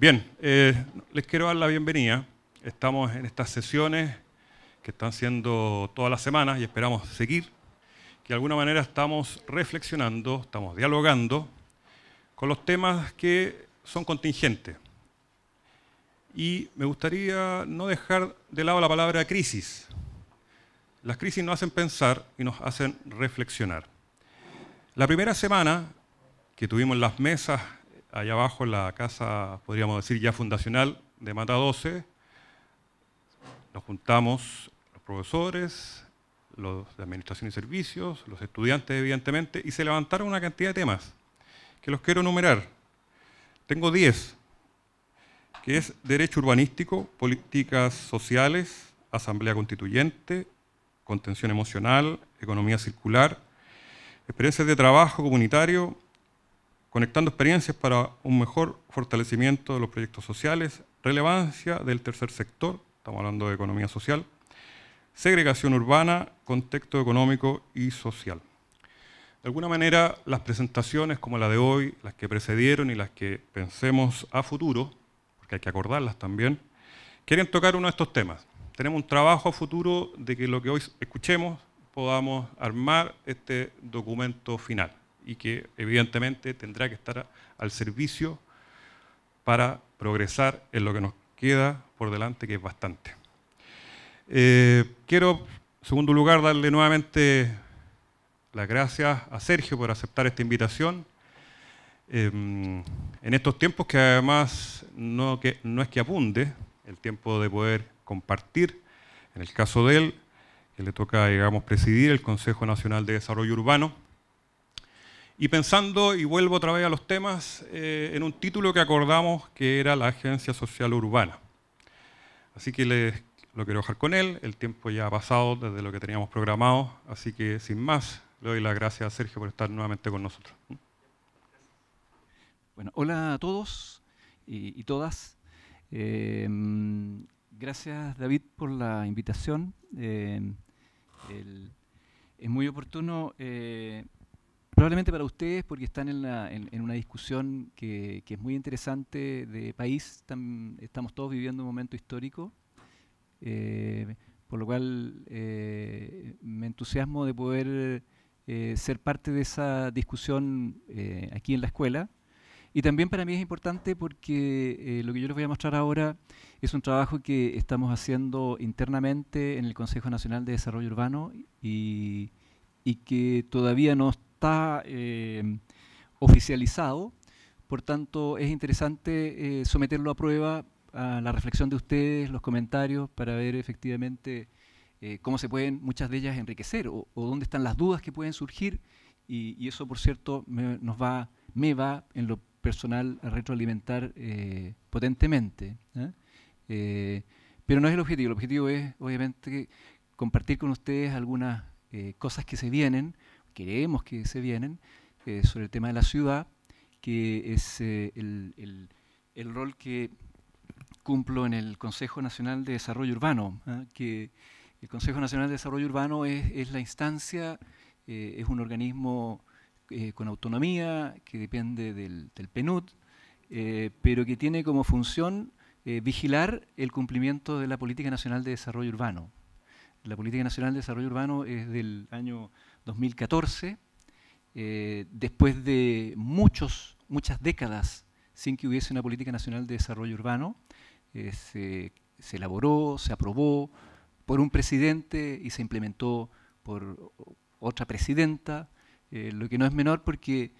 Bien, eh, les quiero dar la bienvenida. Estamos en estas sesiones que están siendo todas las semanas y esperamos seguir, que de alguna manera estamos reflexionando, estamos dialogando con los temas que son contingentes. Y me gustaría no dejar de lado la palabra crisis. Las crisis nos hacen pensar y nos hacen reflexionar. La primera semana que tuvimos las mesas allá abajo en la casa, podríamos decir, ya fundacional de Mata 12, nos juntamos los profesores, los de Administración y Servicios, los estudiantes, evidentemente, y se levantaron una cantidad de temas que los quiero enumerar. Tengo 10, que es derecho urbanístico, políticas sociales, asamblea constituyente, contención emocional, economía circular, experiencias de trabajo comunitario, conectando experiencias para un mejor fortalecimiento de los proyectos sociales, relevancia del tercer sector, estamos hablando de economía social, segregación urbana, contexto económico y social. De alguna manera, las presentaciones como la de hoy, las que precedieron y las que pensemos a futuro, porque hay que acordarlas también, quieren tocar uno de estos temas. Tenemos un trabajo a futuro de que lo que hoy escuchemos podamos armar este documento final y que evidentemente tendrá que estar al servicio para progresar en lo que nos queda por delante, que es bastante. Eh, quiero, en segundo lugar, darle nuevamente las gracias a Sergio por aceptar esta invitación. Em, en estos tiempos que además no, que, no es que abunde el tiempo de poder compartir, en el caso de él, que le toca, digamos, presidir el Consejo Nacional de Desarrollo Urbano, y pensando, y vuelvo otra vez a los temas, eh, en un título que acordamos que era la Agencia Social Urbana. Así que les, lo quiero dejar con él, el tiempo ya ha pasado desde lo que teníamos programado, así que sin más, le doy la gracias a Sergio por estar nuevamente con nosotros. Bueno, hola a todos y, todas. Em, gracias David por la invitación. Em, es muy oportuno eh, probablemente para ustedes, porque están en, una discusión que, es muy interesante de país. estamos todos viviendo un momento histórico, eh, por lo cual eh, me entusiasmo de poder eh, ser parte de esa discusión aquí en la escuela. Y también para mí es importante porque lo que yo les voy a mostrar ahora es un trabajo que estamos haciendo internamente en el Consejo Nacional de Desarrollo Urbano y, y que todavía no está está em, oficializado, por tanto es interesante eh, someterlo a prueba a la reflexión de ustedes, los comentarios, para ver efectivamente eh, cómo se pueden muchas de ellas enriquecer o, dónde están las dudas que pueden surgir y, eso, por cierto, me, nos va, me va en lo personal a retroalimentar eh, potentemente. pero no es el objetivo, el objetivo es obviamente compartir con ustedes algunas cosas que se vienen, creemos que se vienen, eh, sobre el tema de la ciudad, que es eh, el, rol que cumplo en el Consejo Nacional de Desarrollo Urbano, ¿ah? que el Consejo Nacional de Desarrollo Urbano es, la instancia, eh, es un organismo con autonomía, que depende del, del PNUD, pero que tiene como función vigilar el cumplimiento de la Política Nacional de Desarrollo Urbano. La Política Nacional de Desarrollo Urbano es del año 2014, eh, después de muchos, muchas décadas sin que hubiese una política nacional de desarrollo urbano, eh, se, elaboró, se aprobó por un presidente y se implementó por otra presidenta, eh, lo que no es menor porque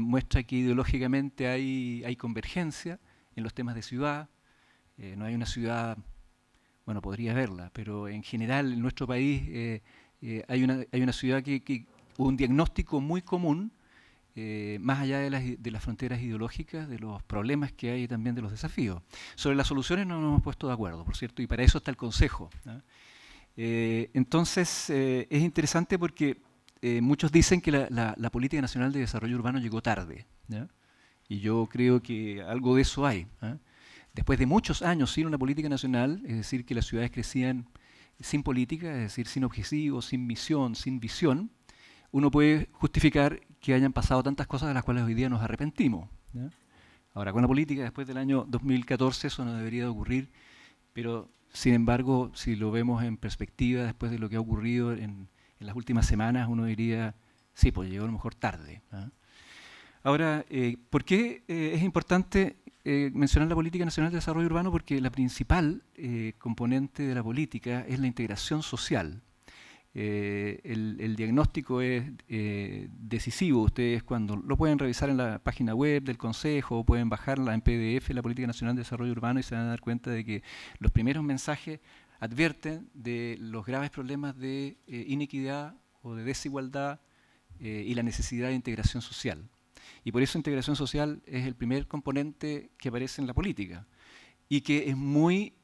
muestra que ideológicamente hay, hay convergencia en los temas de ciudad, no hay una ciudad, bueno, podría haberla, pero en general en nuestro país eh, hay, una, hay una ciudad que, un diagnóstico muy común, eh, más allá de las, de las, fronteras ideológicas, de los problemas que hay y también de los desafíos. Sobre las soluciones no nos hemos puesto de acuerdo, por cierto, y para eso está el Consejo. Eh, entonces, es interesante porque muchos dicen que la, Política Nacional de Desarrollo Urbano llegó tarde, y yo creo que algo de eso hay. Después de muchos años sin una política nacional, es decir, que las ciudades crecían sin política, es decir, sin objetivos, sin misión, sin visión, uno puede justificar que hayan pasado tantas cosas de las cuales hoy día nos arrepentimos. Ahora, con la política, después del año 2014, eso no debería de ocurrir, pero sin embargo, si lo vemos en perspectiva, después de lo que ha ocurrido en, las últimas semanas, uno diría, sí, pues llegó a lo mejor tarde. Ahora, eh, ¿por qué eh, es importante eh, mencionar la Política Nacional de Desarrollo Urbano porque la principal eh, componente de la política es la integración social. Eh, el, el, diagnóstico es decisivo, ustedes cuando lo pueden revisar en la página web del Consejo, o pueden bajarla en PDF, la Política Nacional de Desarrollo Urbano, y se van a dar cuenta de que los primeros mensajes advierten de los graves problemas de inequidad o de desigualdad y la necesidad de integración social. Y por eso integración social es el primer componente que aparece en la política y que es muy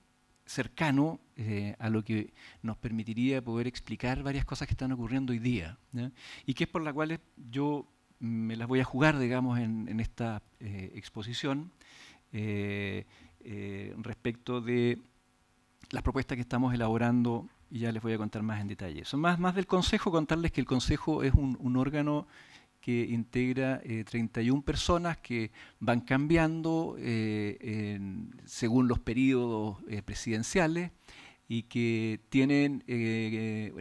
cercano eh, a lo que nos permitiría poder explicar varias cosas que están ocurriendo hoy día y que es por la cuales yo me las voy a jugar, digamos, en, esta eh, exposición eh, respecto de las propuestas que estamos elaborando y ya les voy a contar más en detalle. Son más, más del Consejo, contarles que el Consejo es un órgano que integra 31 eh, personas que van cambiando eh, según los periodos eh, presidenciales y que tienen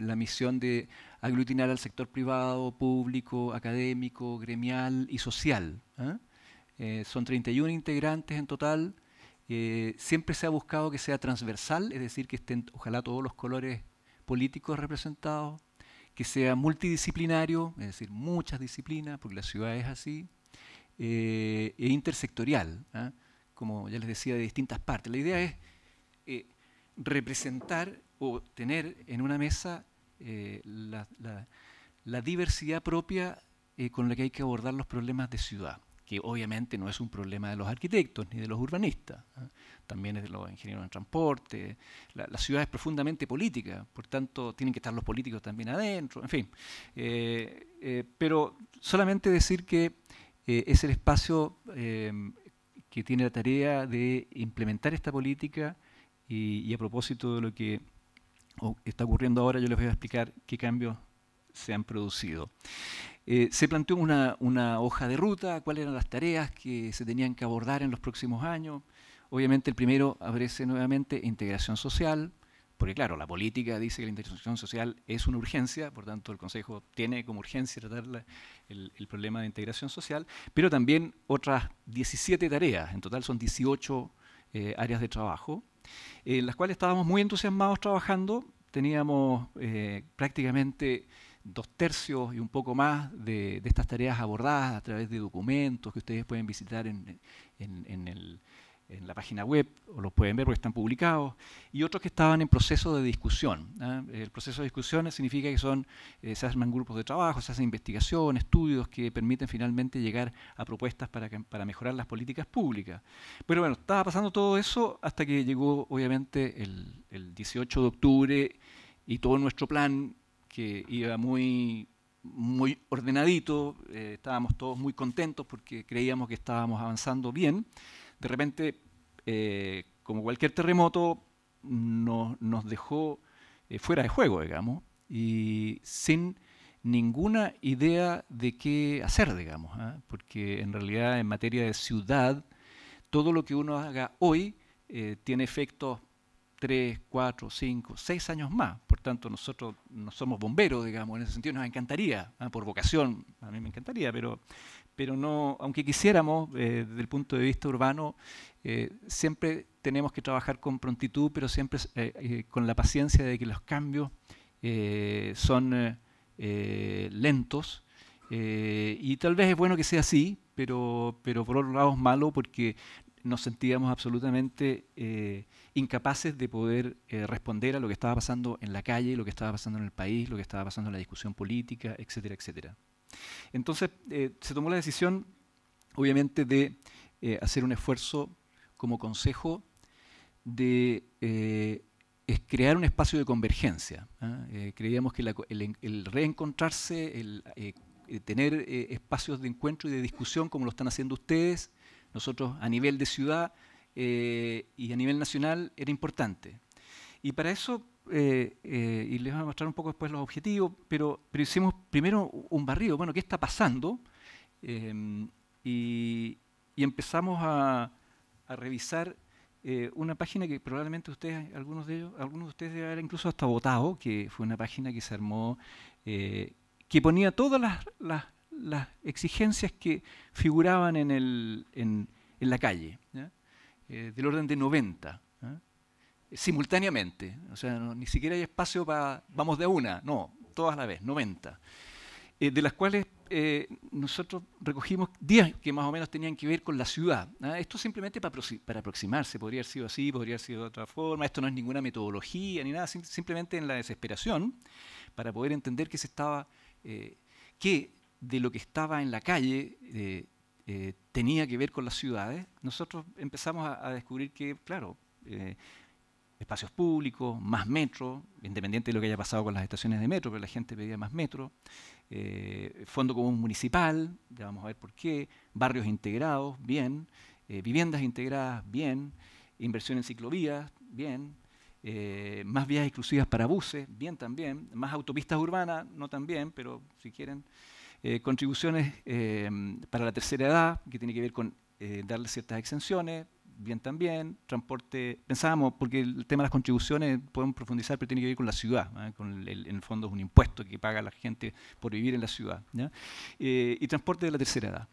la misión de aglutinar al sector privado, público, académico, gremial y social. ¿ah? son 31 integrantes en total. siempre se ha buscado que sea transversal, es decir, que estén ojalá todos los colores políticos representados que sea multidisciplinario, es decir, muchas disciplinas, porque la ciudad es así, eh, e intersectorial, ¿ah? como ya les decía, de distintas partes. La idea es eh, representar o tener en una mesa eh, la, la, diversidad propia con la que hay que abordar los problemas de ciudad que obviamente no es un problema de los arquitectos ni de los urbanistas, ¿eh? también es de los ingenieros en transporte. La, ciudad es profundamente política, por tanto tienen que estar los políticos también adentro, en fin. Eh, eh, pero solamente decir que es el espacio que tiene la tarea de implementar esta política y, a propósito de lo que está ocurriendo ahora, yo les voy a explicar qué cambios se han producido. Eh, se planteó una, hoja de ruta, cuáles eran las tareas que se tenían que abordar en los próximos años. Obviamente el primero aparece nuevamente integración social, porque claro, la política dice que la integración social es una urgencia, por tanto el Consejo tiene como urgencia tratar el, problema de integración social, pero también otras 17 tareas, en total son 18 eh, áreas de trabajo, en las cuales estábamos muy entusiasmados trabajando, teníamos eh, prácticamente dos tercios y un poco más de, estas tareas abordadas a través de documentos que ustedes pueden visitar en, la página web, o los pueden ver porque están publicados, y otros que estaban en proceso de discusión. ¿ah? El proceso de discusión significa que son, eh, se hacen grupos de trabajo, se hacen investigación, estudios que permiten finalmente llegar a propuestas para, para mejorar las políticas públicas. Pero bueno, estaba pasando todo eso hasta que llegó obviamente el 18 de octubre y todo nuestro plan iba muy, muy ordenadito, eh, estábamos todos muy contentos porque creíamos que estábamos avanzando bien. De repente, eh, como cualquier terremoto, nos dejó eh, fuera de juego, digamos, y sin ninguna idea de qué hacer, digamos, ¿ah? porque en realidad en materia de ciudad, todo lo que uno haga hoy tiene efectos Tres, cuatro, cinco, seis años más. Por tanto, nosotros no somos bomberos, digamos, en ese sentido nos encantaría, ¿eh? por vocación, a mí me encantaría, pero, pero no, aunque quisiéramos, eh, desde el punto de vista urbano, eh, siempre tenemos que trabajar con prontitud, pero siempre con la paciencia de que los cambios son lentos. y tal vez es bueno que sea así, pero, pero por otro lado es malo porque nos sentíamos absolutamente incapaces de poder eh, responder a lo que estaba pasando en la calle, lo que estaba pasando en el país, lo que estaba pasando en la discusión política, etcétera, etcétera. Entonces eh, se tomó la decisión, obviamente, de eh, hacer un esfuerzo como consejo de crear un espacio de convergencia. ¿ah? creíamos que el, el, reencontrarse, el tener espacios de encuentro y de discusión como lo están haciendo ustedes, nosotros a nivel de ciudad eh, y a nivel nacional era importante. Y para eso, eh, eh, y les voy a mostrar un poco después los objetivos, pero, hicimos primero un barrido, bueno, ¿qué está pasando? Y, empezamos a, revisar una página que probablemente ustedes, algunos de ellos, algunos de ustedes ya incluso hasta votado, que fue una página que se armó, que ponía todas las, exigencias que figuraban en, la calle. ¿ya? Eh, del orden de 90, ¿eh? simultáneamente. O sea, ni siquiera hay espacio para, vamos de una, no, todas a la vez, 90. Eh, de las cuales nosotros recogimos 10 que más o menos tenían que ver con la ciudad. Esto simplemente para, para, aproximarse, podría haber sido así, podría haber sido de otra forma, esto no es ninguna metodología ni nada, simplemente en la desesperación, para poder entender que se estaba... que de lo que estaba en la calle eh, tenía que ver con las ciudades, nosotros empezamos a, descubrir que, claro, eh, espacios públicos, más metro, independiente de lo que haya pasado con las estaciones de metro, pero la gente pedía más metro, eh, fondo común municipal, ya vamos a ver por qué, barrios integrados, bien, viviendas integradas, bien, inversión en ciclovías, bien, más vías exclusivas para buses, bien también, más autopistas urbanas, no tan bien, pero si quieren. Eh, contribuciones em, para la tercera edad, que tiene que ver con eh, darle ciertas exenciones, bien también, transporte, pensábamos, porque el tema de las contribuciones podemos profundizar, pero tiene que ver con la ciudad, ¿eh? con en el fondo es un impuesto que paga la gente por vivir en la ciudad, y transporte de la tercera edad.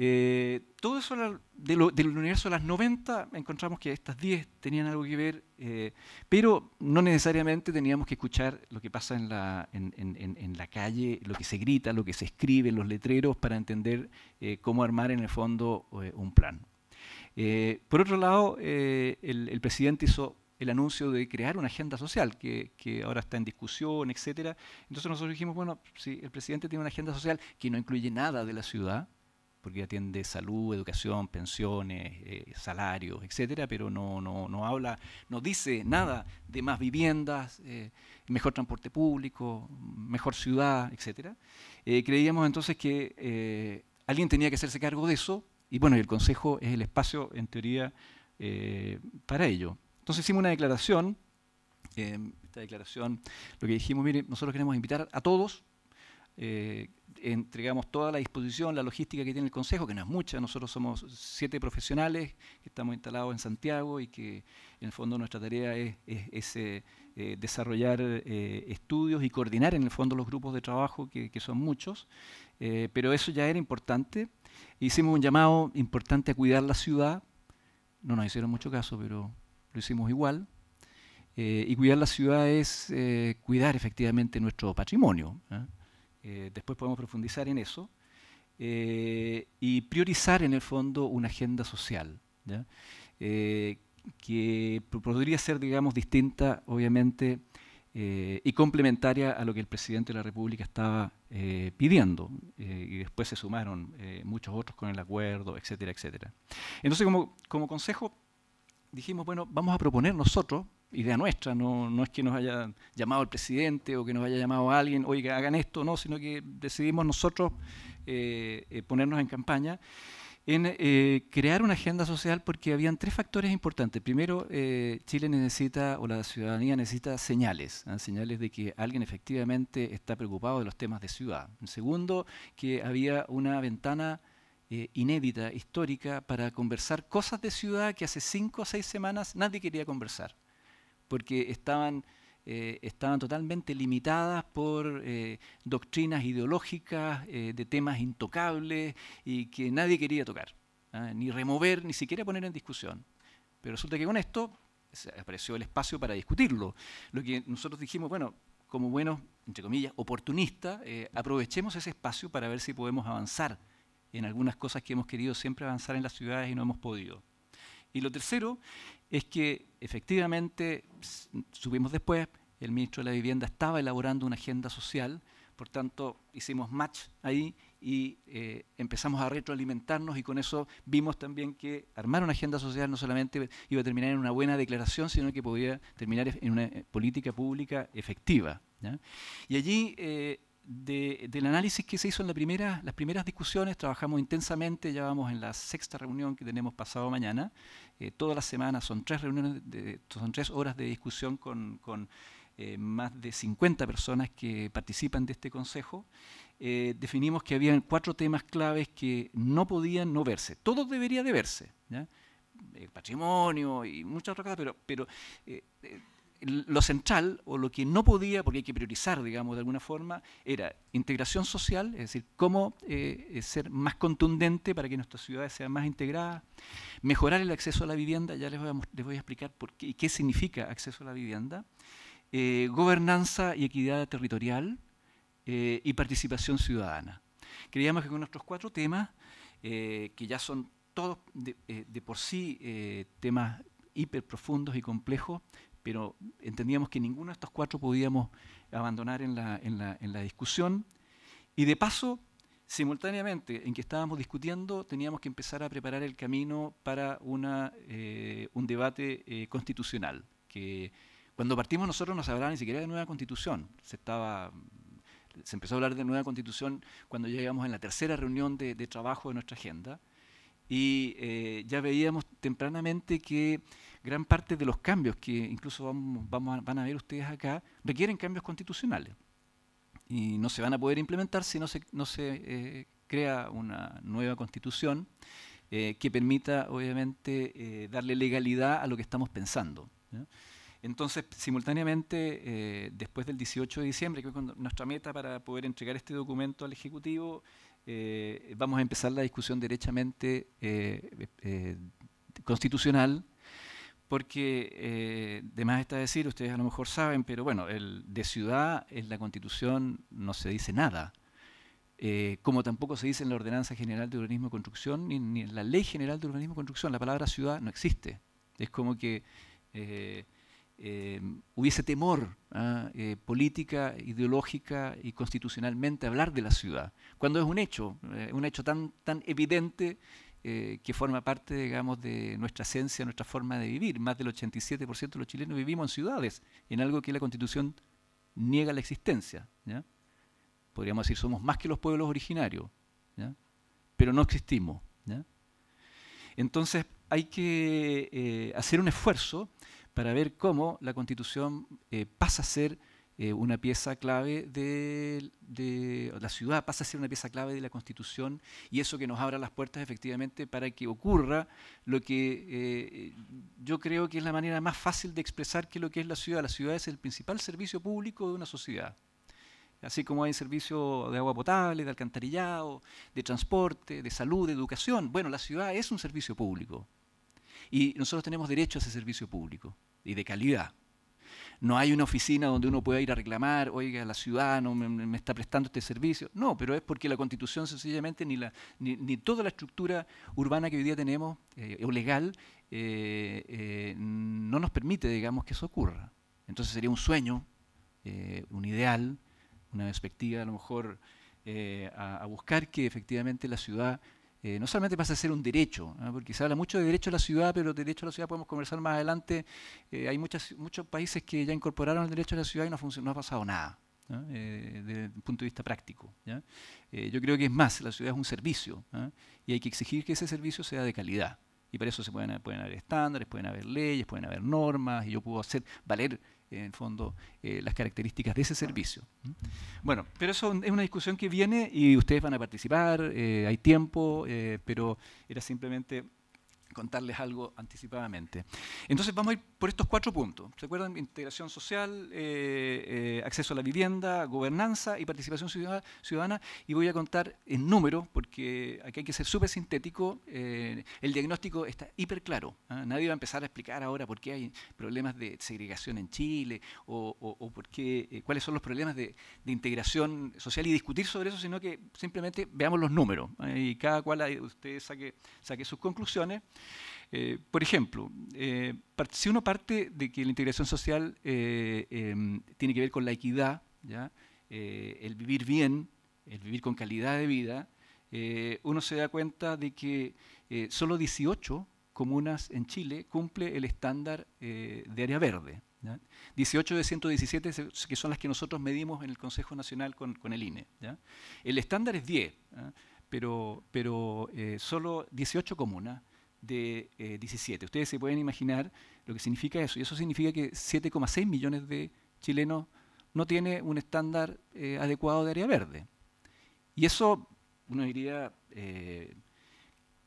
Eh, todo eso del universo de las 90 encontramos que estas 10 tenían algo que ver, eh, pero no necesariamente teníamos que escuchar lo que pasa en la, en, la, calle, lo que se grita, lo que se escribe, en los letreros, para entender eh, cómo armar en el fondo un plan. por otro lado, el, presidente hizo el anuncio de crear una agenda social que, que, ahora está en discusión, etcétera. Entonces nosotros dijimos, bueno, si el presidente tiene una agenda social que no incluye nada de la ciudad, porque atiende salud, educación, pensiones, eh, salarios, etcétera, pero no, no, habla, no dice nada de más viviendas, eh, mejor transporte público, mejor ciudad, etcétera. Eh, creíamos entonces que alguien tenía que hacerse cargo de eso, y bueno, el Consejo es el espacio, en teoría, para ello. Entonces hicimos una declaración, esta declaración, lo que dijimos, mire, nosotros queremos invitar a todos entregamos toda la disposición, la logística que tiene el Consejo, que no es mucha, nosotros somos siete profesionales que estamos instalados en Santiago y que en el fondo nuestra tarea es, eh, desarrollar eh, estudios y coordinar en el fondo los grupos de trabajo, que, son muchos, eh, pero eso ya era importante. Hicimos un llamado importante a cuidar la ciudad, no nos hicieron mucho caso, pero lo hicimos igual. y cuidar la ciudad es cuidar efectivamente nuestro patrimonio. Eh, después podemos profundizar en eso, eh, y priorizar en el fondo una agenda social, eh, que podría ser, digamos, distinta, obviamente, y complementaria a lo que el presidente de la República estaba pidiendo, y después se sumaron muchos otros con el acuerdo, etcétera, etcétera. Entonces, como consejo, dijimos, bueno, vamos a proponer nosotros idea nuestra, no, es que nos haya llamado el presidente o que nos haya llamado alguien, oiga, hagan esto, no, sino que decidimos nosotros eh, eh, ponernos en campaña en eh, crear una agenda social porque habían tres factores importantes. Primero, Chile necesita, o la ciudadanía necesita señales, ¿ah? señales de que alguien efectivamente está preocupado de los temas de ciudad. Segundo, que había una ventana inédita, histórica, para conversar cosas de ciudad que hace cinco o seis semanas nadie quería conversar porque estaban, eh, estaban totalmente limitadas por eh, doctrinas ideológicas eh, de temas intocables y que nadie quería tocar, ¿ah? ni remover, ni siquiera poner en discusión. Pero resulta que con esto apareció el espacio para discutirlo. Lo que nosotros dijimos, bueno, como buenos, entre comillas, oportunistas, aprovechemos ese espacio para ver si podemos avanzar en algunas cosas que hemos querido siempre avanzar en las ciudades y no hemos podido. Y lo tercero es que efectivamente, subimos después, el ministro de la Vivienda estaba elaborando una agenda social, por tanto hicimos match ahí y eh, empezamos a retroalimentarnos y con eso vimos también que armar una agenda social no solamente iba a terminar en una buena declaración, sino que podía terminar en una eh, política pública efectiva. Y allí eh, del análisis que se hizo en la primera, las primeras discusiones, trabajamos intensamente, ya vamos en la sexta reunión que tenemos pasado mañana, eh, todas las semanas son tres reuniones, son tres horas de discusión con, eh, más de 50 personas que participan de este consejo, eh, definimos que había cuatro temas claves que no podían no verse. Todo debería de verse, El patrimonio y muchas otras cosas, pero, lo central o lo que no podía, porque hay que priorizar, digamos, de alguna forma, era integración social, es decir, cómo eh, eh, ser más contundente para que nuestras ciudades sean más integradas, mejorar el acceso a la vivienda, ya les voy a, les voy a explicar por qué, significa acceso a la vivienda, eh, gobernanza y equidad territorial y participación ciudadana. Creíamos que con nuestros cuatro temas, que ya son todos de por sí temas hiper profundos y complejos, pero entendíamos que ninguno de estos cuatro podíamos abandonar en la, discusión. Y de paso, simultáneamente en que estábamos discutiendo, teníamos que empezar a preparar el camino para eh, un debate eh, constitucional, que cuando partimos nosotros no se hablaba ni siquiera de nueva constitución, se estaba... Se empezó a hablar de nueva constitución cuando llegamos en la tercera reunión de, trabajo de nuestra agenda y eh, ya veíamos tempranamente que gran parte de los cambios que incluso vamos, van a ver ustedes acá requieren cambios constitucionales y no se van a poder implementar si no se, no se eh, crea una nueva constitución eh, que permita, obviamente, eh, darle legalidad a lo que estamos pensando. Entonces, simultáneamente, después del 18 de diciembre, que es nuestra meta para poder entregar este documento al Ejecutivo, vamos a empezar la discusión derechamente constitucional porque eh, de más está decir, ustedes a lo mejor saben, pero bueno, el de ciudad en la Constitución no se dice nada, eh, como tampoco se dice en la Ordenanza General de Urbanismo y Construcción, ni, en la Ley General de Urbanismo y Construcción, la palabra ciudad no existe. Es como que eh, eh, hubiese temor ¿ah? política, ideológica y constitucionalmente hablar de la ciudad, cuando es un hecho, un hecho tan, tan evidente eh, que forma parte, digamos, de nuestra esencia, nuestra forma de vivir. Más del 87% de los chilenos vivimos en ciudades, en algo que la Constitución niega la existencia. Podríamos decir, somos más que los pueblos originarios, pero no existimos. Entonces, hay que eh, hacer un esfuerzo para ver cómo la Constitución eh, pasa a ser eh, una pieza clave de, la ciudad, pasa a ser una pieza clave de la Constitución y eso que nos abra las puertas efectivamente para que ocurra lo que eh, yo creo que es la manera más fácil de expresar que lo que es la ciudad. La ciudad es el principal servicio público de una sociedad. Así como hay servicio de agua potable, de alcantarillado, de transporte, de salud, de educación. Bueno, la ciudad es un servicio público. Y nosotros tenemos derecho a ese servicio público y de calidad no hay una oficina donde uno pueda ir a reclamar, oiga, la ciudad no me, está prestando este servicio. No, pero es porque la constitución sencillamente ni, la, ni, toda la estructura urbana que hoy día tenemos eh, o legal eh, eh, no nos permite, digamos, que eso ocurra. Entonces sería un sueño, un ideal, una perspectiva a lo mejor a buscar que efectivamente la ciudad eh, no solamente pasa a ser un derecho, porque se habla mucho de derecho a la ciudad, pero derecho a la ciudad podemos conversar más adelante. Eh, hay muchos países que ya incorporaron el derecho a la ciudad y no, no ha pasado nada. Eh, desde el punto de vista práctico. yo creo que es más, la ciudad es un servicio y hay que exigir que ese servicio sea de calidad. Y para eso se pueden, pueden haber estándares, pueden haber leyes, pueden haber normas, y yo puedo hacer valer en fondo, eh, las características de ese servicio. Bueno, pero eso es una discusión que viene y ustedes van a participar, eh, hay tiempo, eh, pero era simplemente contarles algo anticipadamente. Entonces vamos a ir por estos cuatro puntos. ¿Se acuerdan? Integración social, eh, eh, acceso a la vivienda, gobernanza y participación ciudadana. Y voy a contar en números, porque aquí hay que ser súper sintético. Eh, el diagnóstico está hiper claro. ¿ah? Nadie va a empezar a explicar ahora por qué hay problemas de segregación en Chile o, o, por qué, cuáles son los problemas de, integración social y discutir sobre eso, sino que simplemente veamos los números ¿ah? y cada cual usted saque, saque sus conclusiones. Eh, por ejemplo, eh, si uno parte de que la integración social eh, em, tiene que ver con la equidad, el vivir bien, el vivir con calidad de vida, uno se da cuenta de que solo 18 comunas en Chile cumple el estándar de área verde. 18 de 117 que son las que nosotros medimos en el Consejo Nacional con, el INE. El estándar es 10, ¿ah? pero, pero solo 18 comunas de 17. Eh, ustedes se pueden imaginar lo que significa eso. Y eso significa que 7,6 millones de chilenos no tienen un estándar eh, adecuado de área verde. Y eso, uno diría, eh,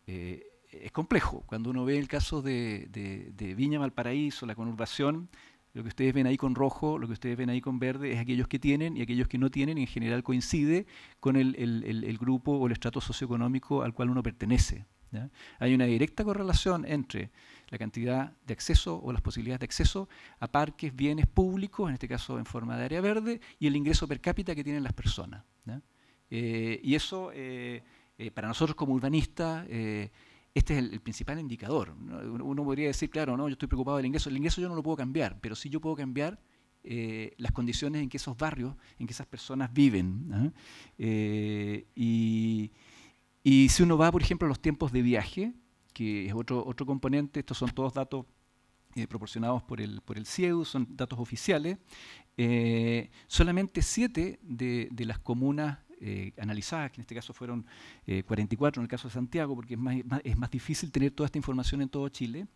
es complejo. Cuando uno ve el caso de, Viña Valparaíso, la conurbación, lo que ustedes ven ahí con rojo, lo que ustedes ven ahí con verde, es aquellos que tienen y aquellos que no tienen, y en general coincide con el grupo o el estrato socioeconómico al cual uno pertenece. Hay una directa correlación entre la cantidad de acceso o las posibilidades de acceso a parques, bienes públicos, en este caso en forma de área verde, y el ingreso per cápita que tienen las personas. Eh, y eso, eh, eh, para nosotros como urbanistas, este es el, principal indicador. Uno, podría decir, claro, no, yo estoy preocupado del ingreso. El ingreso yo no lo puedo cambiar, pero sí yo puedo cambiar las condiciones en que esos barrios, en que esas personas viven. y, y si uno va, por ejemplo, a los tiempos de viaje, que es otro, otro componente, estos son todos datos eh, proporcionados por el, por el CIEU, son datos oficiales, eh, solamente siete de, las comunas eh, analizadas, que en este caso fueron 44 en el caso de Santiago, porque es más, es más difícil tener toda esta información en todo Chile,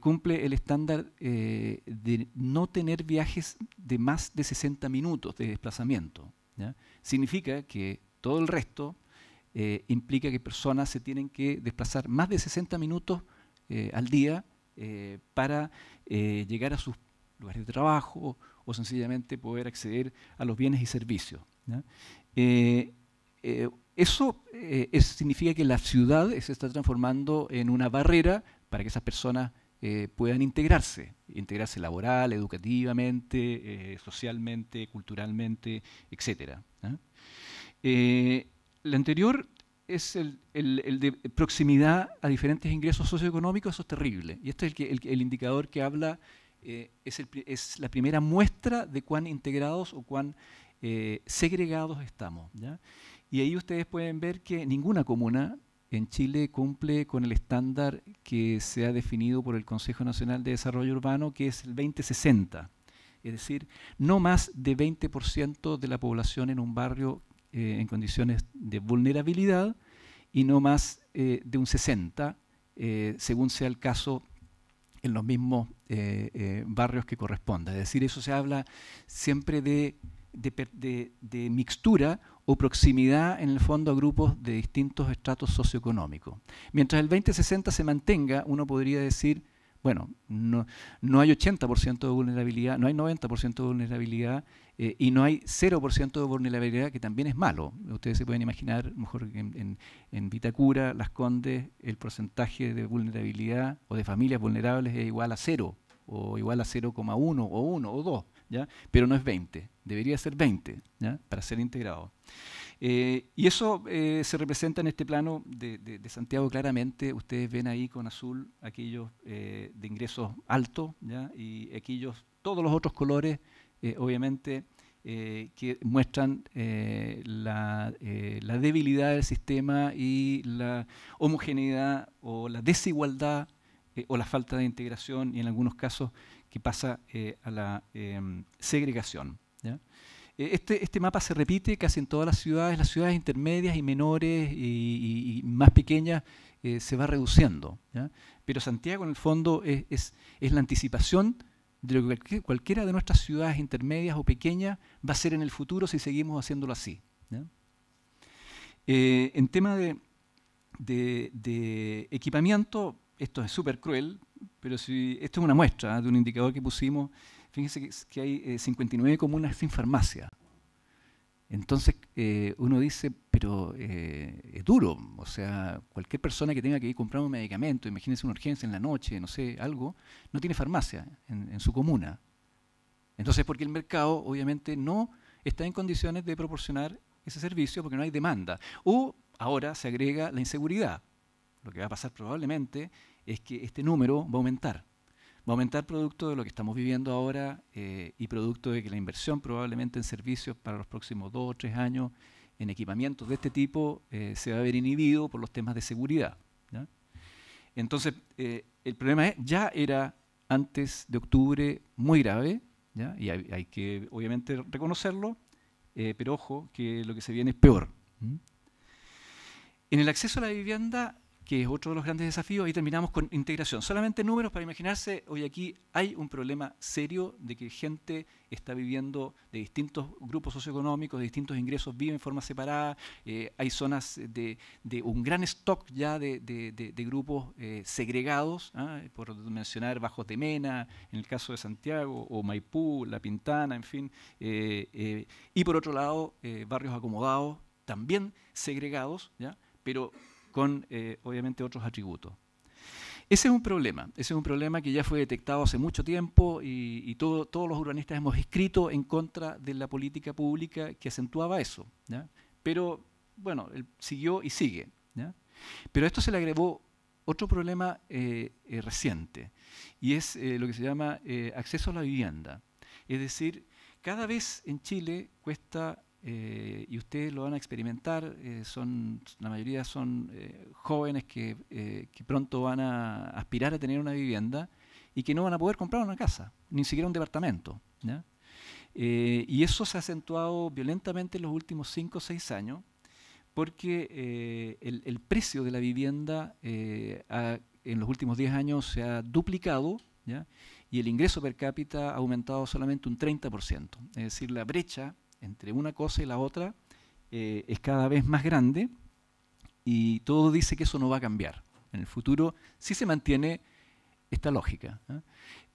cumple el estándar de no tener viajes de más de 60 minutos de desplazamiento. Significa que todo el resto eh, implica que personas se tienen que desplazar más de 60 minutos eh, al día eh, para llegar a sus lugares de trabajo o sencillamente poder acceder a los bienes y servicios. eso significa que la ciudad se está transformando en una barrera para que esas personas puedan integrarse, integrarse laboral, educativamente, socialmente, culturalmente, etc. La anterior es el, de proximidad a diferentes ingresos socioeconómicos, eso es terrible. Y este es el, el, indicador que habla, eh, es, es, la primera muestra de cuán integrados o cuán eh, segregados estamos. Y ahí ustedes pueden ver que ninguna comuna en Chile cumple con el estándar que se ha definido por el Consejo Nacional de Desarrollo Urbano, que es el 2060. Es decir, no más de 20% de la población en un barrio eh, en condiciones de vulnerabilidad y no más eh, de un 60, eh, según sea el caso en los mismos barrios que corresponda. Es decir, eso se habla siempre de, mixtura o proximidad en el fondo a grupos de distintos estratos socioeconómicos. Mientras el 2060 se mantenga, uno podría decir bueno, no, no hay 80% de vulnerabilidad, no hay 90% de vulnerabilidad eh, y no hay 0% de vulnerabilidad, que también es malo. Ustedes se pueden imaginar, mejor en, en, en, Vitacura, Las Condes, el porcentaje de vulnerabilidad o de familias vulnerables es igual a 0 o igual a 0,1 o 1 o 2 pero no es 20, debería ser 20 para ser integrado. Eh, y eso eh, se representa en este plano de, Santiago claramente. Ustedes ven ahí con azul aquellos eh, de ingresos altos y aquellos, todos los otros colores, obviamente, que muestran la, debilidad del sistema y la homogeneidad o la desigualdad o la falta de integración y en algunos casos que pasa eh, a la em, segregación. Eh, este, este, mapa se repite casi en todas las ciudades, las ciudades intermedias y menores y, más pequeñas eh, se va reduciendo. Pero Santiago en el fondo es, es, la anticipación de lo que cualquiera de nuestras ciudades intermedias o pequeñas va a ser en el futuro si seguimos haciéndolo así. en tema de, de, de equipamiento, esto es súper cruel, pero si esto es una muestra ¿eh? de un indicador que pusimos, fíjense que, hay 59 eh, comunas sin farmacia. Entonces eh, uno dice, pero es duro, o sea, cualquier persona que tenga que ir a comprar un medicamento, imagínense una urgencia en la noche, no sé, algo, no tiene farmacia en, en su comuna. Entonces, porque el mercado obviamente no está en condiciones de proporcionar ese servicio porque no hay demanda. O ahora se agrega la inseguridad. Lo que va a pasar probablemente es que este número va a aumentar. Va a aumentar producto de lo que estamos viviendo ahora eh, y producto de que la inversión probablemente en servicios para los próximos dos o tres años en equipamientos de este tipo eh, se va a ver inhibido por los temas de seguridad. Entonces, eh, el problema es, ya era antes de octubre muy grave, y hay, que obviamente reconocerlo, pero ojo que lo que se viene es peor. En el acceso a la vivienda que es otro de los grandes desafíos, ahí terminamos con integración. Solamente números para imaginarse, hoy aquí hay un problema serio de que gente está viviendo de distintos grupos socioeconómicos, de distintos ingresos, vive en forma separada, eh, hay zonas de, un gran stock ya de, grupos eh, segregados, ¿ah? por mencionar Bajo Temena, en el caso de Santiago, o Maipú, La Pintana, en fin, eh, y por otro lado, barrios acomodados, también segregados, ¿ya? pero con eh, obviamente otros atributos. Ese es un problema, ese es un problema que ya fue detectado hace mucho tiempo y, todos los urbanistas hemos escrito en contra de la política pública que acentuaba eso. Pero bueno, siguió y sigue. Pero a esto se le agregó otro problema eh, eh, reciente y es lo que se llama acceso a la vivienda. Es decir, cada vez en Chile cuesta eh, y ustedes lo van a experimentar. Eh, son, la mayoría son eh, jóvenes que, pronto van a aspirar a tener una vivienda y que no van a poder comprar una casa, ni siquiera un departamento. y eso se ha acentuado violentamente en los últimos 5 o 6 años porque el, precio de la vivienda en los últimos 10 años se ha duplicado y el ingreso per cápita ha aumentado solamente un 30%. Es decir, la brecha entre una cosa y la otra eh, es cada vez más grande y todo dice que eso no va a cambiar. En el futuro sí se mantiene esta lógica. ¿eh?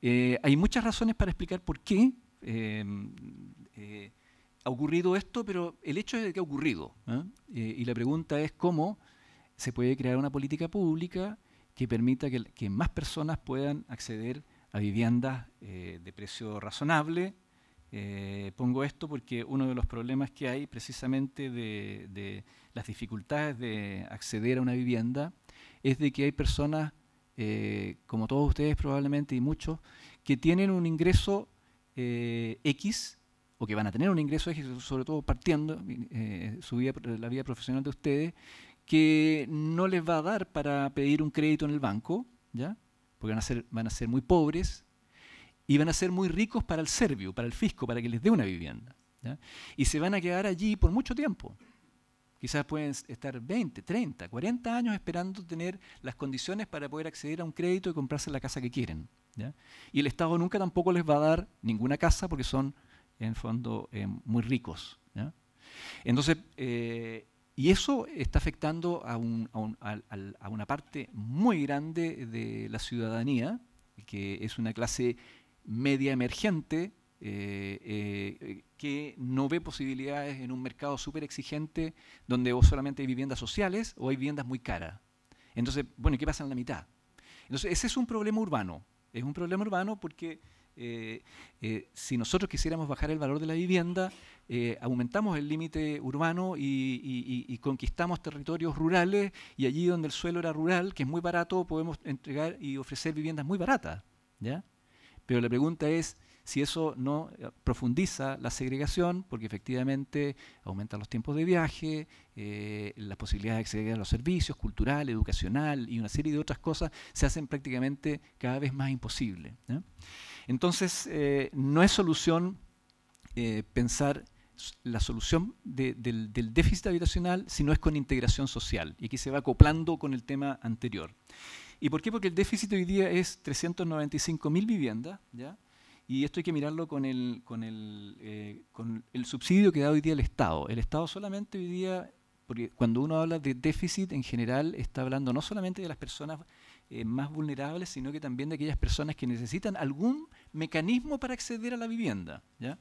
Eh, hay muchas razones para explicar por qué em, ha ocurrido esto, pero el hecho es de que ha ocurrido. y la pregunta es cómo se puede crear una política pública que permita que, que más personas puedan acceder a viviendas de precio razonable eh, pongo esto porque uno de los problemas que hay precisamente de, las dificultades de acceder a una vivienda es de que hay personas, eh, como todos ustedes probablemente y muchos, que tienen un ingreso eh, X o que van a tener un ingreso X, sobre todo partiendo su vida, la vida profesional de ustedes, que no les va a dar para pedir un crédito en el banco, ¿ya? porque van a ser, van a ser muy pobres, y van a ser muy ricos para el serbio, para el fisco, para que les dé una vivienda. Y se van a quedar allí por mucho tiempo. Quizás pueden estar 20, 30, 40 años esperando tener las condiciones para poder acceder a un crédito y comprarse la casa que quieren. Y el Estado nunca tampoco les va a dar ninguna casa porque son, en fondo, eh, muy ricos. Entonces, eh, y eso está afectando a, a, una parte muy grande de la ciudadanía, que es una clase media emergente eh, eh, eh, que no ve posibilidades en un mercado súper exigente donde o solamente hay viviendas sociales o hay viviendas muy caras. Entonces, bueno, qué pasa en la mitad? Entonces, ese es un problema urbano. Es un problema urbano porque si nosotros quisiéramos bajar el valor de la vivienda, aumentamos el límite urbano y, y, conquistamos territorios rurales y allí donde el suelo era rural, que es muy barato, podemos entregar y ofrecer viviendas muy baratas. ¿ya? Pero la pregunta es si eso no eh, profundiza la segregación, porque efectivamente aumentan los tiempos de viaje, la eh, las posibilidades de acceder a los servicios, cultural, educacional y una serie de otras cosas, se hacen prácticamente cada vez más imposible. Entonces, eh, no es solución pensar la solución del, del, déficit habitacional si no es con integración social, y aquí se va acoplando con el tema anterior. ¿Y por qué? Porque el déficit hoy día es 395.000 viviendas, ¿ya? Y esto hay que mirarlo con el, con, el, eh, con el subsidio que da hoy día el Estado. El Estado solamente hoy día, porque cuando uno habla de déficit en general, está hablando no solamente de las personas eh, más vulnerables, sino que también de aquellas personas que necesitan algún mecanismo para acceder a la vivienda, ¿ya?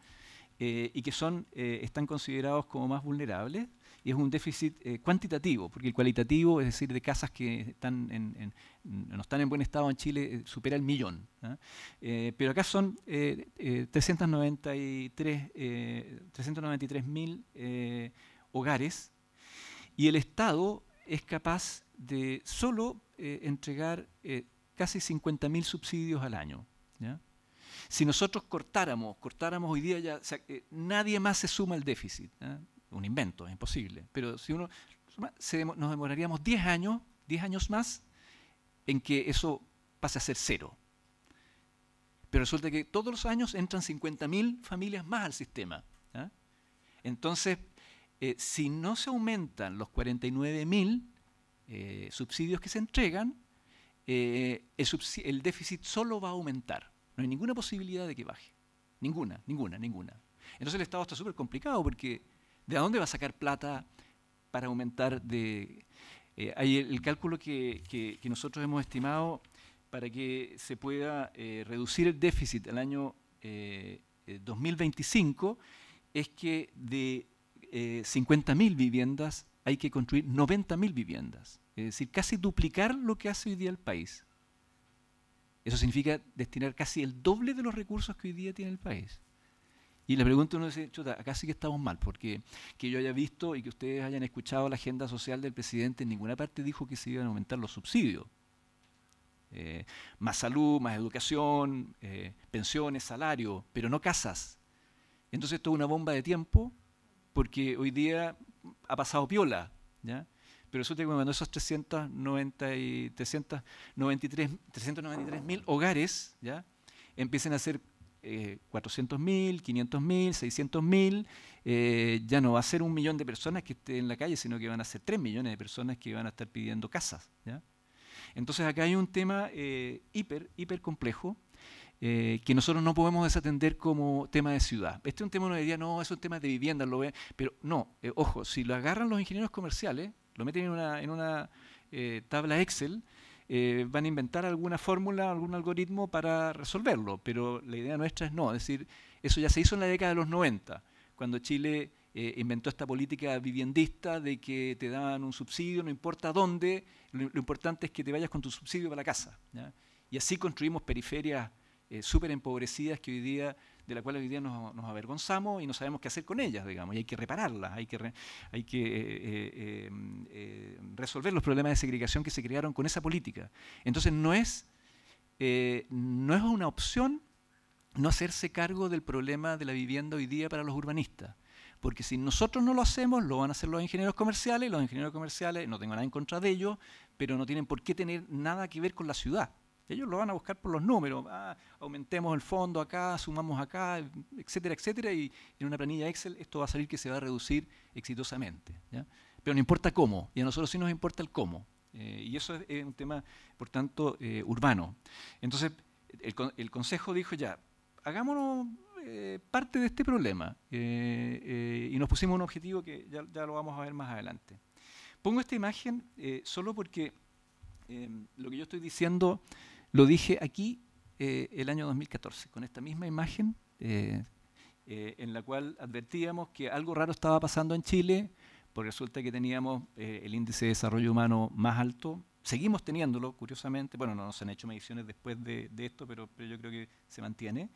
Eh, y que son, están considerados como más vulnerables y es un déficit eh, cuantitativo, porque el cualitativo, es decir, de casas que están no están en buen estado en Chile, eh, supera el millón. ¿ah? Eh, pero acá son 393 393.000 hogares y el Estado es capaz de solo entregar casi 50.000 subsidios al año. Si nosotros cortáramos, cortáramos hoy día ya, nadie más se suma al déficit. ¿ah? un invento, es imposible. Pero si uno nos demoraríamos 10 años, 10 años más, en que eso pase a ser cero. Pero resulta que todos los años entran 50.000 familias más al sistema. ¿ah? Entonces, eh, si no se aumentan los 49.000 eh, subsidios que se entregan, eh, el déficit solo va a aumentar. No hay ninguna posibilidad de que baje. Ninguna, ninguna, ninguna. Entonces el Estado está súper complicado porque ¿De dónde va a sacar plata para aumentar de... Eh, el, cálculo que, nosotros hemos estimado para que se pueda eh, reducir el déficit al año 2025 eh, es que de 50.000 viviendas hay que construir 90.000 viviendas. Es decir, casi duplicar lo que hace hoy día el país. Eso significa destinar casi el doble de los recursos que hoy día tiene el país. Y le pregunto a uno, dice, chuta, acá sí que estamos mal, porque que yo haya visto y que ustedes hayan escuchado la agenda social del presidente, en ninguna parte dijo que se iban a aumentar los subsidios. Eh, más salud, más educación, eh, pensiones, salario, pero no casas. Entonces esto es una bomba de tiempo, porque hoy día ha pasado piola, ¿ya? Pero resulta que cuando esos 390 y 393 mil hogares, ¿ya? empiecen a ser 400.000, 500.000, 600.000, ya no va a ser un millón de personas que estén en la calle, sino que van a ser 3 millones de personas que van a estar pidiendo casas. Entonces acá hay un tema eh, hiper, hiper complejo. Eh, que nosotros no podemos desatender como tema de ciudad. Este es un tema, uno diría, no, es un tema de vivienda, lo ve, pero no, eh, ojo, si lo agarran los ingenieros comerciales, lo meten en una, tabla Excel, eh, van a inventar alguna fórmula, algún algoritmo para resolverlo, pero la idea nuestra es no, es decir, eso ya se hizo en la década de los 90, cuando Chile eh, inventó esta política viviendista de que te dan un subsidio, no importa dónde, lo, importante es que te vayas con tu subsidio para la casa. Y así construimos periferias eh, súper empobrecidas que hoy día de la cual hoy día nos, avergonzamos y no sabemos qué hacer con ellas, digamos, y hay que repararlas, hay que, eh, eh, eh, em, resolver los problemas de segregación que se crearon con esa política. Entonces no es, no es una opción no hacerse cargo del problema de la vivienda hoy día para los urbanistas. Porque si nosotros no lo hacemos, lo van a hacer los ingenieros comerciales, los ingenieros comerciales, no tengo nada en contra de ellos, pero no tienen por qué tener nada que ver con la ciudad. Ellos lo van a buscar por los números. Ah, aumentemos el fondo acá, sumamos acá, etcétera, etcétera. Y en una planilla Excel esto va a salir que se va a reducir exitosamente. Pero no importa cómo. Y a nosotros sí nos importa el cómo. Eh, y eso es, un tema, por tanto, eh, urbano. Entonces, el, Consejo dijo ya, hagámonos eh, parte de este problema. y nos pusimos un objetivo que ya, ya, lo vamos a ver más adelante. Pongo esta imagen solo porque lo que yo estoy diciendo lo dije aquí eh, el año 2014, con esta misma imagen, eh, eh, en la cual advertíamos que algo raro estaba pasando en Chile, porque resulta que teníamos el índice de desarrollo humano más alto. Seguimos teniéndolo, curiosamente. Bueno, no nos han hecho mediciones después de, esto, pero, yo creo que se mantiene.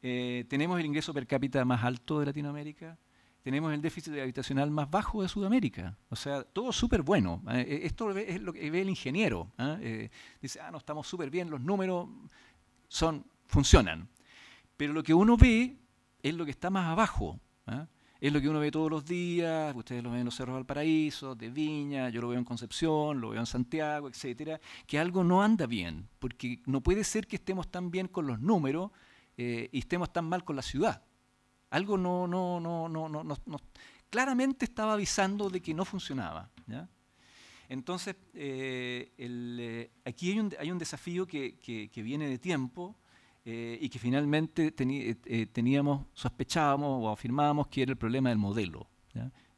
tenemos el ingreso per cápita más alto de Latinoamérica tenemos el déficit habitacional más bajo de Sudamérica. O sea, todo súper bueno. ¿eh? E-, e-, esto es lo que ve el ingeniero. ¿eh? Eh, dice, ah, no, estamos súper bien, los números son, funcionan. Pero lo que uno ve es lo que está más abajo. Es lo que uno ve todos los días, ustedes lo ven en los Cerros Valparaíso Paraíso, de Viña, yo lo veo en Concepción, lo veo en Santiago, etcétera, que algo no anda bien, porque no puede ser que estemos tan bien con los números y estemos tan mal con la ciudad. Algo no, no, no, no, no, no, claramente estaba avisando de que no funcionaba. Entonces, eh, eh, aquí hay un, desafío que, viene de tiempo eh, y que finalmente teníamos, sospechábamos o afirmábamos que era el problema del modelo.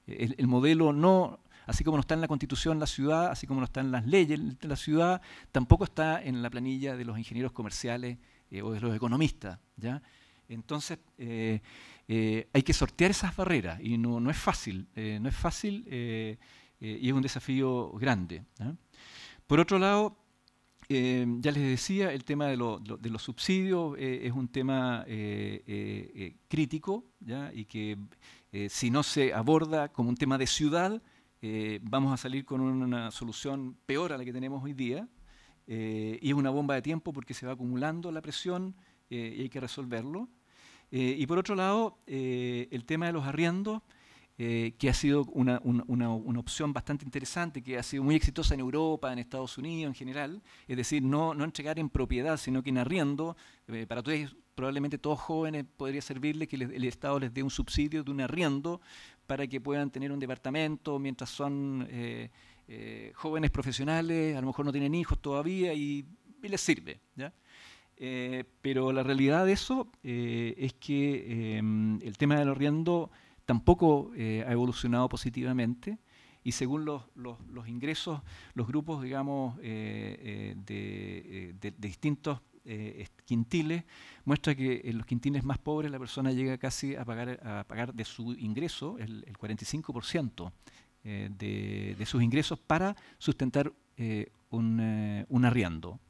El, modelo no, así como no está en la constitución la ciudad, así como no está en las leyes de la ciudad, tampoco está en la planilla de los ingenieros comerciales o de los economistas. ¿ya? Entonces, eh, hay que sortear esas barreras y no, es fácil, no es fácil eh, eh, y es un desafío grande. ¿ah? Por otro lado, ya les decía, el tema de, los subsidios es un tema crítico y que si no se aborda como un tema de ciudad, vamos a salir con una solución peor a la que tenemos hoy día. y es una bomba de tiempo porque se va acumulando la presión y hay que resolverlo. Eh, y por otro lado, eh, el tema de los arriendos, eh, que ha sido una, opción bastante interesante, que ha sido muy exitosa en Europa, en Estados Unidos en general, es decir, no, no entregar en propiedad, sino que en arriendo, para todos probablemente todos jóvenes podría servirle que el Estado les dé un subsidio de un arriendo para que puedan tener un departamento mientras son jóvenes profesionales, a lo mejor no tienen hijos todavía y, y les sirve. ¿ya? Eh, pero la realidad de eso eh, es que em, el tema del arriendo tampoco eh, ha evolucionado positivamente y según los, ingresos, los grupos, de, distintos quintiles, muestra que en los quintiles más pobres la persona llega casi a pagar, a pagar de su ingreso el, 45% de, sus ingresos para sustentar un, arriendo.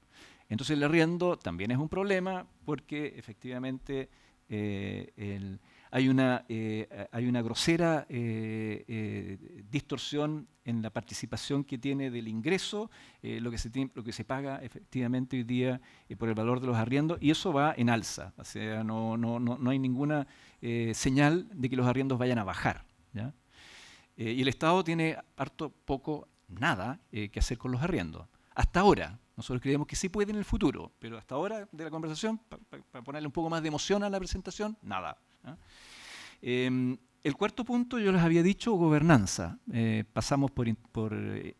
Entonces el arriendo también es un problema porque efectivamente eh, hay, una, eh, hay una grosera eh, distorsión en la participación que tiene del ingreso, lo, que se lo que se paga efectivamente hoy día por el valor de los arriendos, y eso va en alza. O sea, no, hay ninguna señal de que los arriendos vayan a bajar. y el Estado tiene harto poco, nada que hacer con los arriendos. Hasta ahora, nosotros creemos que sí puede en el futuro, pero hasta ahora de la conversación, para ponerle un poco más de emoción a la presentación, nada. ¿ah? Em, el cuarto punto, yo les había dicho, gobernanza. Eh, pasamos por... por eh,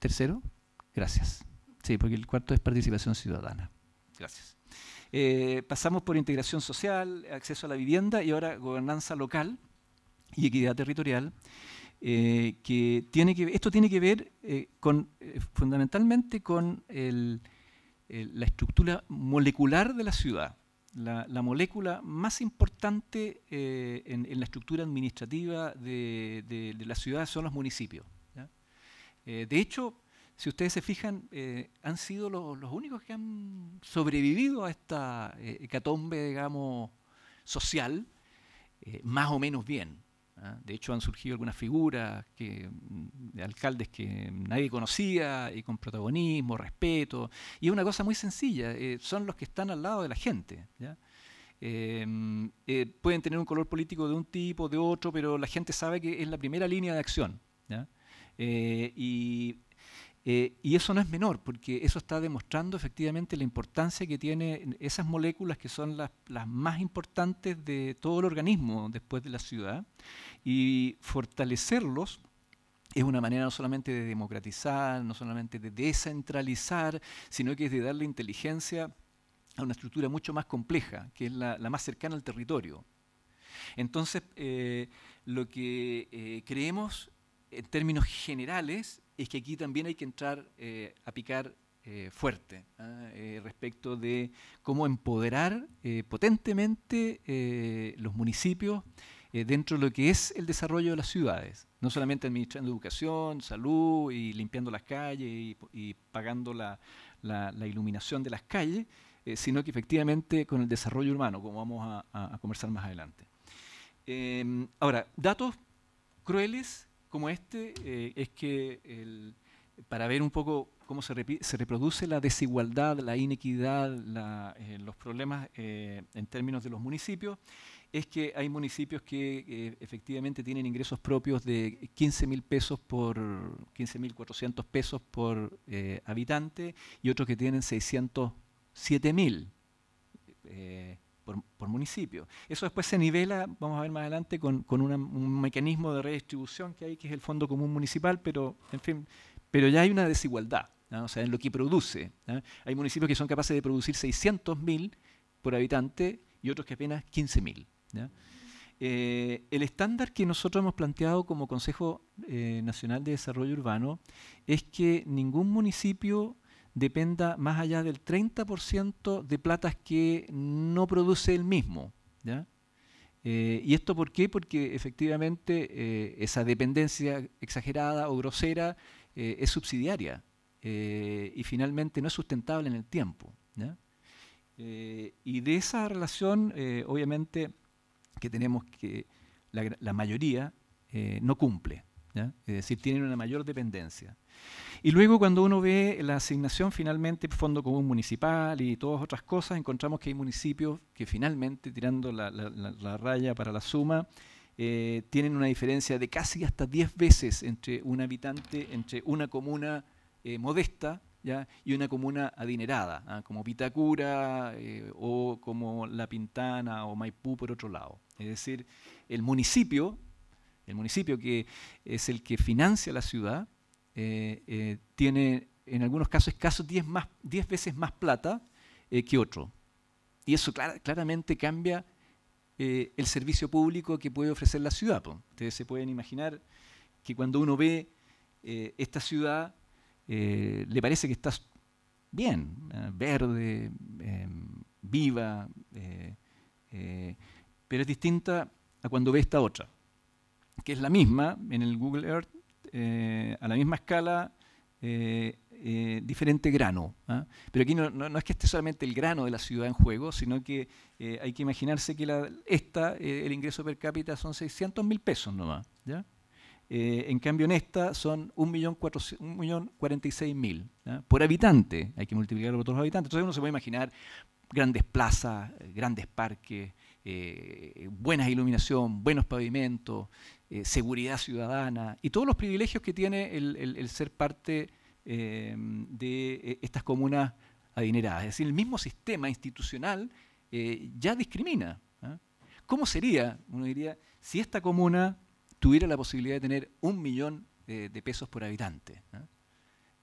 ¿Tercero? Gracias. Sí, porque el cuarto es participación ciudadana. Gracias. Eh, pasamos por integración social, acceso a la vivienda y ahora gobernanza local y equidad territorial. Eh, que tiene que esto tiene que ver eh, eh, fundamentalmente con la estructura molecular de la ciudad. La, molécula más importante en, la estructura administrativa de, la ciudad son los municipios. de hecho, si ustedes se fijan, han sido los, únicos que han sobrevivido a esta hecatombe, digamos, social, más o menos bien. ¿ah? De hecho, han surgido algunas figuras que, de alcaldes que nadie conocía y con protagonismo, respeto. Y es una cosa muy sencilla, eh, son los que están al lado de la gente. Eh, eh, pueden tener un color político de un tipo, de otro, pero la gente sabe que es la primera línea de acción. y eh, y eso no es menor, porque eso está demostrando efectivamente la importancia que tienen esas moléculas que son las, las, más importantes de todo el organismo después de la ciudad. Y fortalecerlos es una manera no solamente de democratizar, no solamente de descentralizar, sino que es de darle inteligencia a una estructura mucho más compleja, que es la, más cercana al territorio. Entonces, eh, lo que eh, creemos en términos generales es que aquí también hay que entrar eh, a picar eh, fuerte ¿ah? eh, respecto de cómo empoderar potentemente los municipios dentro de lo que es el desarrollo de las ciudades, no solamente administrando educación, salud y limpiando las calles y, pagando la, iluminación de las calles, sino que efectivamente con el desarrollo urbano, como vamos a conversar más adelante. Em, ahora, datos crueles como este eh, es que para ver un poco cómo se, reproduce la desigualdad, la inequidad, eh, los problemas eh, en términos de los municipios, es que hay municipios que efectivamente tienen ingresos propios de 15 pesos por 15.400 pesos por habitante y otros que tienen 607.000 mil por, municipio. Eso después se nivela, vamos a ver más adelante, con, un mecanismo de redistribución que hay, que es el Fondo Común Municipal, pero, en fin, pero ya hay una desigualdad, sea, en lo que produce. Hay municipios que son capaces de producir 600.000 por habitante y otros que apenas 15.000. Eh, el estándar que nosotros hemos planteado como Consejo eh, Nacional de Desarrollo Urbano es que ningún municipio dependa más allá del 30% de platas que no produce él mismo. Eh, ¿Y esto por qué? Porque efectivamente eh, esa dependencia exagerada o grosera eh, es subsidiaria y finalmente no es sustentable en el tiempo. y de esa relación, obviamente, que tenemos que la mayoría no cumple es decir, tienen una mayor dependencia. Y luego cuando uno ve la asignación finalmente Fondo Común Municipal y todas otras cosas, encontramos que hay municipios que finalmente, tirando la, raya para la suma, eh, tienen una diferencia de casi hasta 10 veces entre un habitante, entre una comuna eh, modesta ¿ya? y una comuna adinerada, ¿ah? como Pitacura eh, o como La Pintana o Maipú por otro lado. Es decir, el municipio el municipio que es el que financia la ciudad, eh, eh, tiene en algunos casos escasos 10 más, veces más plata eh, que otro. Y eso claramente cambia el servicio público que puede ofrecer la ciudad. Ustedes se pueden imaginar que cuando uno ve esta ciudad, le parece que está bien, verde, em, viva, pero es distinta a cuando ve esta otra que es la misma en el Google Earth, eh, a la misma escala, eh, eh, diferente grano. ¿ah? Pero aquí no, es que esté solamente el grano de la ciudad en juego, sino que hay que imaginarse que la, esta, el ingreso per cápita son 600 mil pesos nomás. en cambio, en esta son 1.046.000 por habitante. Hay que multiplicarlo por todos los habitantes. Entonces uno se puede imaginar grandes plazas, grandes parques, eh, buena iluminación, buenos pavimentos, eh, seguridad ciudadana y todos los privilegios que tiene el, ser parte eh, de eh, estas comunas adineradas. Es decir, el mismo sistema institucional ya discrimina. ¿ah? ¿Cómo sería, uno diría, si esta comuna tuviera la posibilidad de tener un millón de pesos por habitante? ¿ah?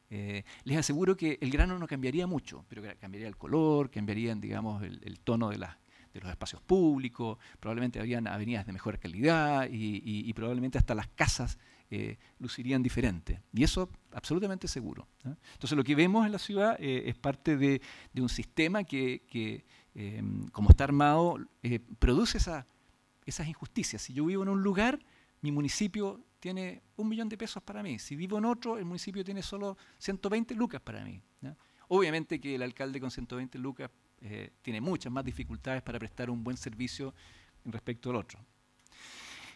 les aseguro que el grano no cambiaría mucho, pero cambiaría el color, cambiaría digamos, el, el tono de las de los espacios públicos, probablemente habían avenidas de mejor calidad y, probablemente hasta las casas eh, lucirían diferente. Y eso absolutamente seguro. Entonces lo que vemos en la ciudad eh, es parte de, un sistema que, em, como está armado, eh, produce esas injusticias. Si yo vivo en un lugar, mi municipio tiene un millón de pesos para mí. Si vivo en otro, el municipio tiene solo 120 lucas para mí. Obviamente que el alcalde con 120 lucas eh, tiene muchas más dificultades para prestar un buen servicio respecto al otro.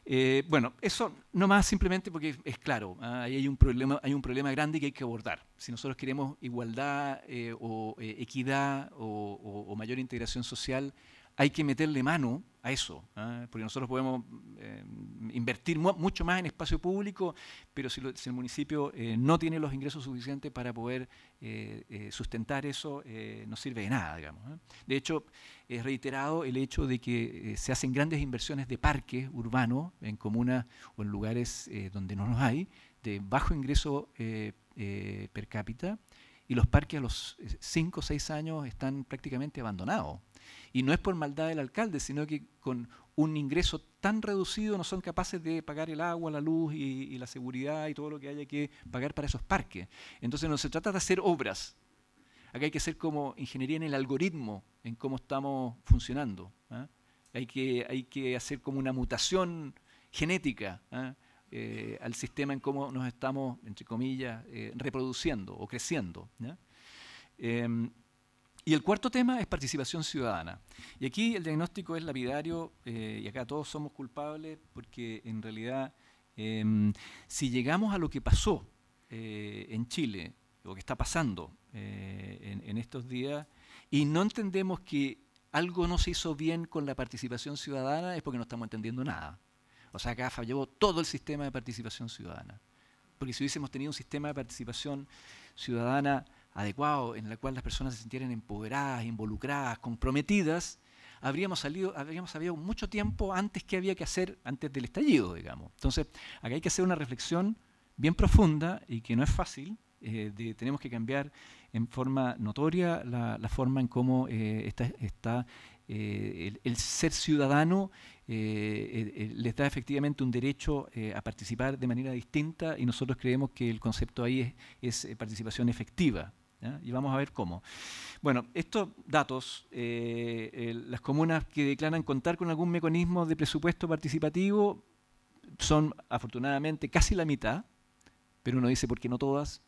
Eh, bueno, eso no más simplemente porque es claro, ¿ah? hay un, problema, hay un problema grande que hay que abordar. Si nosotros queremos igualdad eh, o equidad o, o, mayor integración social, hay que meterle mano eso, ¿ah? porque nosotros podemos eh, invertir mucho más en espacio público, pero si, el municipio eh, no tiene los ingresos suficientes para poder eh, sustentar eso, no sirve de nada, digamos. De hecho, es reiterado el hecho de que se hacen grandes inversiones de parques urbanos en comunas o en lugares donde no los hay, de bajo ingreso per cápita, y los parques a los 5 o 6 años están prácticamente abandonados. Y no es por maldad del alcalde, sino que con un ingreso tan reducido no son capaces de pagar el agua, la luz y, la seguridad y todo lo que haya que pagar para esos parques. Entonces no se trata de hacer obras. Acá hay que hacer como ingeniería en el algoritmo, en cómo estamos funcionando. ¿ah? Hay, que, hay que hacer como una mutación genética. ¿ah? Eh, al sistema en cómo nos estamos, entre comillas, eh, reproduciendo o creciendo. Y el cuarto tema es participación ciudadana. Y aquí el diagnóstico es lapidario eh, y acá todos somos culpables porque en realidad em, si llegamos a lo que pasó eh, en Chile, o que está pasando eh, en, en estos días, y no entendemos que algo no se hizo bien con la participación ciudadana, es porque no estamos entendiendo nada. O sea, acá falló todo el sistema de participación ciudadana. Porque si hubiésemos tenido un sistema de participación ciudadana adecuado, en la cual las personas se sintieran empoderadas, involucradas, comprometidas, habríamos, salido, habríamos sabido mucho tiempo antes que había que hacer, antes del estallido, digamos. Entonces, acá hay que hacer una reflexión bien profunda y que no es fácil. Eh, tenemos que cambiar en forma notoria la, forma en cómo eh, está, eh, el, ser ciudadano le les da efectivamente un derecho a participar de manera distinta y nosotros creemos que el concepto ahí es participación efectiva. Y vamos a ver cómo. Bueno, estos datos, eh, las comunas que declaran contar con algún mecanismo de presupuesto participativo son afortunadamente casi la mitad, pero uno dice, ¿por qué no todas?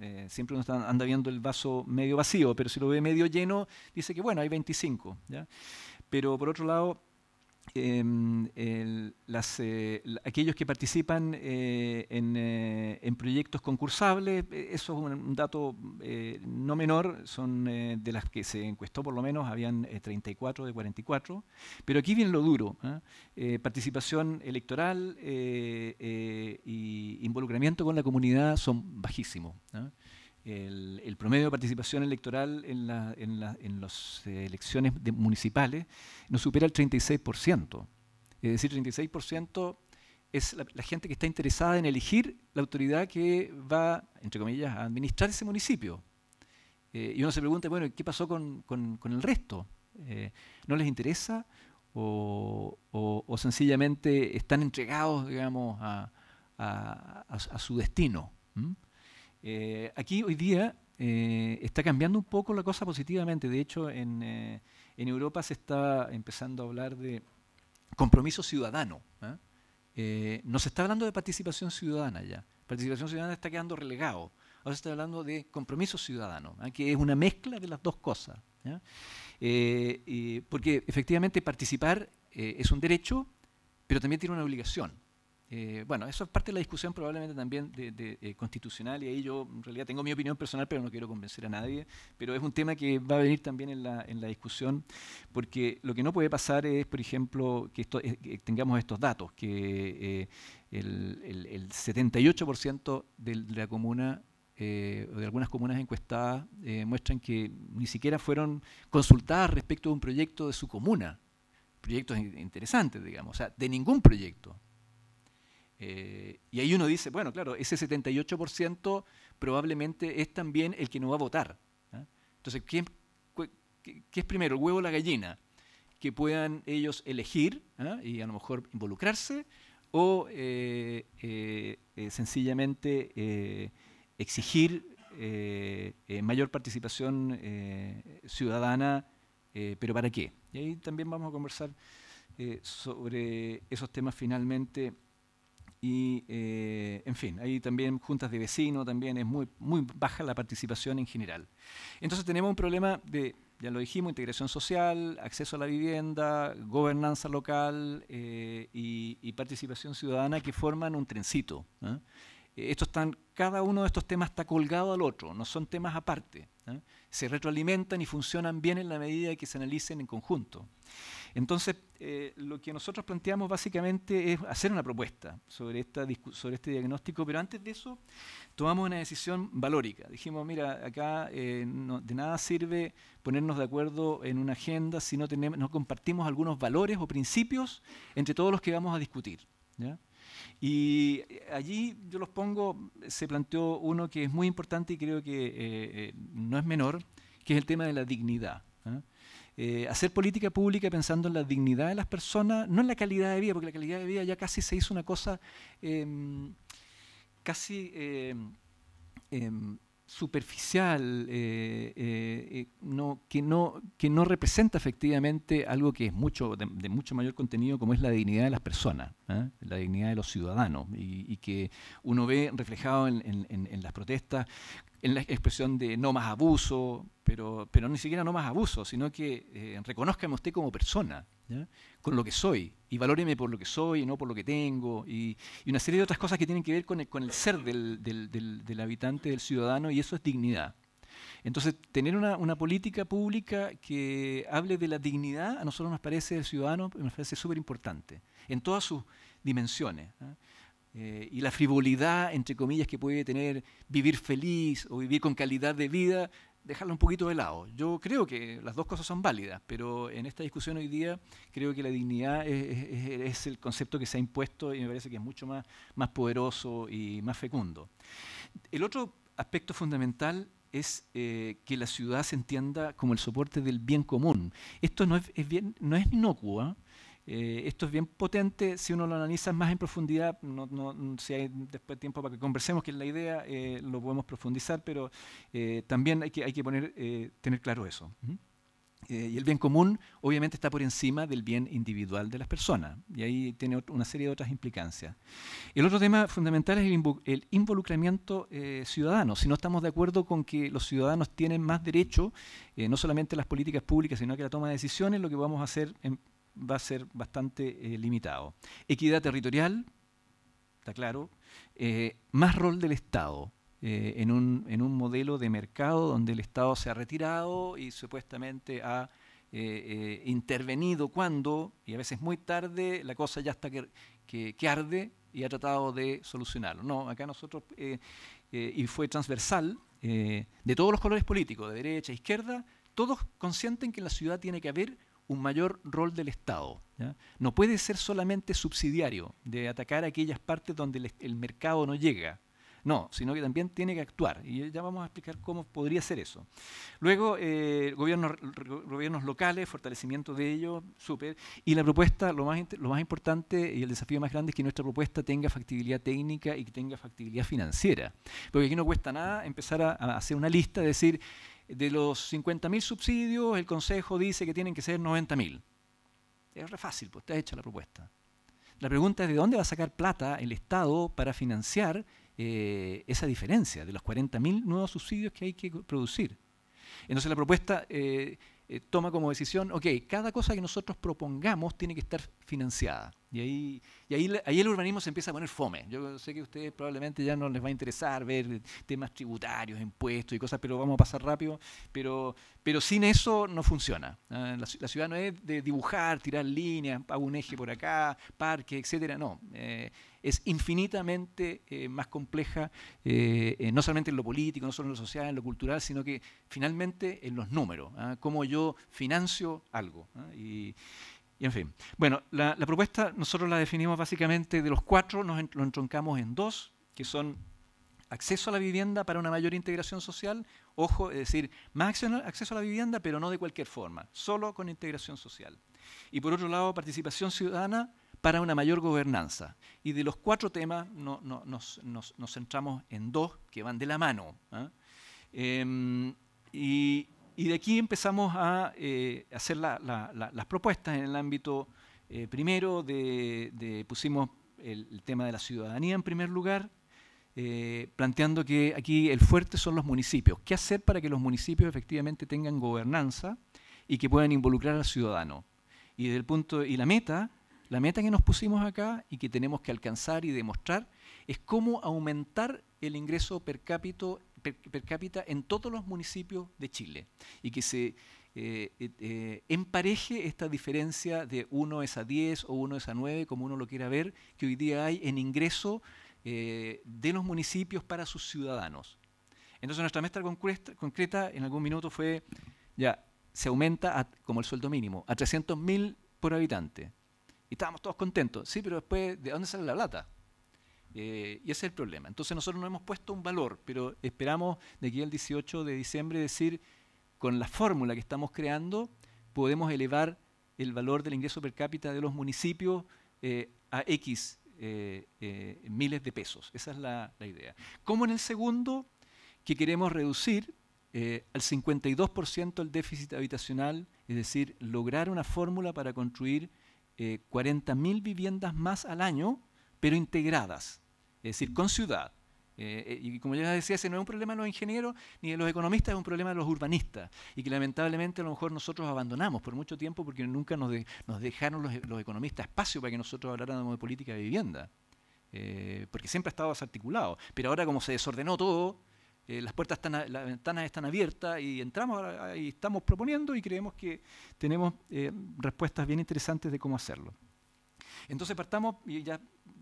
Eh, siempre uno está, anda viendo el vaso medio vacío, pero si lo ve medio lleno, dice que bueno, hay 25. ¿ya? Pero por otro lado, Em, eh, aquellos que participan eh, eh, en, proyectos concursables, eso es un, dato no menor, son de las que se encuestó por lo menos, habían 34 de 44, pero aquí viene lo duro, ¿ah? participación electoral y involucramiento con la comunidad son bajísimos. ¿ah? el, promedio de participación electoral en, las eh, elecciones municipales no supera el 36%. Es decir, 36% es la, gente que está interesada en elegir la autoridad que va, entre comillas, a administrar ese municipio. Eh, y uno se pregunta, bueno, ¿qué pasó con, el resto? Eh, ¿No les interesa? O, sencillamente están entregados, digamos, a, su destino. ¿Mm? Eh, aquí hoy día eh, está cambiando un poco la cosa positivamente. De hecho, en, eh, Europa se está empezando a hablar de compromiso ciudadano. ¿ah? no se está hablando de participación ciudadana ya. Participación ciudadana está quedando relegado. Ahora se está hablando de compromiso ciudadano, ¿ah? que es una mezcla de las dos cosas. porque efectivamente participar es un derecho, pero también tiene una obligación. Eh, bueno, eso es parte de la discusión probablemente también de, eh, constitucional y ahí yo en realidad tengo mi opinión personal, pero no quiero convencer a nadie, pero es un tema que va a venir también en la, en la discusión, porque lo que no puede pasar es, por ejemplo, que, eh, tengamos estos datos, que el, 78% de la comuna... de algunas comunas encuestadas muestran que ni siquiera fueron consultadas respecto de un proyecto de su comuna, proyectos interesantes, digamos, o sea, de ningún proyecto, eh, y ahí uno dice, bueno, claro, ese 78% probablemente es también el que no va a votar. ¿ah? Entonces, ¿qué, es primero, el huevo o la gallina? Que puedan ellos elegir ¿ah? y a lo mejor involucrarse o eh, eh, sencillamente exigir mayor participación ciudadana, pero ¿para qué? Y ahí también vamos a conversar sobre esos temas finalmente y, eh, en fin, hay también juntas de vecinos, también es muy, muy baja la participación en general. Entonces tenemos un problema de, ya lo dijimos, integración social, acceso a la vivienda, gobernanza local eh, y, participación ciudadana que forman un trencito. ¿eh? Estos están, cada uno de estos temas está colgado al otro, no son temas aparte. Se retroalimentan y funcionan bien en la medida que se analicen en conjunto. Entonces, eh, lo que nosotros planteamos básicamente es hacer una propuesta sobre, este diagnóstico, pero antes de eso tomamos una decisión valórica. Dijimos, mira, acá eh, de nada sirve ponernos de acuerdo en una agenda si no, tenemos, no compartimos algunos valores o principios entre todos los que vamos a discutir. Y eh, allí yo los pongo, se planteó uno que es muy importante y creo que no es menor, que es el tema de la dignidad. Eh, hacer política pública pensando en la dignidad de las personas, no en la calidad de vida, porque la calidad de vida ya casi se hizo una cosa em, casi em, em, superficial, eh, eh, eh, no, que, no, que no representa efectivamente algo que es mucho, de, mucho mayor contenido, como es la dignidad de las personas, la dignidad de los ciudadanos, y, que uno ve reflejado en, las protestas, en la expresión de no más abuso, pero, pero ni siquiera no más abuso, sino que a usted como persona, con lo que soy, y valóreme por lo que soy, y no por lo que tengo, y, una serie de otras cosas que tienen que ver con el, ser del, habitante, del ciudadano, y eso es dignidad. Entonces, tener una, política pública que hable de la dignidad, a nosotros nos parece, del ciudadano, nos parece súper importante, en todas sus dimensiones. ¿eh? Eh, y la frivolidad, entre comillas, que puede tener vivir feliz o vivir con calidad de vida, Dejarlo un poquito de lado. Yo creo que las dos cosas son válidas, pero en esta discusión hoy día creo que la dignidad es, el concepto que se ha impuesto y me parece que es mucho más, poderoso y más fecundo. El otro aspecto fundamental es eh, que la ciudad se entienda como el soporte del bien común. Esto no es, no es inocuo. ¿ah? Eh, esto es bien potente, si uno lo analiza más en profundidad, si hay después tiempo para que conversemos, que es la idea, eh, lo podemos profundizar, pero eh, también hay que, tener claro eso. y el bien común obviamente está por encima del bien individual de las personas, y ahí tiene una serie de otras implicancias. El otro tema fundamental es el, el involucramiento ciudadano. Si no estamos de acuerdo con que los ciudadanos tienen más derecho, no solamente las políticas públicas, sino que la toma de decisiones, lo que vamos a hacer en va a ser bastante eh, limitado. Equidad territorial, está claro. Eh, más rol del Estado. Eh, en, un, modelo de mercado donde el Estado se ha retirado y supuestamente ha intervenido cuando, y a veces muy tarde, la cosa ya está que, arde y ha tratado de solucionarlo. No, acá nosotros, y fue transversal, de todos los colores políticos, de derecha, izquierda, todos consienten que en la ciudad tiene que haber un mayor rol del Estado. No puede ser solamente subsidiario de atacar aquellas partes donde el, mercado no llega. No, sino que también tiene que actuar. Y ya vamos a explicar cómo podría ser eso. Luego, eh, gobiernos, locales, fortalecimiento de ellos, súper. Y la propuesta, lo más, lo más importante y el desafío más grande es que nuestra propuesta tenga factibilidad técnica y que tenga factibilidad financiera. Porque aquí no cuesta nada empezar a, hacer una lista, decir, de los 50.000 subsidios, el Consejo dice que tienen que ser 90.000. Es re fácil, pues está hecha la propuesta. La pregunta es de dónde va a sacar plata el Estado para financiar eh, esa diferencia de los 40.000 nuevos subsidios que hay que producir. Entonces la propuesta eh, eh, toma como decisión, ok, cada cosa que nosotros propongamos tiene que estar financiada. Y ahí, y ahí, ahí, el urbanismo se empieza a poner fome. Yo sé que a ustedes probablemente ya no les va a interesar ver temas tributarios, impuestos y cosas, pero vamos a pasar rápido. Pero, pero sin eso no funciona. Ah, la, ciudad no es de dibujar, tirar líneas, hago un eje por acá, parque, etcétera. No. Eh, es infinitamente eh, más compleja, eh, eh, no solamente en lo político, no solo en lo social, en lo cultural, sino que finalmente en los números, ¿ah? cómo yo financio algo. ¿ah? Y, en fin, bueno, la, propuesta nosotros la definimos básicamente de los cuatro, nos lo entroncamos en dos, que son acceso a la vivienda para una mayor integración social, ojo, es decir, más acceso a la vivienda, pero no de cualquier forma, solo con integración social. Y por otro lado, participación ciudadana para una mayor gobernanza. Y de los cuatro temas nos, centramos en dos que van de la mano. ¿ah? Em, y, de aquí empezamos a eh, hacer las propuestas en el ámbito, eh, primero, de, pusimos el, tema de la ciudadanía en primer lugar, eh, planteando que aquí el fuerte son los municipios. ¿Qué hacer para que los municipios efectivamente tengan gobernanza y que puedan involucrar al ciudadano? Y, punto, y la meta la meta que nos pusimos acá y que tenemos que alcanzar y demostrar es cómo aumentar el ingreso per cápita, en todos los municipios de Chile y que se eh, eh, eh, empareje esta diferencia de 1 es a 10 o uno es a 9, como uno lo quiera ver, que hoy día hay en ingreso de los municipios para sus ciudadanos. Entonces nuestra meta concreta en algún minuto fue, ya, se aumenta como el sueldo mínimo, a 300.000 por habitante. Y estábamos todos contentos, sí, pero después, ¿de dónde sale la plata? Eh, y ese es el problema. Entonces nosotros no hemos puesto un valor, pero esperamos de aquí al 18 de diciembre decir, con la fórmula que estamos creando, podemos elevar el valor del ingreso per cápita de los municipios eh, a X eh, miles de pesos. Esa es la, la, idea. Como en el segundo, que queremos reducir al 52% el déficit habitacional, es decir, lograr una fórmula para construir 40.000 eh, viviendas más al año, pero integradas, es decir, con ciudad. Eh, eh, y como ya decía, ese no es un problema de los ingenieros ni de los economistas, es un problema de los urbanistas. Y que lamentablemente a lo mejor nosotros abandonamos por mucho tiempo porque nunca nos, dejaron los, economistas espacio para que nosotros habláramos de política de vivienda. porque siempre ha estado desarticulado. Pero ahora como se desordenó todo, eh, las puertas están, las ventanas están abiertas y entramos y estamos proponiendo y creemos que tenemos eh, respuestas bien interesantes de cómo hacerlo. Entonces partamos y ya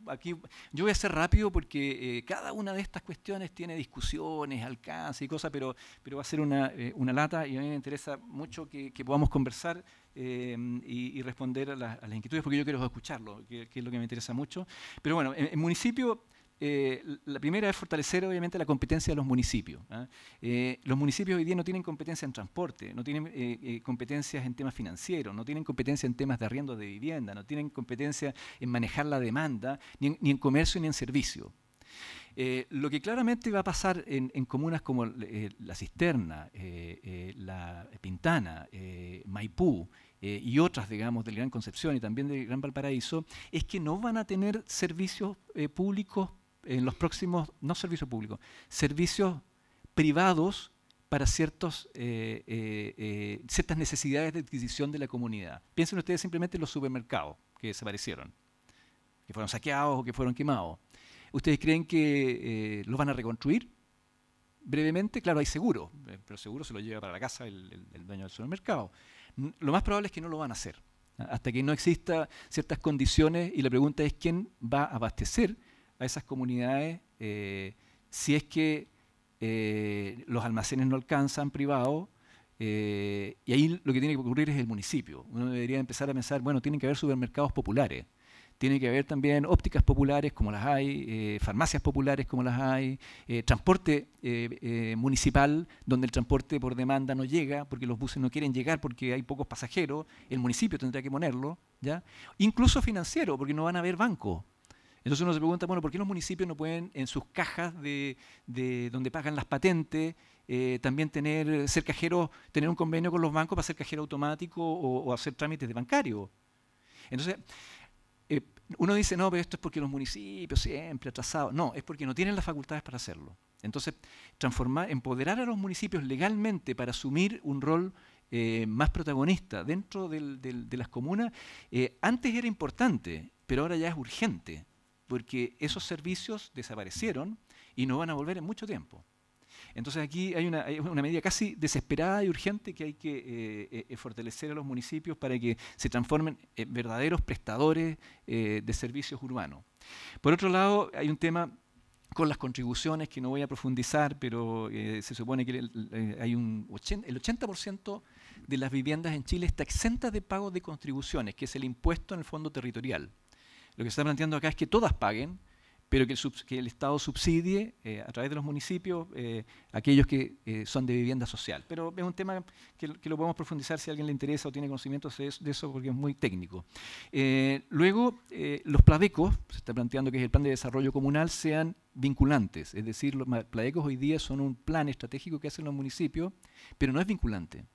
aquí yo voy a ser rápido porque eh, cada una de estas cuestiones tiene discusiones, alcance y cosas, pero, pero va a ser una, lata y a mí me interesa mucho que, podamos conversar y, responder a, las inquietudes porque yo quiero escucharlo, que, es lo que me interesa mucho. Pero bueno, en municipio eh, la primera es fortalecer obviamente la competencia de los municipios. ¿ah? Eh, los municipios hoy día no tienen competencia en transporte, no tienen eh, competencias en temas financieros, no tienen competencia en temas de arriendo de vivienda, no tienen competencia en manejar la demanda, ni en, comercio ni en servicio. lo que claramente va a pasar en, comunas como La Cisterna, La Pintana, Maipú y otras, digamos, del Gran Concepción y también del Gran Valparaíso, es que no van a tener servicios públicos en los próximos, no servicios públicos, servicios privados para eh, eh, eh, ciertas necesidades de adquisición de la comunidad. Piensen ustedes simplemente en los supermercados que desaparecieron, que fueron saqueados o que fueron quemados. ¿Ustedes creen que los van a reconstruir? brevemente, claro, hay seguro, pero seguro se lo lleva para la casa el, el, dueño del supermercado. Lo más probable es que no lo van a hacer, ¿ah? hasta que no existan ciertas condiciones y la pregunta es quién va a abastecer a esas comunidades eh, si es que eh, los almacenes no alcanzan privados. Eh, y ahí lo que tiene que ocurrir es el municipio. Uno debería empezar a pensar, bueno, tienen que haber supermercados populares, tiene que haber también ópticas populares como las hay, farmacias populares como las hay, transporte municipal donde el transporte por demanda no llega porque los buses no quieren llegar porque hay pocos pasajeros, el municipio tendría que ponerlo, ¿ya? Incluso financiero porque no van a haber bancos. Entonces uno se pregunta, bueno, ¿por qué los municipios no pueden en sus cajas de, donde pagan las patentes eh, también tener ser cajero, tener un convenio con los bancos para ser cajero automático o, hacer trámites de bancario? Entonces, eh, uno dice, no, pero esto es porque los municipios siempre atrasados. No, es porque no tienen las facultades para hacerlo. Entonces, transformar, empoderar a los municipios legalmente para asumir un rol eh, más protagonista dentro de las comunas, antes era importante, pero ahora ya es urgente porque esos servicios desaparecieron y no van a volver en mucho tiempo. Entonces aquí hay una, medida casi desesperada y urgente que hay que eh, eh, fortalecer a los municipios para que se transformen en verdaderos prestadores eh, de servicios urbanos. Por otro lado, hay un tema con las contribuciones que no voy a profundizar, pero se supone que hay un 80, el 80% de las viviendas en Chile está exenta de pago de contribuciones, que es el impuesto en el fondo territorial. Lo que se está planteando acá es que todas paguen, pero que el, Estado subsidie eh, a través de los municipios eh, aquellos que eh, son de vivienda social. Pero es un tema que, lo podemos profundizar si a alguien le interesa o tiene conocimientos de eso, porque es muy técnico. luego, los pladecos, se está planteando que es el plan de desarrollo comunal, sean vinculantes. Es decir, los pladecos hoy día son un plan estratégico que hacen los municipios, pero no es vinculante.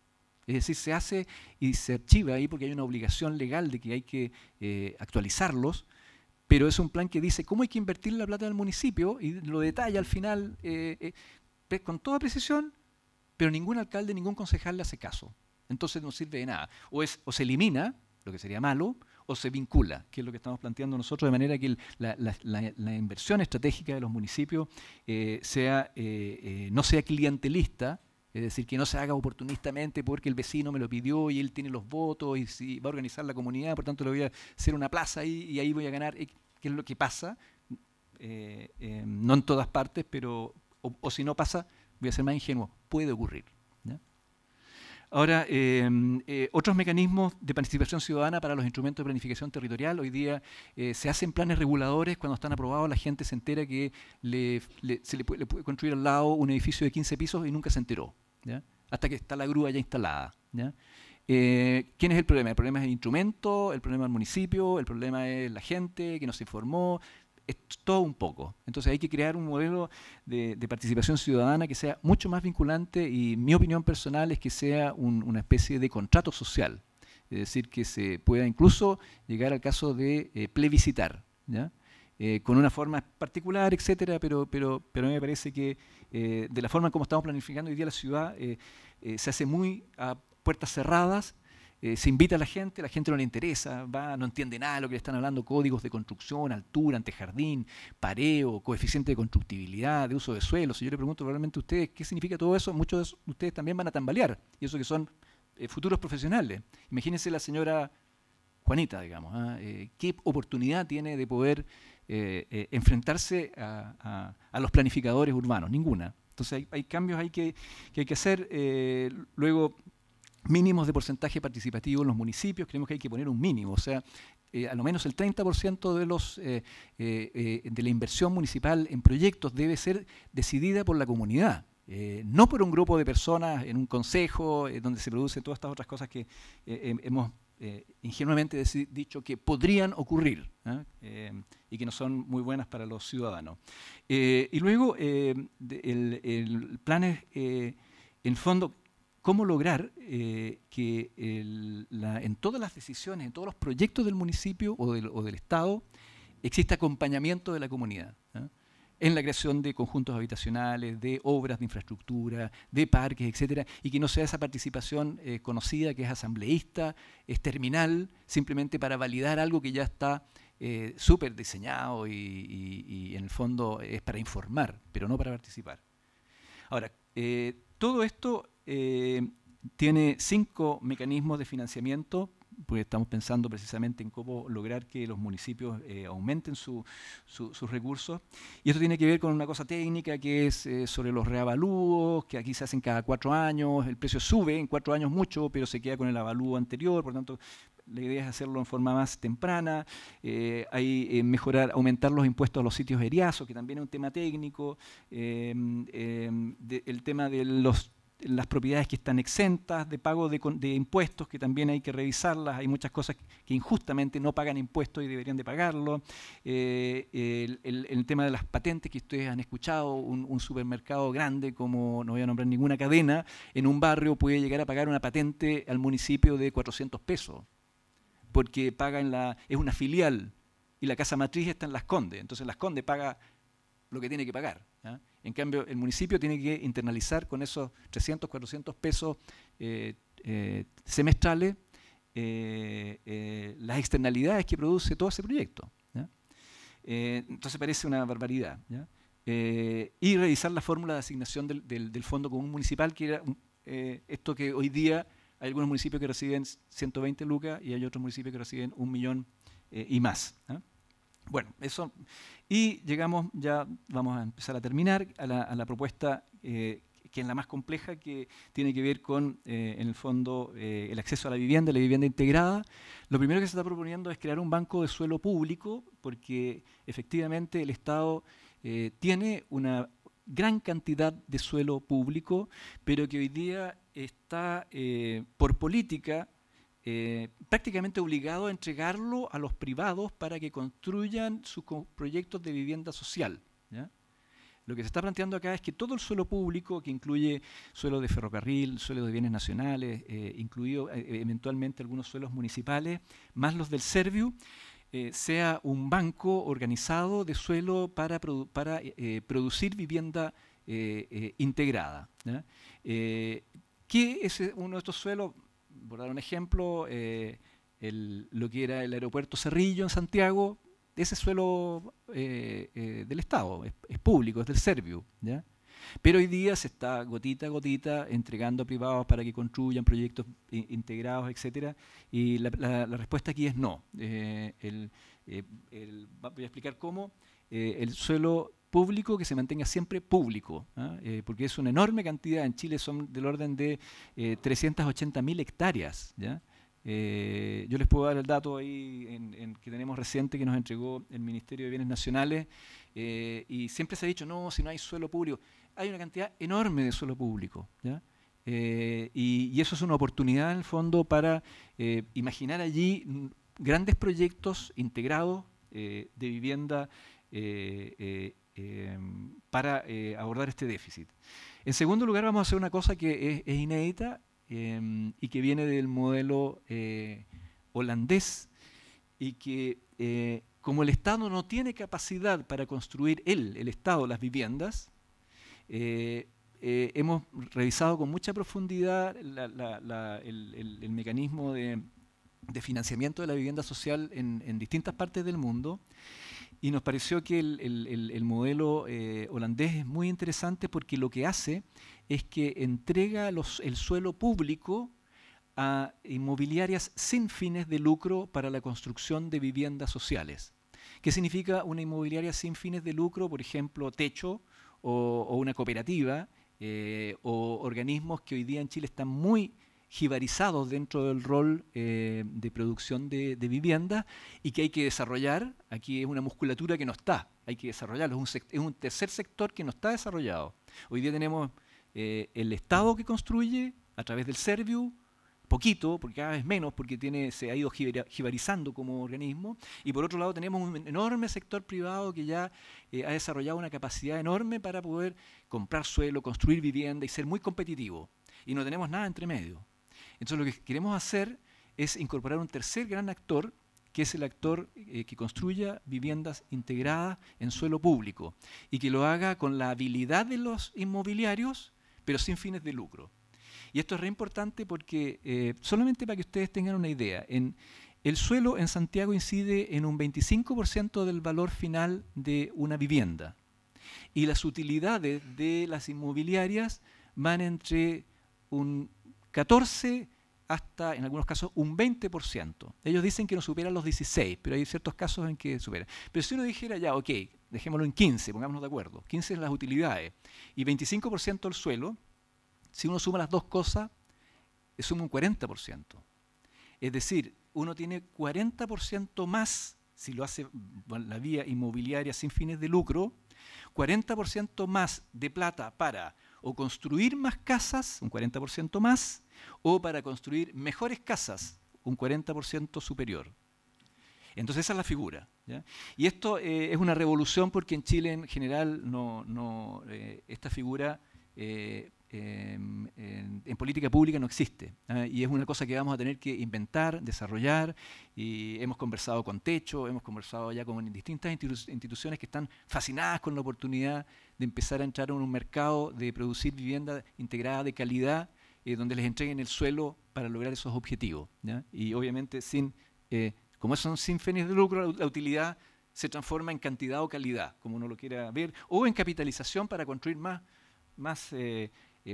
Es decir, se hace y se archiva ahí porque hay una obligación legal de que hay que eh, actualizarlos, pero es un plan que dice cómo hay que invertir la plata del municipio y lo detalla al final eh, eh, pues, con toda precisión, pero ningún alcalde, ningún concejal le hace caso. Entonces no sirve de nada. O, se elimina, lo que sería malo, o se vincula, que es lo que estamos planteando nosotros, de manera que la, inversión estratégica de los municipios sea, no sea clientelista, es decir, que no se haga oportunistamente porque el vecino me lo pidió y él tiene los votos y si va a organizar la comunidad, por tanto le voy a hacer una plaza ahí y ahí voy a ganar. ¿Qué es lo que pasa? Eh, eh, no en todas partes, pero o si no pasa, voy a ser más ingenuo. Puede ocurrir. Ahora, em, eh, otros mecanismos de participación ciudadana para los instrumentos de planificación territorial. Hoy día eh, se hacen planes reguladores, cuando están aprobados la gente se entera que se le puede, construir al lado un edificio de 15 pisos y nunca se enteró, hasta que está la grúa ya instalada. Eh, ¿Quién es el problema? El problema es el instrumento, el problema es el municipio, el problema es la gente que no se informó, es todo un poco. Entonces hay que crear un modelo de, participación ciudadana que sea mucho más vinculante y mi opinión personal es que sea una especie de contrato social. Es decir, que se pueda incluso llegar al caso de eh, plebiscitar, ¿ya? Eh, con una forma particular, etcétera, pero, pero, pero a mí me parece que eh, de la forma en como estamos planificando hoy día la ciudad se hace muy a puertas cerradas eh, se invita a la gente, la gente no le interesa, va, no entiende nada de lo que le están hablando, códigos de construcción, altura, antejardín, pareo, coeficiente de constructibilidad, de uso de suelo. Si yo le pregunto realmente a ustedes qué significa todo eso, muchos de ustedes también van a tambalear, y eso que son eh, futuros profesionales. Imagínense la señora Juanita, digamos, ¿ah? eh, qué oportunidad tiene de poder enfrentarse a, los planificadores urbanos, ninguna. Entonces hay, cambios que, hay que hacer. luego, mínimos de porcentaje participativo en los municipios, creemos que hay que poner un mínimo, o sea, al eh, a menos el 30% de, los, eh, eh, de la inversión municipal en proyectos debe ser decidida por la comunidad. no por un grupo de personas en un consejo donde se producen todas estas otras cosas que hemos ingenuamente dicho que podrían ocurrir y que no son muy buenas para los ciudadanos. y luego, el, el, plan es, en fondo, cómo lograr eh, que en todas las decisiones, en todos los proyectos del municipio o del, Estado, exista acompañamiento de la comunidad. ¿ah? en la creación de conjuntos habitacionales, de obras de infraestructura, de parques, etcétera, y que no sea esa participación eh, conocida que es asambleísta, es terminal, simplemente para validar algo que ya está eh, súper diseñado y, en el fondo es para informar, pero no para participar. Ahora, todo esto eh, tiene cinco mecanismos de financiamiento porque estamos pensando precisamente en cómo lograr que los municipios eh, aumenten sus recursos. Y esto tiene que ver con una cosa técnica que es eh, sobre los reavalúos, que aquí se hacen cada cuatro años, el precio sube en cuatro años mucho, pero se queda con el avalúo anterior, por lo tanto la idea es hacerlo en forma más temprana, hay, eh, eh, mejorar, aumentar los impuestos a los sitios eriazos, que también es un tema técnico, em, em, el tema de las propiedades que están exentas de pago de, impuestos, que también hay que revisarlas, hay muchas cosas que injustamente no pagan impuestos y deberían de pagarlo, eh, el, tema de las patentes que ustedes han escuchado, un supermercado grande como, no voy a nombrar ninguna cadena, en un barrio puede llegar a pagar una patente al municipio de 400 pesos porque paga en la, es una filial y la casa matriz está en Las Condes, entonces Las Condes paga lo que tiene que pagar. En cambio, el municipio tiene que internalizar con esos 300, 400 pesos eh, eh, semestrales eh, las externalidades que produce todo ese proyecto. entonces parece una barbaridad. y revisar la fórmula de asignación del, del, Fondo Común Municipal, que era esto que hoy día hay algunos municipios que reciben 120 lucas y hay otros municipios que reciben un millón eh, y más. ¿ah? Bueno, eso. Y llegamos, ya vamos a empezar a terminar, a la, propuesta eh, que es la más compleja, que tiene que ver con, eh, en el fondo, el acceso a la vivienda, la vivienda integrada. Lo primero que se está proponiendo es crear un banco de suelo público, porque efectivamente el Estado tiene una gran cantidad de suelo público, pero que hoy día está eh, por política eh, prácticamente obligado a entregarlo a los privados para que construyan sus proyectos de vivienda social. Lo que se está planteando acá es que todo el suelo público, que incluye suelo de ferrocarril, suelo de bienes nacionales, eh, incluido eventualmente algunos suelos municipales, más los del Serviu, sea un banco organizado de suelo para, para producir vivienda integrada. ¿Qué es uno de estos suelos? Por dar un ejemplo, eh, lo que era el aeropuerto Cerrillo en Santiago, ese suelo eh, eh, del Estado, es, público, es del Serbio. Pero hoy día se está gotita a gotita entregando a privados para que construyan proyectos integrados, etc. Y la, respuesta aquí es no. voy a explicar cómo. el suelo público que se mantenga siempre público, ¿ah? eh, porque es una enorme cantidad, en Chile son del orden de 380.000 eh, hectáreas. Eh, yo les puedo dar el dato ahí en, que tenemos reciente que nos entregó el Ministerio de Bienes Nacionales y siempre se ha dicho, no, si no hay suelo público. Hay una cantidad enorme de suelo público. y, eso es una oportunidad en el fondo para imaginar allí grandes proyectos integrados de vivienda Em, para eh, abordar este déficit. En segundo lugar, vamos a hacer una cosa que es, inédita em, y que viene del modelo eh, holandés y que eh, como el Estado no tiene capacidad para construir él, el Estado, las viviendas, hemos revisado con mucha profundidad el, mecanismo de, financiamiento de la vivienda social en, en, distintas partes del mundo y nos pareció que el, modelo eh, holandés es muy interesante porque lo que hace es que entrega el suelo público a inmobiliarias sin fines de lucro para la construcción de viviendas sociales. ¿Qué significa una inmobiliaria sin fines de lucro? Por ejemplo, Techo o, una cooperativa eh, o organismos que hoy día en Chile están muy jibarizados dentro del rol eh, de producción de, vivienda y que hay que desarrollar. Aquí es una musculatura que no está, hay que desarrollarlo. Es un, tercer sector que no está desarrollado. Hoy día tenemos eh, el Estado que construye a través del Serviu, poquito, porque cada vez menos, porque tiene, se ha ido jibarizando como organismo, y por otro lado tenemos un enorme sector privado que ya eh, ha desarrollado una capacidad enorme para poder comprar suelo, construir vivienda y ser muy competitivo, y no tenemos nada entre medio. Entonces lo que queremos hacer es incorporar un tercer gran actor, que es el actor eh, que construya viviendas integradas en suelo público y que lo haga con la habilidad de los inmobiliarios, pero sin fines de lucro. Y esto es re importante porque, eh, solamente para que ustedes tengan una idea, el suelo en Santiago incide en un 25% del valor final de una vivienda y las utilidades de las inmobiliarias van entre un 14 hasta, en algunos casos, un 20%. Ellos dicen que no superan los 16, pero hay ciertos casos en que superan. Pero si uno dijera, ya, ok, dejémoslo en 15, pongámonos de acuerdo, 15 es las utilidades y 25% el suelo, si uno suma las dos cosas, suma un 40%. Es decir, uno tiene 40% más si lo hace la vía inmobiliaria sin fines de lucro, 40% más de plata para o construir más casas, un 40% más, o para construir mejores casas, un 40% superior. Entonces esa es la figura. Y esto eh, es una revolución porque en Chile en general no, eh, esta figura eh, em, en, política pública no existe. Y es una cosa que vamos a tener que inventar, desarrollar. Y hemos conversado con Techo, hemos conversado ya con distintas instituciones que están fascinadas con la oportunidad de empezar a entrar en un mercado, de producir vivienda integrada de calidad, eh, donde les entreguen el suelo para lograr esos objetivos. Y obviamente, sin, eh, como son sin fines de lucro, la utilidad se transforma en cantidad o calidad, como uno lo quiera ver, o en capitalización para construir más, más eh,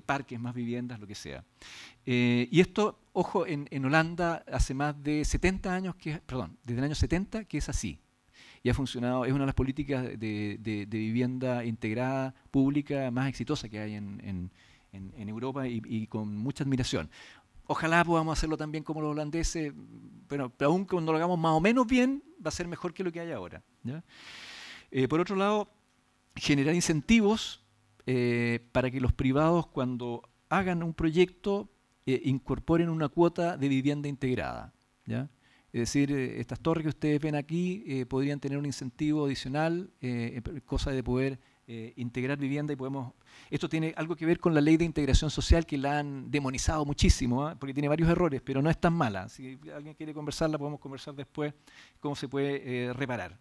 parques, más viviendas, lo que sea. y esto, ojo, en, en, Holanda hace más de 70 años, que, perdón, desde el año 70 que es así y ha funcionado, es una de las políticas de, vivienda integrada pública más exitosa que hay en, Europa y, con mucha admiración. Ojalá podamos hacerlo también como los holandeses, pero, aún cuando lo hagamos más o menos bien, va a ser mejor que lo que hay ahora. Eh, por otro lado, generar incentivos eh, para que los privados cuando hagan un proyecto eh, incorporen una cuota de vivienda integrada. ¿ya? Es decir, eh, estas torres que ustedes ven aquí eh, podrían tener un incentivo adicional, eh, cosa de poder eh, integrar vivienda y podemos... Esto tiene algo que ver con la ley de integración social que la han demonizado muchísimo, ¿ah? porque tiene varios errores, pero no es tan mala. Si alguien quiere conversarla, podemos conversar después cómo se puede eh, reparar.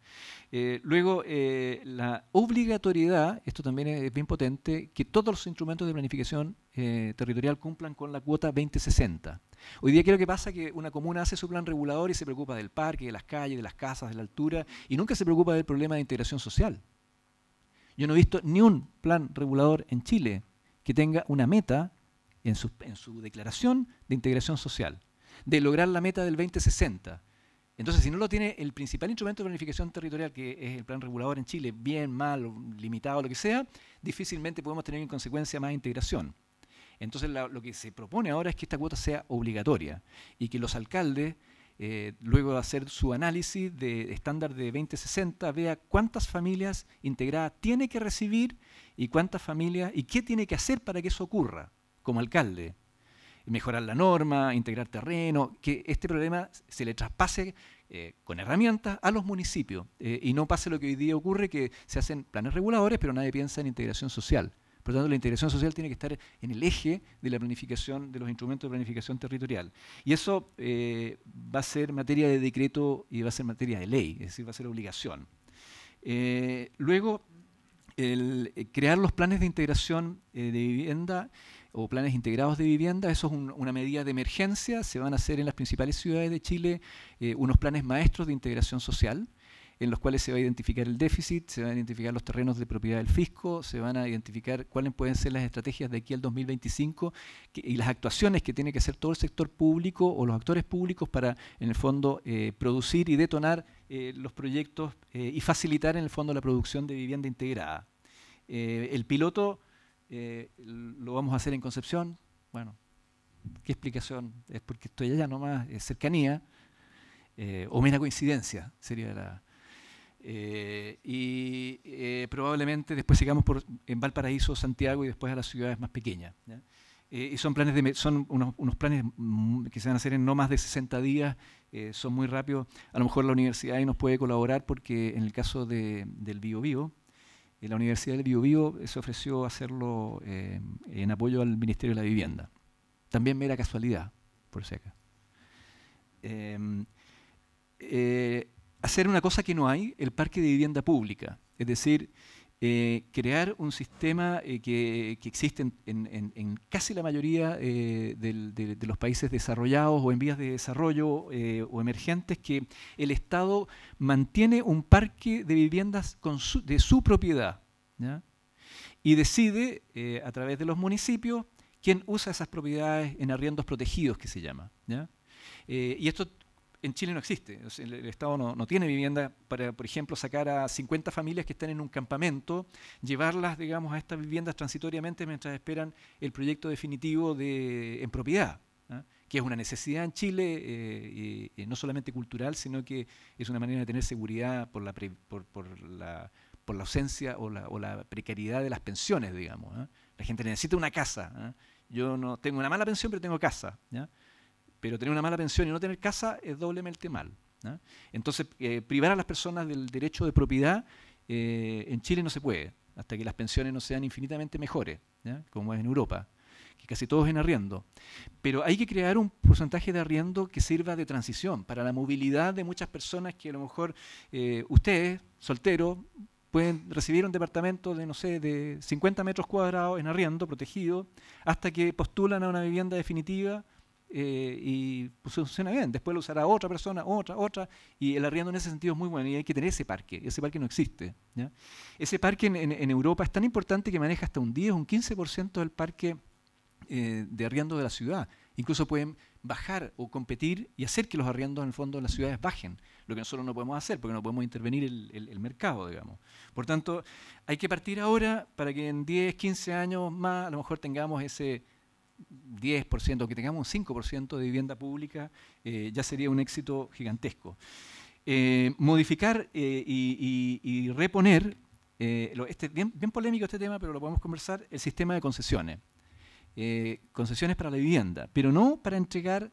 Eh, luego, la obligatoriedad, esto también es bien potente, que todos los instrumentos de planificación territorial cumplan con la cuota 2060. Hoy día creo que pasa que una comuna hace su plan regulador y se preocupa del parque, de las calles, de las casas, de la altura, y nunca se preocupa del problema de integración social. Yo no he visto ni un plan regulador en Chile que tenga una meta en su, declaración de integración social, de lograr la meta del 2060. Entonces, si no lo tiene el principal instrumento de planificación territorial, que es el plan regulador en Chile, bien, mal, limitado, lo que sea, difícilmente podemos tener en consecuencia más integración. Entonces, lo que se propone ahora es que esta cuota sea obligatoria y que los alcaldes eh, luego de hacer su análisis de estándar de 2060, vea cuántas familias integradas tiene que recibir y cuántas familias y qué tiene que hacer para que eso ocurra como alcalde. Mejorar la norma, integrar terreno, que este problema se le traspase eh, con herramientas a los municipios eh, y no pase lo que hoy día ocurre, que se hacen planes reguladores, pero nadie piensa en integración social. Por lo tanto, la integración social tiene que estar en el eje de la planificación, de los instrumentos de planificación territorial. Y eso eh, va a ser materia de decreto y va a ser materia de ley, es decir, va a ser obligación. Eh, luego, eh, crear los planes de integración de vivienda o planes integrados de vivienda, eso es una medida de emergencia, se van a hacer en las principales ciudades de Chile unos planes maestros de integración social en los cuales se va a identificar el déficit, se van a identificar los terrenos de propiedad del fisco, se van a identificar cuáles pueden ser las estrategias de aquí al 2025 y las actuaciones que tiene que hacer todo el sector público o los actores públicos para, en el fondo, eh, producir y detonar eh, los proyectos eh, y facilitar, en el fondo, la producción de vivienda integrada. el piloto lo vamos a hacer en Concepción. Bueno, ¿qué explicación? Es porque estoy allá nomás, cercanía. o mera coincidencia sería la, eh, y eh, probablemente después sigamos por, en Valparaíso, Santiago y después a las ciudades más pequeñas. Eh, y son, planes son unos, planes mm, que se van a hacer en no más de 60 días, son muy rápidos. A lo mejor la universidad ahí nos puede colaborar porque en el caso del Bio la Universidad del Bio Bio se ofreció hacerlo en apoyo al Ministerio de la Vivienda. También mera casualidad, por si acaso. Em, hacer una cosa que no hay, el parque de vivienda pública. Es decir, eh, crear un sistema eh, que, que, existe en, casi la mayoría eh, de, los países desarrollados o en vías de desarrollo o emergentes, que el Estado mantiene un parque de viviendas de su propiedad y decide a través de los municipios quién usa esas propiedades en arriendos protegidos, que se llama. y esto en Chile no existe. El, Estado no, tiene vivienda para, por ejemplo, sacar a 50 familias que están en un campamento, llevarlas, digamos, a estas viviendas transitoriamente mientras esperan el proyecto definitivo de, en propiedad, ¿ah? que es una necesidad en Chile, eh, no solamente cultural, sino que es una manera de tener seguridad por la, por, la, por la ausencia o la, o la, precariedad de las pensiones, digamos. ¿ah? La gente necesita una casa. ¿ah? Yo no tengo una mala pensión, pero tengo casa. ¿ya? pero tener una mala pensión y no tener casa es doblemente mal. Entonces, eh, privar a las personas del derecho de propiedad eh, en Chile no se puede, hasta que las pensiones no sean infinitamente mejores, como es en Europa, que casi todos en arriendo. Pero hay que crear un porcentaje de arriendo que sirva de transición para la movilidad de muchas personas que a lo mejor eh, ustedes, solteros, pueden recibir un departamento de, no sé, de 50 metros cuadrados en arriendo, protegido, hasta que postulan a una vivienda definitiva eh, y funciona pues, bien. Después lo usará otra persona, otra, otra, y el arriendo en ese sentido es muy bueno y hay que tener ese parque. Ese parque no existe. Ese parque en, Europa es tan importante que maneja hasta un 10, un 15% del parque eh, de arriendo de la ciudad. Incluso pueden bajar o competir y hacer que los arriendos en el fondo de las ciudades bajen, lo que nosotros no podemos hacer porque no podemos intervenir el, el, mercado, digamos. Por tanto, hay que partir ahora para que en 10, 15 años más a lo mejor tengamos ese 10%, que tengamos un 5% de vivienda pública, eh, ya sería un éxito gigantesco. Eh, modificar eh, y, reponer, este, bien, polémico este tema, pero lo podemos conversar, el sistema de concesiones. concesiones para la vivienda, pero no para entregar,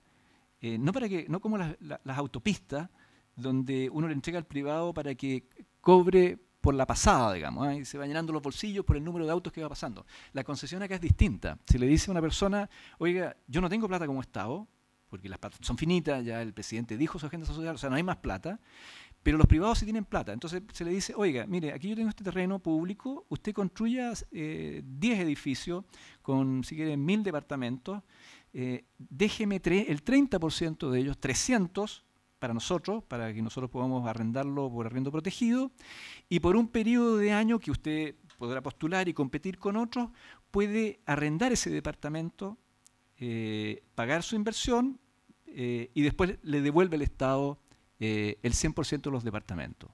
no, para que, no como las autopistas, donde uno le entrega al privado para que cobre por la pasada, digamos, ¿eh? y se va llenando los bolsillos por el número de autos que va pasando. La concesión acá es distinta. Si le dice a una persona, oiga, yo no tengo plata como Estado, porque las plata son finitas, ya el presidente dijo su agenda social, o sea, no hay más plata, pero los privados sí tienen plata. Entonces se le dice, oiga, mire, aquí yo tengo este terreno público, usted construya 10 eh, edificios con, si quiere, mil departamentos, eh, déjeme el 30% de ellos, 300, para nosotros, para que nosotros podamos arrendarlo por arriendo protegido, y por un periodo de año que usted podrá postular y competir con otros, puede arrendar ese departamento, eh, pagar su inversión eh, y después le devuelve al Estado eh, el 100% de los departamentos.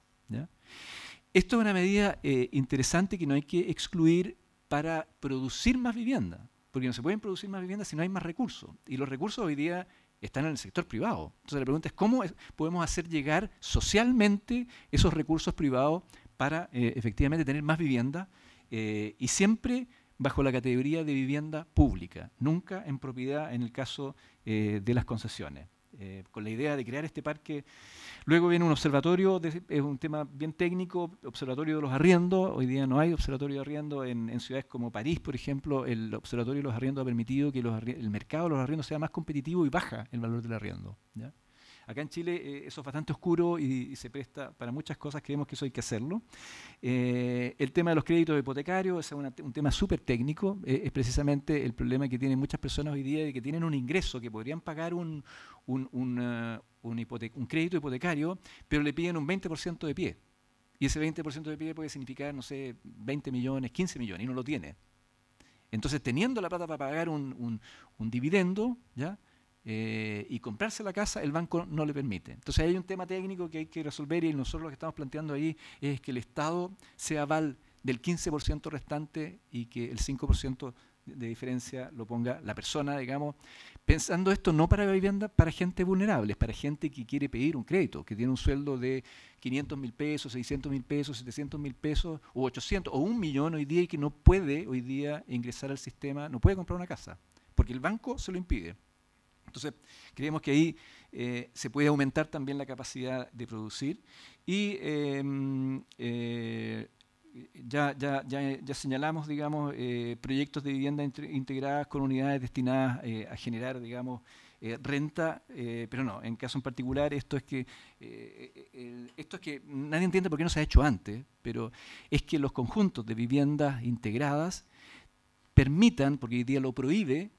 Esto es una medida interesante que no hay que excluir para producir más vivienda, porque no se pueden producir más viviendas si no hay más recursos. Y los recursos hoy día están en el sector privado. Entonces la pregunta es cómo podemos hacer llegar socialmente esos recursos privados para eh, efectivamente tener más vivienda eh, y siempre bajo la categoría de vivienda pública, nunca en propiedad en el caso eh, de las concesiones. Eh, con la idea de crear este parque. Luego viene un observatorio, es un tema bien técnico, observatorio de los arriendos. Hoy día no hay observatorio de arriendo en, ciudades como París, por ejemplo. El observatorio de los arriendos ha permitido que el mercado de los arriendos sea más competitivo y baja el valor del arriendo. Acá en Chile eh, eso es bastante oscuro y, se presta para muchas cosas, creemos que eso hay que hacerlo. Eh, el tema de los créditos hipotecarios es un tema súper técnico, es precisamente el problema que tienen muchas personas hoy día de que tienen un ingreso, que podrían pagar un, un, eh, un, crédito hipotecario, pero le piden un 20% de pie. Y ese 20% de pie puede significar, no sé, 20 millones, 15 millones, y no lo tiene. Entonces, teniendo la plata para pagar un, dividendo ¿ya? Eh, y comprarse la casa, el banco no le permite. Entonces, hay un tema técnico que hay que resolver y nosotros lo que estamos planteando ahí es que el Estado sea aval del 15% restante y que el 5% de diferencia lo ponga la persona, digamos, pensando esto no para la vivienda, para gente vulnerable, para gente que quiere pedir un crédito, que tiene un sueldo de 500 mil pesos, 600 mil pesos, 700 mil pesos, o 800, o un millón hoy día y que no puede hoy día ingresar al sistema, no puede comprar una casa, porque el banco se lo impide. Entonces, creemos que ahí eh, se puede aumentar también la capacidad de producir y em, eh, ya, ya, ya, ya, señalamos, digamos, eh, proyectos de vivienda integradas con unidades destinadas eh, a generar, digamos, eh, renta, pero no, en caso en particular esto es que esto es que nadie entiende por qué no se ha hecho antes, pero es que los conjuntos de viviendas integradas permitan, porque hoy día lo prohíbe,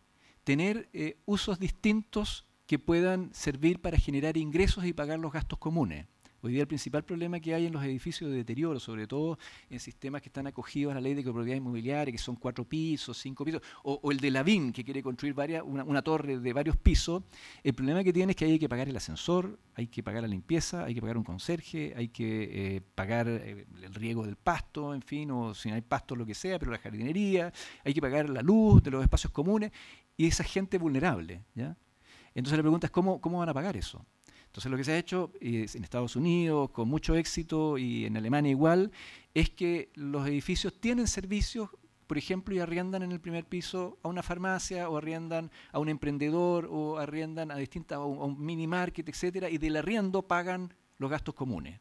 tener usos distintos que puedan servir para generar ingresos y pagar los gastos comunes. Hoy día el principal problema que hay en los edificios de deterioro, sobre todo en sistemas que están acogidos a la ley de copropiedad inmobiliaria, que son cuatro pisos, cinco pisos, o, el de Lavín, que quiere construir varias, una, torre de varios pisos, el problema que tiene es que hay que pagar el ascensor, hay que pagar la limpieza, hay que pagar un conserje, hay que eh, pagar eh, el riego del pasto, en fin, o si no hay pasto, lo que sea, pero la jardinería, hay que pagar la luz de los espacios comunes, y esa gente vulnerable. Entonces la pregunta es, ¿cómo, cómo van a pagar eso? Entonces lo que se ha hecho en Estados Unidos, con mucho éxito y en Alemania igual, es que los edificios tienen servicios, por ejemplo, y arriendan en el primer piso a una farmacia o arriendan a un emprendedor o arriendan a distintas, un, a un mini market, etcétera, y del arriendo pagan los gastos comunes.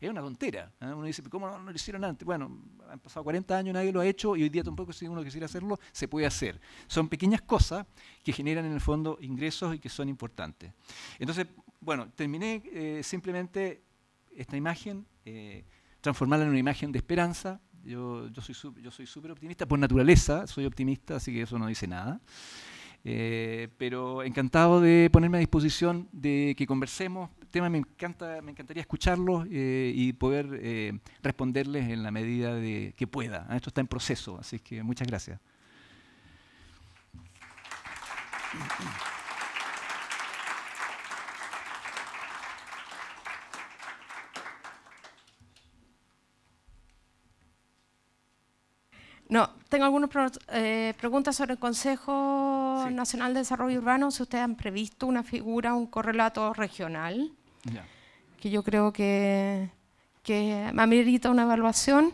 Es una tontera. ¿eh? Uno dice, ¿cómo no, lo hicieron antes? Bueno, han pasado 40 años, nadie lo ha hecho y hoy día tampoco si uno quisiera hacerlo, se puede hacer. Son pequeñas cosas que generan en el fondo ingresos y que son importantes. Entonces, bueno, terminé eh, simplemente esta imagen, eh, transformarla en una imagen de esperanza. Yo, soy yo soy súper optimista, por naturaleza soy optimista, así que eso no dice nada. pero encantado de ponerme a disposición de que conversemos, tema me, encanta, me encantaría escucharlos eh, y poder eh, responderles en la medida de que pueda. Ah, esto está en proceso, así que muchas gracias. No, tengo algunas eh, preguntas sobre el Consejo Nacional de Desarrollo Urbano, si ustedes han previsto una figura, un correlato regional. Que yo creo que, que amerita una evaluación.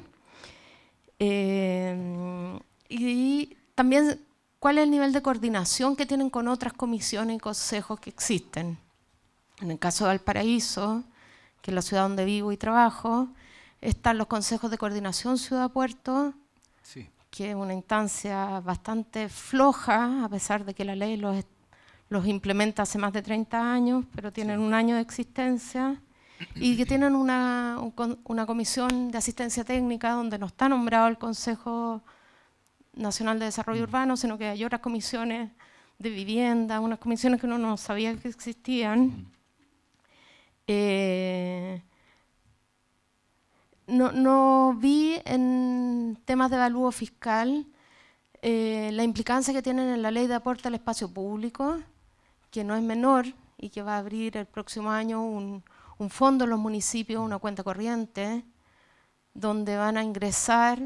Eh, y también cuál es el nivel de coordinación que tienen con otras comisiones y consejos que existen. En el caso de Valparaíso, que es la ciudad donde vivo y trabajo, están los consejos de coordinación ciudad-puerto, que es una instancia bastante floja, a pesar de que la ley los, los implementa hace más de 30 años, pero tienen un año de existencia y que tienen una, comisión de asistencia técnica donde no está nombrado el Consejo Nacional de Desarrollo mm. Urbano, sino que hay otras comisiones de vivienda, unas comisiones que uno no sabía que existían. Mm. Eh, no, vi en temas de evalúo fiscal eh, la implicancia que tienen en la ley de aporte al espacio público, que no es menor y que va a abrir el próximo año un, fondo en los municipios, una cuenta corriente, donde van a ingresar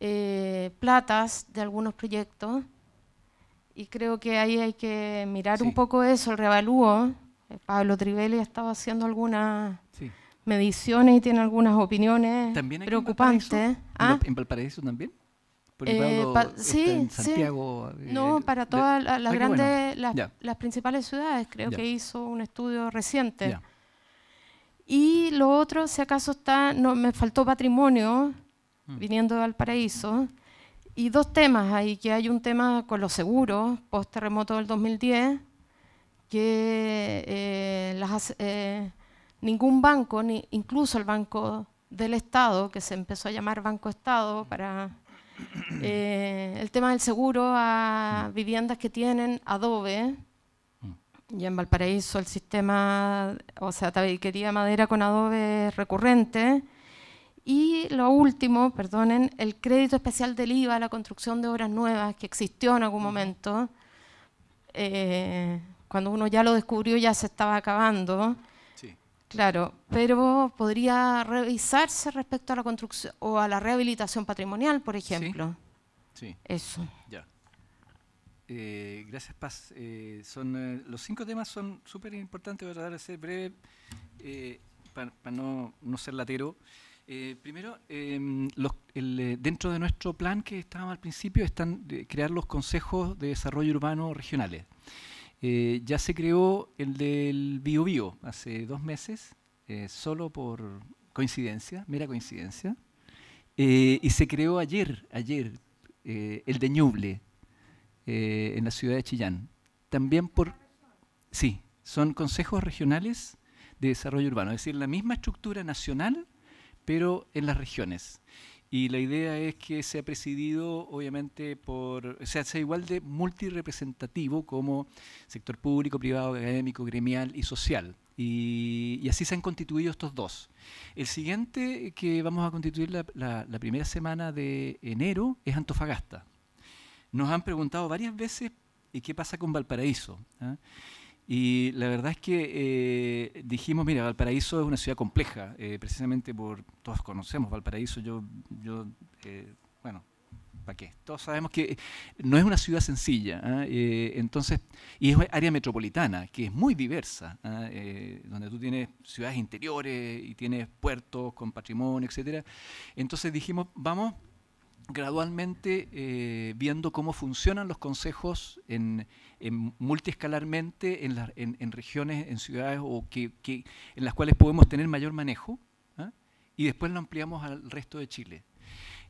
eh, platas de algunos proyectos. Y creo que ahí hay que mirar un poco eso, el revalúo. Eh, Pablo Trivelli ha estado haciendo algunas mediciones y tiene algunas opiniones preocupantes. ¿Ah? ¿En Valparaíso también? Eh, sí, sí. No, eh, para todas las grandes, las, principales ciudades, creo que hizo un estudio reciente. Y lo otro, si acaso está, no, me faltó patrimonio, mm. viniendo al paraíso. y dos temas ahí, que hay un tema con los seguros, post-terremoto del 2010, que eh, ningún banco, ni incluso el Banco del Estado, que se empezó a llamar Banco Estado para Eh, el tema del seguro a mm. viviendas que tienen adobe. Mm. Y en Valparaíso el sistema, o sea, tabiquería madera con adobe recurrente. Y lo último, perdonen, el crédito especial del IVA a la construcción de obras nuevas que existió en algún mm. momento. Eh, cuando uno ya lo descubrió ya se estaba acabando. Claro, pero podría revisarse respecto a la construcción o a la rehabilitación patrimonial, por ejemplo. Sí. Eso. Ya. Eh, gracias, Paz. Eh, son, eh, los cinco temas son súper importantes, voy a tratar de ser breve para no, ser latero. primero, em, dentro de nuestro plan que estábamos al principio están crear los consejos de desarrollo urbano regionales. Eh, ya se creó el del BioBio Bio hace dos meses, eh, solo por coincidencia, mera coincidencia. Eh, y se creó ayer, ayer, el de Ñuble, en la ciudad de Chillán. También por... Sí, son consejos regionales de desarrollo urbano, es decir, la misma estructura nacional, pero en las regiones. Y la idea es que sea presidido, obviamente, por, sea, igual de multirepresentativo como sector público, privado, académico, gremial y social. Y, así se han constituido estos dos. El siguiente que vamos a constituir la, primera semana de enero es Antofagasta. Nos han preguntado varias veces ¿Y qué pasa con Valparaíso? ¿Ah? Y la verdad es que eh, dijimos, mira, Valparaíso es una ciudad compleja, eh, precisamente por, todos conocemos Valparaíso, yo, yo eh, bueno, ¿para qué? Todos sabemos que no es una ciudad sencilla, ¿ah? entonces, y es área metropolitana, que es muy diversa, ¿ah? donde tú tienes ciudades interiores y tienes puertos con patrimonio, etcétera. Entonces dijimos, vamos gradualmente eh, viendo cómo funcionan los consejos en, multiescalarmente en, regiones, en ciudades o que, en las cuales podemos tener mayor manejo ¿ah? y después lo ampliamos al resto de Chile.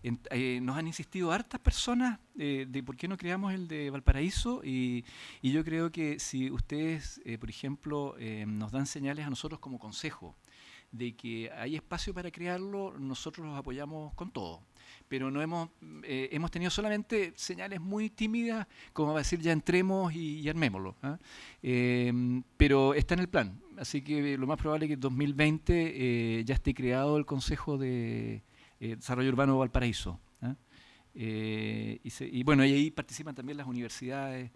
Eh, nos han insistido hartas personas eh, de por qué no creamos el de Valparaíso y, y yo creo que si ustedes, por ejemplo, nos dan señales a nosotros como consejo de que hay espacio para crearlo, nosotros los apoyamos con todo pero no eh, hemos, tenido solamente señales muy tímidas, como va a decir, ya entremos y, armémoslo. ¿ah? Em, pero está en el plan, así que lo más probable es que en 2020 eh, ya esté creado el Consejo de eh, Desarrollo Urbano Valparaíso. ¿ah? y, bueno, y ahí participan también las universidades,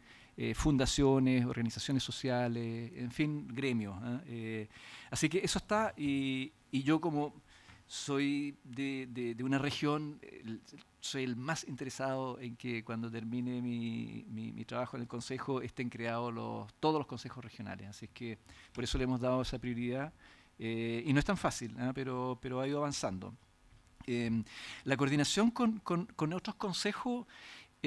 fundaciones, organizaciones sociales, en fin, gremios. ¿ah? así que eso está y, yo como soy de, una región, soy el más interesado en que cuando termine mi, trabajo en el Consejo estén creados los, todos los consejos regionales. Así es que por eso le hemos dado esa prioridad. Eh, y no es tan fácil, ¿eh? pero, pero ha ido avanzando. Eh, la coordinación con, otros consejos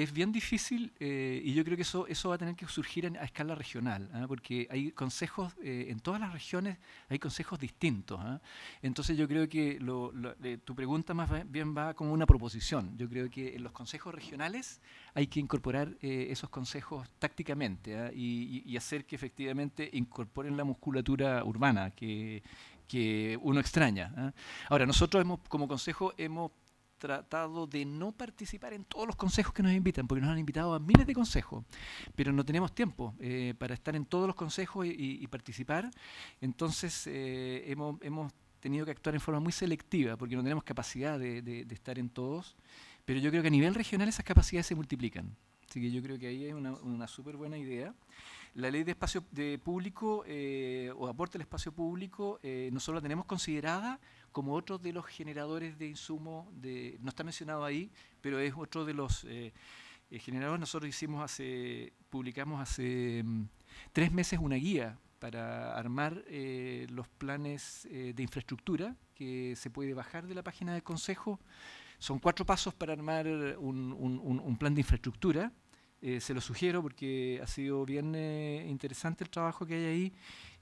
es bien difícil eh, y yo creo que eso, eso va a tener que surgir a escala regional, ¿ah? porque hay consejos eh, en todas las regiones, hay consejos distintos. ¿ah? Entonces yo creo que eh, tu pregunta más bien va como una proposición. Yo creo que en los consejos regionales hay que incorporar esos consejos tácticamente ¿ah? y, hacer que efectivamente incorporen la musculatura urbana que, uno extraña. Ahora, nosotros hemos, como consejo hemos tratado de no participar en todos los consejos que nos invitan, porque nos han invitado a miles de consejos, pero no tenemos tiempo eh, para estar en todos los consejos y, participar. Entonces eh, hemos, tenido que actuar en forma muy selectiva, porque no tenemos capacidad de, estar en todos, pero yo creo que a nivel regional esas capacidades se multiplican. Así que yo creo que ahí es una, súper buena idea. La ley de espacio de público eh, o aporte al espacio público, nosotros la tenemos considerada, como otro de los generadores de insumo, de, no está mencionado ahí, pero es otro de los eh, eh, generadores. Nosotros hicimos hace, publicamos hace mm, tres meses una guía para armar eh, los planes de infraestructura que se puede bajar de la página del Consejo. Son cuatro pasos para armar un, plan de infraestructura. se lo sugiero porque ha sido bien interesante el trabajo que hay ahí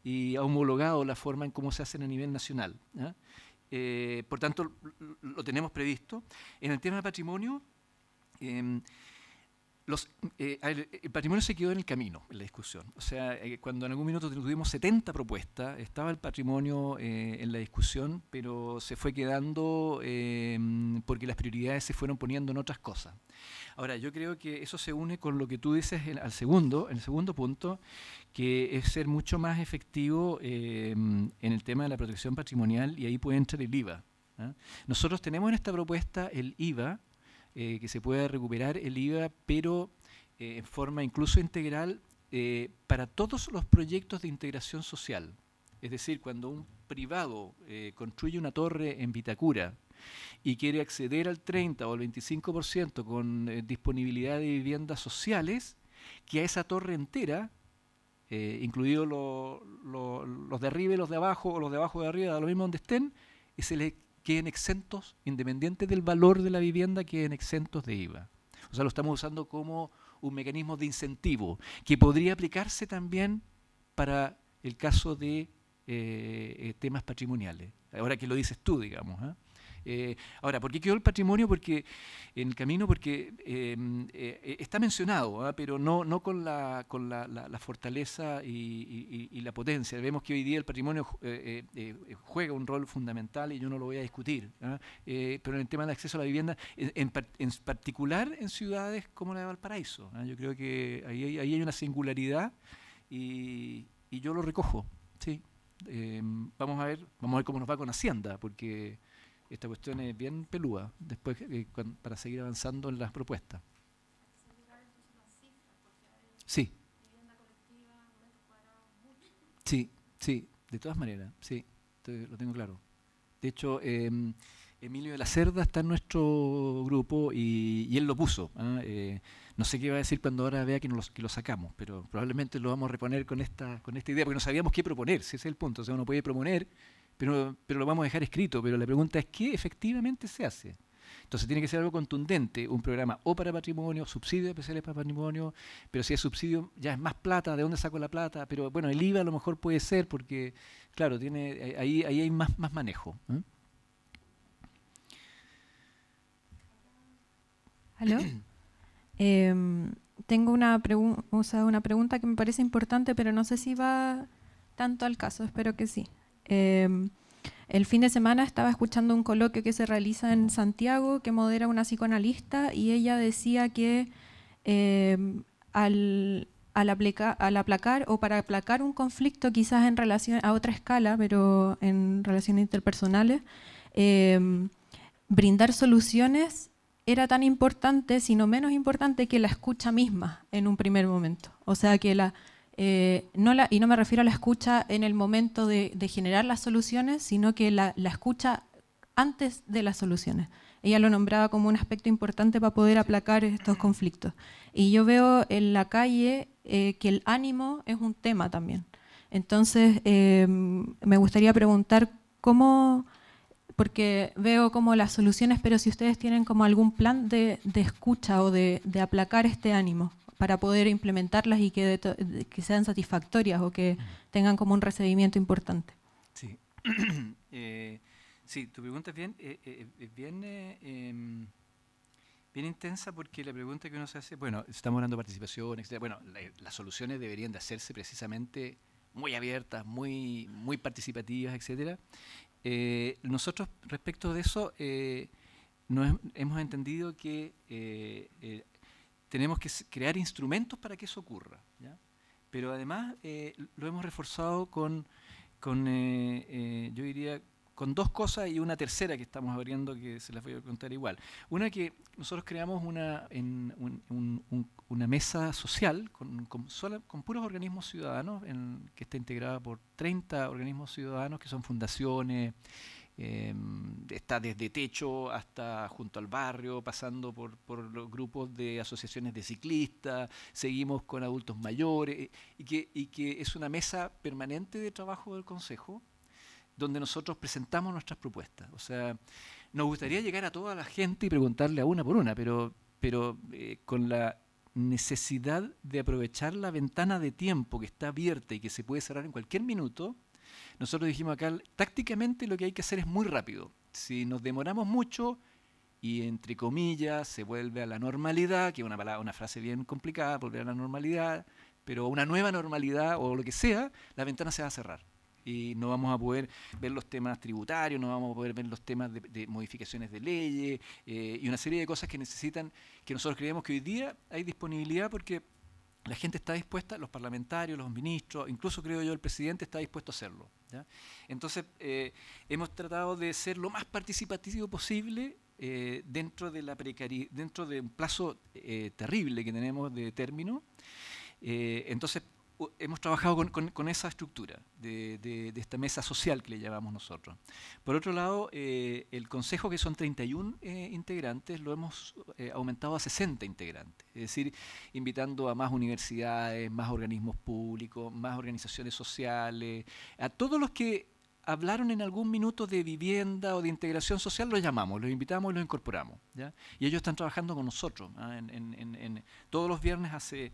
y ha homologado la forma en cómo se hacen a nivel nacional. ¿ah? Eh, por tanto, lo tenemos previsto. En el tema del patrimonio, em, los, eh, el patrimonio se quedó en el camino, en la discusión. O sea, eh, cuando en algún minuto tuvimos 70 propuestas, estaba el patrimonio eh, en la discusión, pero se fue quedando porque las prioridades se fueron poniendo en otras cosas. Ahora, yo creo que eso se une con lo que tú dices al segundo, en el segundo punto, que es ser mucho más efectivo en el tema de la protección patrimonial y ahí puede entrar el IVA. ¿ah? Nosotros tenemos en esta propuesta el IVA eh, que se pueda recuperar el IVA, pero eh, en forma incluso integral eh, para todos los proyectos de integración social. Es decir, cuando un privado construye una torre en Vitacura y quiere acceder al 30 o al 25% con disponibilidad de viviendas sociales, que a esa torre entera incluidos los de arriba y los de abajo, o los de abajo de arriba, da lo mismo donde estén, y se les queden exentos, independiente del valor de la vivienda, queden exentos de IVA. O sea, lo estamos usando como un mecanismo de incentivo que podría aplicarse también para el caso de eh, eh, temas patrimoniales. Ahora que lo dices tú, digamos. ¿eh? Eh, ahora, ¿por qué quedó el patrimonio? Porque en el camino, porque em, eh, está mencionado, ¿ah? pero no, no con la, con la, fortaleza y, la potencia. Vemos que hoy día el patrimonio eh, juega un rol fundamental y yo no lo voy a discutir. ¿ah? pero en el tema del acceso a la vivienda, en, particular en ciudades como la de Valparaíso, ¿ah? yo creo que ahí, ahí hay una singularidad. Y, y, yo lo recojo. ¿sí? Em, vamos, a ver, vamos a ver cómo nos va con Hacienda, porque esta cuestión es bien peluda después eh, para seguir avanzando en las propuestas. Sí. Sí, sí, de todas maneras, sí, lo tengo claro. De hecho, em, Emilio de la Cerda está en nuestro grupo y, él lo puso. ¿ah? Eh, no sé qué va a decir cuando ahora vea que, nos, lo sacamos, pero probablemente lo vamos a reponer con esta, con esta idea, porque no sabíamos qué proponer, si ese es el punto. O sea, uno puede proponer, pero, pero lo vamos a dejar escrito. Pero la pregunta es, ¿qué efectivamente se hace? Entonces tiene que ser algo contundente, un programa o para patrimonio, subsidio especiales para patrimonio, pero si es subsidio ya es más plata, ¿de dónde saco la plata? Pero bueno, el IVA a lo mejor puede ser porque, claro, tiene ahí, ahí hay más, más manejo. ¿eh? ¿Aló? Em, tengo una, una pregunta que me parece importante, pero no sé si va tanto al caso, espero que sí. Em, el fin de semana estaba escuchando un coloquio que se realiza en Santiago, que modera una psicoanalista, y ella decía que em, al, aplacar o para aplacar un conflicto, quizás en relación a otra escala, pero en relaciones interpersonales, em, brindar soluciones era tan importante, sino menos importante, que la escucha misma en un primer momento. O sea, que la, eh, y no me refiero a la escucha en el momento de, generar las soluciones, sino que la, escucha antes de las soluciones. Ella lo nombraba como un aspecto importante para poder aplacar estos conflictos. Y yo veo en la calle eh, que el ánimo es un tema también. Entonces, em, me gustaría preguntar cómo, porque veo como las soluciones, pero si ustedes tienen como algún plan de, escucha o de aplacar este ánimo para poder implementarlas y que, que sean satisfactorias o que tengan como un recibimiento importante. Sí, eh, tu pregunta es bien, eh, eh, em, bien, intensa porque la pregunta que uno se hace, bueno, estamos hablando de participación, etc. Bueno, las soluciones deberían de hacerse precisamente muy abiertas, muy, participativas, etcétera. nosotros respecto de eso hemos entendido que tenemos que crear instrumentos para que eso ocurra. Pero además eh, lo hemos reforzado con, con eh, eh, yo diría, con dos cosas y una tercera que estamos abriendo que se las voy a contar igual. Una que nosotros creamos una, en, una mesa social con, puros organismos ciudadanos, en, que está integrada por 30 organismos ciudadanos que son fundaciones, eh, está desde techo hasta junto al barrio, pasando por, por los grupos de asociaciones de ciclistas, seguimos con adultos mayores, y que, que es una mesa permanente de trabajo del Consejo donde nosotros presentamos nuestras propuestas. O sea, nos gustaría llegar a toda la gente y preguntarle a una por una, pero, pero eh, con la necesidad de aprovechar la ventana de tiempo que está abierta y que se puede cerrar en cualquier minuto, nosotros dijimos acá, tácticamente lo que hay que hacer es muy rápido. Si nos demoramos mucho y entre comillas se vuelve a la normalidad, que es una, palabra, una frase bien complicada, volver a la normalidad, pero una nueva normalidad o lo que sea, la ventana se va a cerrar y no vamos a poder ver los temas tributarios, no vamos a poder ver los temas de, modificaciones de leyes eh, y una serie de cosas que necesitan, que nosotros creemos que hoy día hay disponibilidad porque la gente está dispuesta, los parlamentarios, los ministros, incluso creo yo el presidente está dispuesto a hacerlo. Entonces, eh, hemos tratado de ser lo más participativo posible eh, dentro de la dentro de un plazo eh, terrible que tenemos de término. entonces, hemos trabajado con, esa estructura de, esta mesa social que le llamamos nosotros. Por otro lado, eh, el consejo, que son 31 eh, integrantes, lo hemos eh, aumentado a 60 integrantes, es decir, invitando a más universidades, más organismos públicos, más organizaciones sociales, a todos los que hablaron en algún minuto de vivienda o de integración social, los llamamos, los invitamos y los incorporamos. Y ellos están trabajando con nosotros. ¿ah? en, todos los viernes hace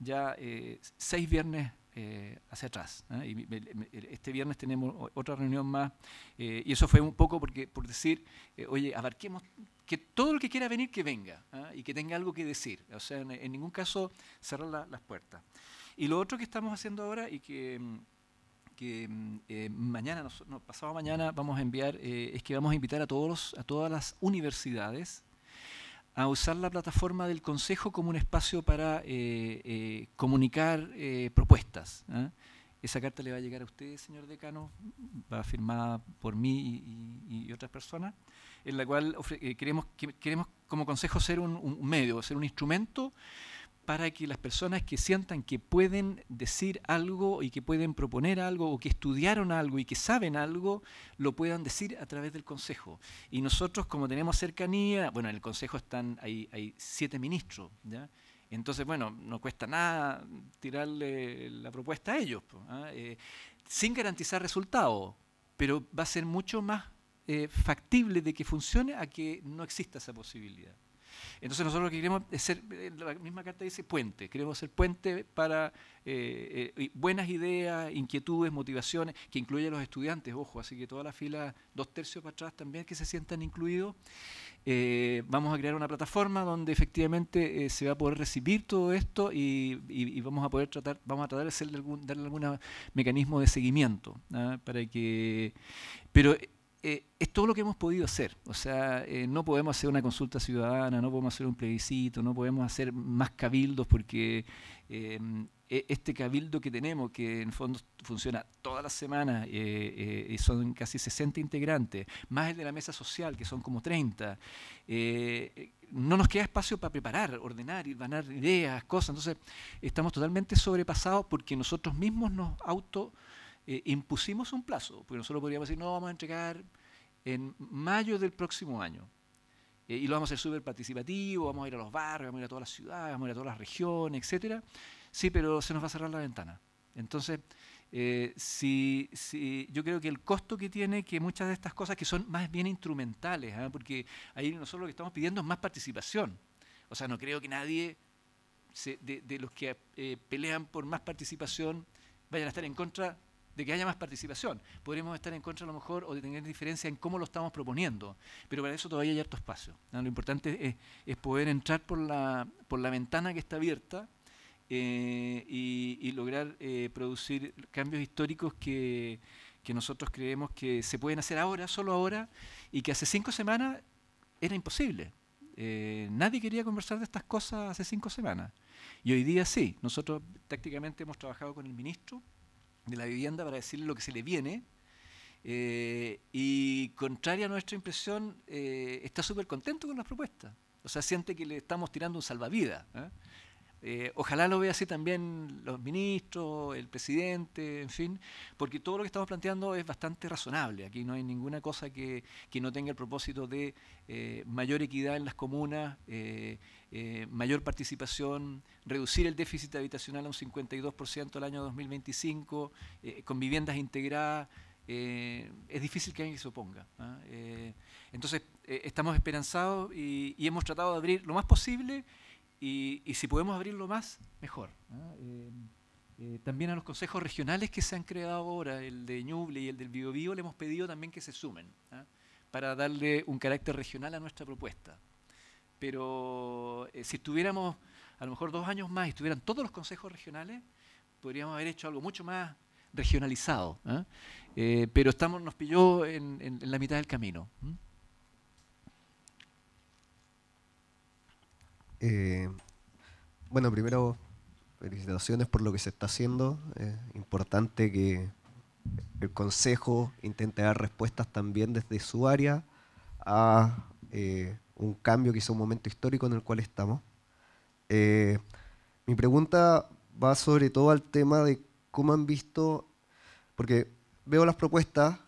ya eh, seis viernes eh, hacia atrás. ¿eh? este viernes tenemos otra reunión más y eso fue un poco porque, por decir, oye, abarquemos que todo el que quiera venir, que venga y que tenga algo que decir. O sea, en, ningún caso cerrar las puertas. Y lo otro que estamos haciendo ahora y que mañana, pasado mañana vamos a enviar, es que vamos a invitar a, todos, a todas las universidades a usar la plataforma del Consejo como un espacio para eh, eh, comunicar eh, propuestas. ¿ah? Esa carta le va a llegar a usted, señor decano, va firmada por mí y, otras personas, en la cual queremos, queremos como Consejo ser un, un medio, ser un instrumento para que las personas que sientan que pueden decir algo y que pueden proponer algo o que estudiaron algo y que saben algo, lo puedan decir a través del Consejo. Y nosotros, como tenemos cercanía, bueno, en el Consejo están, hay, hay siete ministros, Entonces, bueno, no cuesta nada tirarle la propuesta a ellos, ¿ah? eh, sin garantizar resultado pero va a ser mucho más eh, factible de que funcione a que no exista esa posibilidad. Entonces nosotros lo que queremos es ser, eh, la misma carta dice puente, queremos ser puente para eh, eh, buenas ideas, inquietudes, motivaciones, que incluya a los estudiantes, ojo, así que toda la fila, dos tercios para atrás también, que se sientan incluidos. vamos a crear una plataforma donde efectivamente se va a poder recibir todo esto y, vamos a poder tratar, vamos a tratar de darle algún mecanismo de seguimiento, ¿ah? para que... Pero eh, es todo lo que hemos podido hacer. O sea, eh, no podemos hacer una consulta ciudadana, no podemos hacer un plebiscito, no podemos hacer más cabildos porque eh, e-, este cabildo que tenemos, que en fondo funciona todas las semanas y son casi 60 integrantes, más el de la mesa social, que son como 30, no nos queda espacio para preparar, ordenar, ir ganar ideas, cosas. Entonces, estamos totalmente sobrepasados porque nosotros mismos nos auto eh, impusimos un plazo, porque nosotros podríamos decir, no, vamos a entregar en mayo del próximo año. Eh, y lo vamos a hacer súper participativo, vamos a ir a los barrios, vamos a ir a todas las ciudades, vamos a ir a todas las regiones, etc. Sí, pero se nos va a cerrar la ventana. Entonces, eh, si, yo creo que el costo que tiene que muchas de estas cosas que son más bien instrumentales, ¿ah? porque ahí nosotros lo que estamos pidiendo es más participación. O sea, no creo que nadie de, de, los que pelean por más participación vayan a estar en contra de que haya más participación. Podríamos estar en contra a lo mejor o de tener diferencia en cómo lo estamos proponiendo, pero para eso todavía hay harto espacio. Lo importante es, poder entrar por la, por la ventana que está abierta eh, y, lograr eh, producir cambios históricos que, que nosotros creemos que se pueden hacer ahora, solo ahora, y que hace cinco semanas era imposible. Eh, nadie quería conversar de estas cosas hace cinco semanas. Y hoy día sí, nosotros tácticamente hemos trabajado con el ministro, de la vivienda para decirle lo que se le viene. Eh, y contraria a nuestra impresión, eh, está súper contento con las propuestas. O sea, siente que le estamos tirando un salvavidas. ¿eh? ojalá lo vea así también los ministros, el presidente, en fin, porque todo lo que estamos planteando es bastante razonable. Aquí no hay ninguna cosa que, no tenga el propósito de mayor equidad en las comunas, eh, mayor participación, reducir el déficit habitacional a un 52% el año 2025, eh, con viviendas integradas, eh, es difícil que alguien se oponga. ¿ah? entonces, estamos esperanzados y, hemos tratado de abrir lo más posible y, si podemos abrirlo más, mejor. ¿ah? también a los consejos regionales que se han creado ahora, el de Ñuble y el del Biobío, le hemos pedido también que se sumen ¿ah? para darle un carácter regional a nuestra propuesta. Pero eh, si estuviéramos, a lo mejor dos años más y estuvieran todos los consejos regionales, podríamos haber hecho algo mucho más regionalizado. ¿eh? Eh, pero estamos, nos pilló en, la mitad del camino. bueno, primero, felicitaciones por lo que se está haciendo. Es importante que el Consejo intente dar respuestas también desde su área a un cambio, quizá un momento histórico en el cual estamos. Eh, mi pregunta va sobre todo al tema de cómo han visto, porque veo las propuestas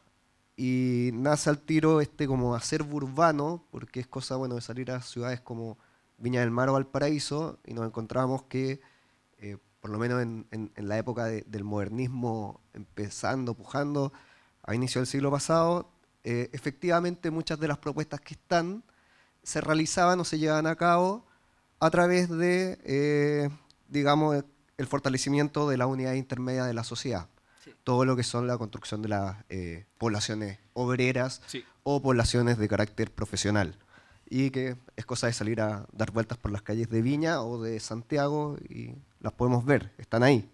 y nace al tiro este como acervo urbano, porque es cosa bueno de salir a ciudades como Viña del Mar o Valparaíso, y nos encontramos que, eh, por lo menos en, la época del modernismo, empezando, pujando, a inicio del siglo pasado, eh, efectivamente muchas de las propuestas que están se realizaban o se llevaban a cabo a través de, eh, digamos, el fortalecimiento de la unidad intermedia de la sociedad. Todo lo que son la construcción de las eh, poblaciones obreras o poblaciones de carácter profesional. Y que es cosa de salir a dar vueltas por las calles de Viña o de Santiago y las podemos ver, están ahí.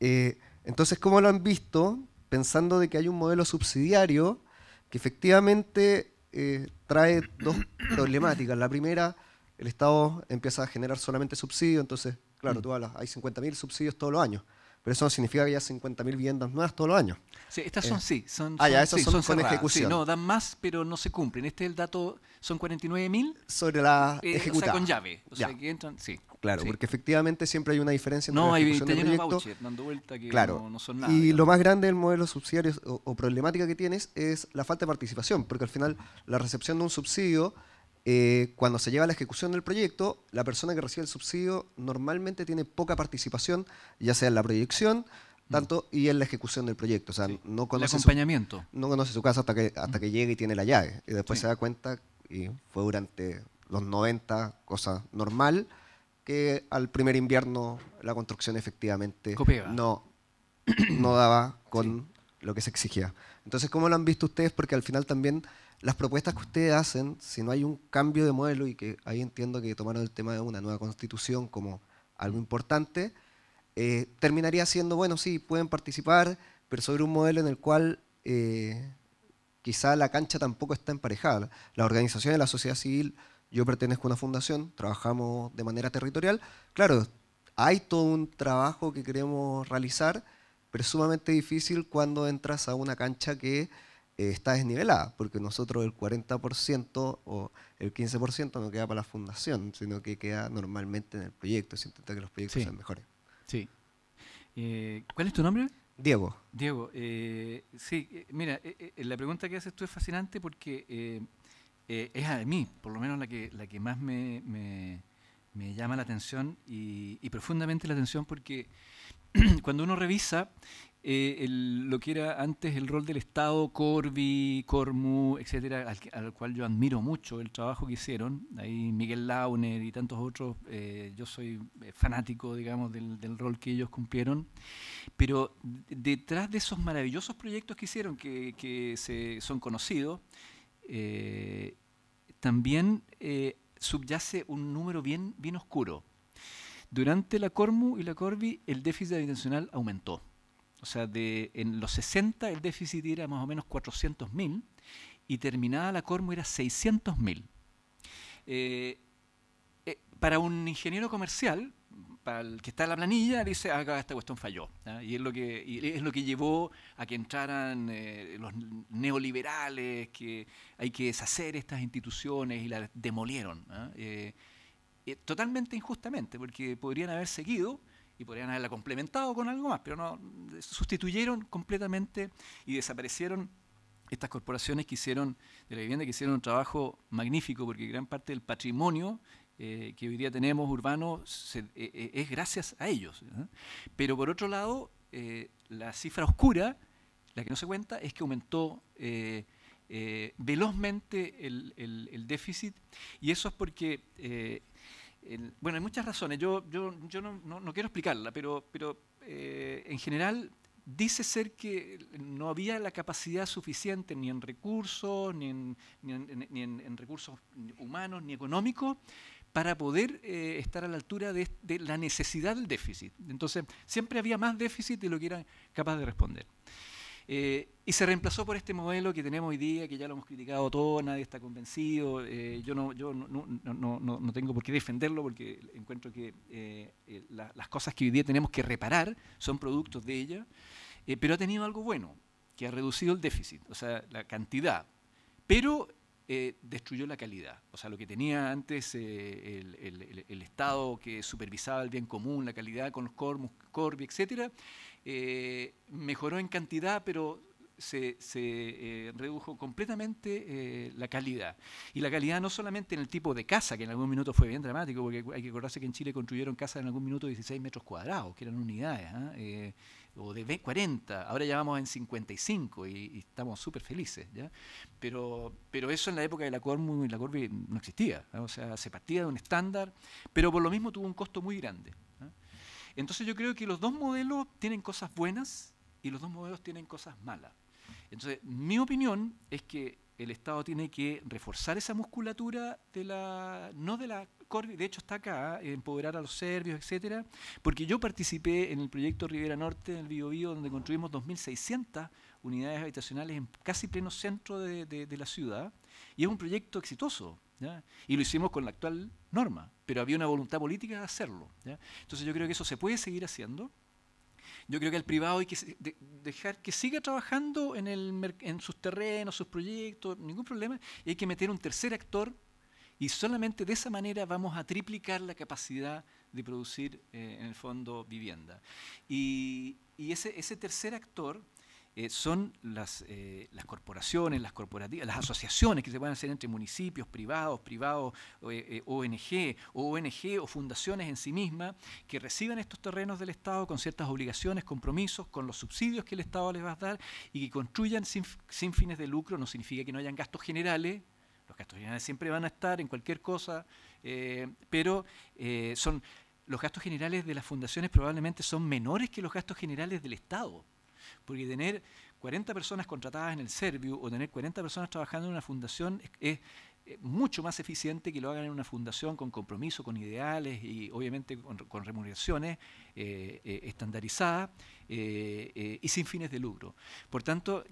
Eh, entonces, ¿cómo lo han visto? Pensando de que hay un modelo subsidiario que efectivamente eh, trae dos problemáticas. La primera, el Estado empieza a generar solamente subsidios, entonces, claro, mm. tú hablas, hay 50.000 subsidios todos los años pero eso no significa que haya 50.000 viviendas nuevas todos los años. Sí, estas son eh, sí, son, ah, ya, esas son, con ejecución. no, dan más, pero no se cumplen. Este es el dato, son 49.000. Sobre la ejecutada. Eh, o sea, con llave. que entran, sí. Claro, porque efectivamente siempre hay una diferencia entre los la ejecución hay, del dando vuelta que no, son nada. Y lo más grande del modelo subsidiario o problemática que tienes es la falta de participación, porque al final la recepción de un subsidio eh, cuando se lleva a la ejecución del proyecto, la persona que recibe el subsidio normalmente tiene poca participación, ya sea en la proyección, mm. tanto y en la ejecución del proyecto. O sea, no conoce el acompañamiento. Su, no conoce su casa hasta que, hasta mm. que llegue y tiene la llave. Y después se da cuenta, y fue durante los 90, cosa normal, que al primer invierno la construcción efectivamente no, no daba con lo que se exigía. Entonces, ¿cómo lo han visto ustedes? Porque al final también las propuestas que ustedes hacen, si no hay un cambio de modelo, y que ahí entiendo que tomaron el tema de una nueva constitución como algo importante, eh, terminaría siendo, bueno, sí, pueden participar, pero sobre un modelo en el cual eh, quizá la cancha tampoco está emparejada. La organización de la sociedad civil, yo pertenezco a una fundación, trabajamos de manera territorial. Claro, hay todo un trabajo que queremos realizar, pero es sumamente difícil cuando entras a una cancha que está desnivelada, porque nosotros el 40% o el 15% no queda para la fundación, sino que queda normalmente en el proyecto, se intenta que los proyectos sean mejores. Sí. Eh, ¿Cuál es tu nombre? Diego. Diego, eh, sí, eh, mira, la pregunta que haces tú es fascinante porque es a mí, por lo menos la que, la que más me, llama la atención y profundamente la atención porque cuando uno revisa eh, lo que era antes el rol del Estado, Corby, Cormu, etcétera, al, cual yo admiro mucho el trabajo que hicieron. Ahí Miguel Launer y tantos otros, eh, yo soy eh, fanático, digamos, del, rol que ellos cumplieron. Pero detrás de esos maravillosos proyectos que hicieron, que, se, son conocidos, también subyace un número bien, bien oscuro. Durante la Cormu y la Corby, el déficit habitacional aumentó o sea, en los 60 el déficit era más o menos 400.000 y terminada la Cormo era 600.000. Eh, eh, para un ingeniero comercial, para el que está en la planilla, dice, ah, acá esta cuestión falló. ¿ah? Y, es lo que, es lo que llevó a que entraran eh, los neoliberales, que hay que deshacer estas instituciones y las demolieron. ¿ah? totalmente injustamente, porque podrían haber seguido y podrían haberla complementado con algo más, pero no, sustituyeron completamente y desaparecieron estas corporaciones que hicieron de la vivienda, que hicieron un trabajo magnífico, porque gran parte del patrimonio eh, que hoy día tenemos urbano eh, eh, es gracias a ellos. Pero por otro lado, la cifra oscura, la que no se cuenta, es que aumentó velozmente el, déficit, y eso es porque bueno, hay muchas razones, yo, no, quiero explicarla, pero, eh, en general dice ser que no había la capacidad suficiente ni en recursos, ni en, recursos humanos, ni económicos, para poder eh, estar a la altura de, la necesidad del déficit. Entonces, siempre había más déficit de lo que eran capaz de responder. Eh, y se reemplazó por este modelo que tenemos hoy día, que ya lo hemos criticado todo, nadie está convencido, eh, yo, no, tengo por qué defenderlo porque encuentro que eh, las cosas que hoy día tenemos que reparar son productos de ella, pero ha tenido algo bueno, que ha reducido el déficit, o sea, la cantidad, pero destruyó la calidad. O sea, lo que tenía antes el, Estado que supervisaba el bien común, la calidad con los CORBI, etcétera, eh, mejoró en cantidad, pero se, eh, redujo completamente eh, la calidad. Y la calidad no solamente en el tipo de casa, que en algún minuto fue bien dramático, porque hay que acordarse que en Chile construyeron casas en algún minuto de 16 metros cuadrados, que eran unidades, ¿ah? o de 40, ahora ya vamos en 55 y, estamos súper felices. Pero, pero eso en la época de la Cormu la Corby no existía, o sea, se partía de un estándar, pero por lo mismo tuvo un costo muy grande. Entonces yo creo que los dos modelos tienen cosas buenas y los dos modelos tienen cosas malas. Entonces, mi opinión es que el Estado tiene que reforzar esa musculatura de la, no de la de hecho está acá, ¿eh? empoderar a los serbios, etcétera, porque yo participé en el proyecto Rivera Norte, en el Biobío, donde construimos 2.600 unidades habitacionales en casi pleno centro de la ciudad, y es un proyecto exitoso. Y lo hicimos con la actual norma, pero había una voluntad política de hacerlo. Entonces yo creo que eso se puede seguir haciendo. Yo creo que al privado hay que dejar que siga trabajando en, el en sus terrenos, sus proyectos, ningún problema. Y hay que meter un tercer actor y solamente de esa manera vamos a triplicar la capacidad de producir eh, en el fondo vivienda. Y, y ese, ese tercer actor eh, son eh, las, corporaciones, las corporativas, las asociaciones que se pueden hacer entre municipios, privados, privados, ONG, eh, ONG o fundaciones en sí mismas, que reciban estos terrenos del Estado con ciertas obligaciones, compromisos, con los subsidios que el Estado les va a dar y que construyan sin, sin fines de lucro, no significa que no hayan gastos generales, los gastos generales siempre van a estar en cualquier cosa, pero son... Los gastos generales de las fundaciones probablemente son menores que los gastos generales del Estado porque tener 40 personas contratadas en el Serviu o tener 40 personas trabajando en una fundación es, eh, mucho más eficiente que lo hagan en una fundación con compromiso, con ideales y obviamente con, remuneraciones eh, eh, estandarizadas y sin fines de lucro. Por tanto,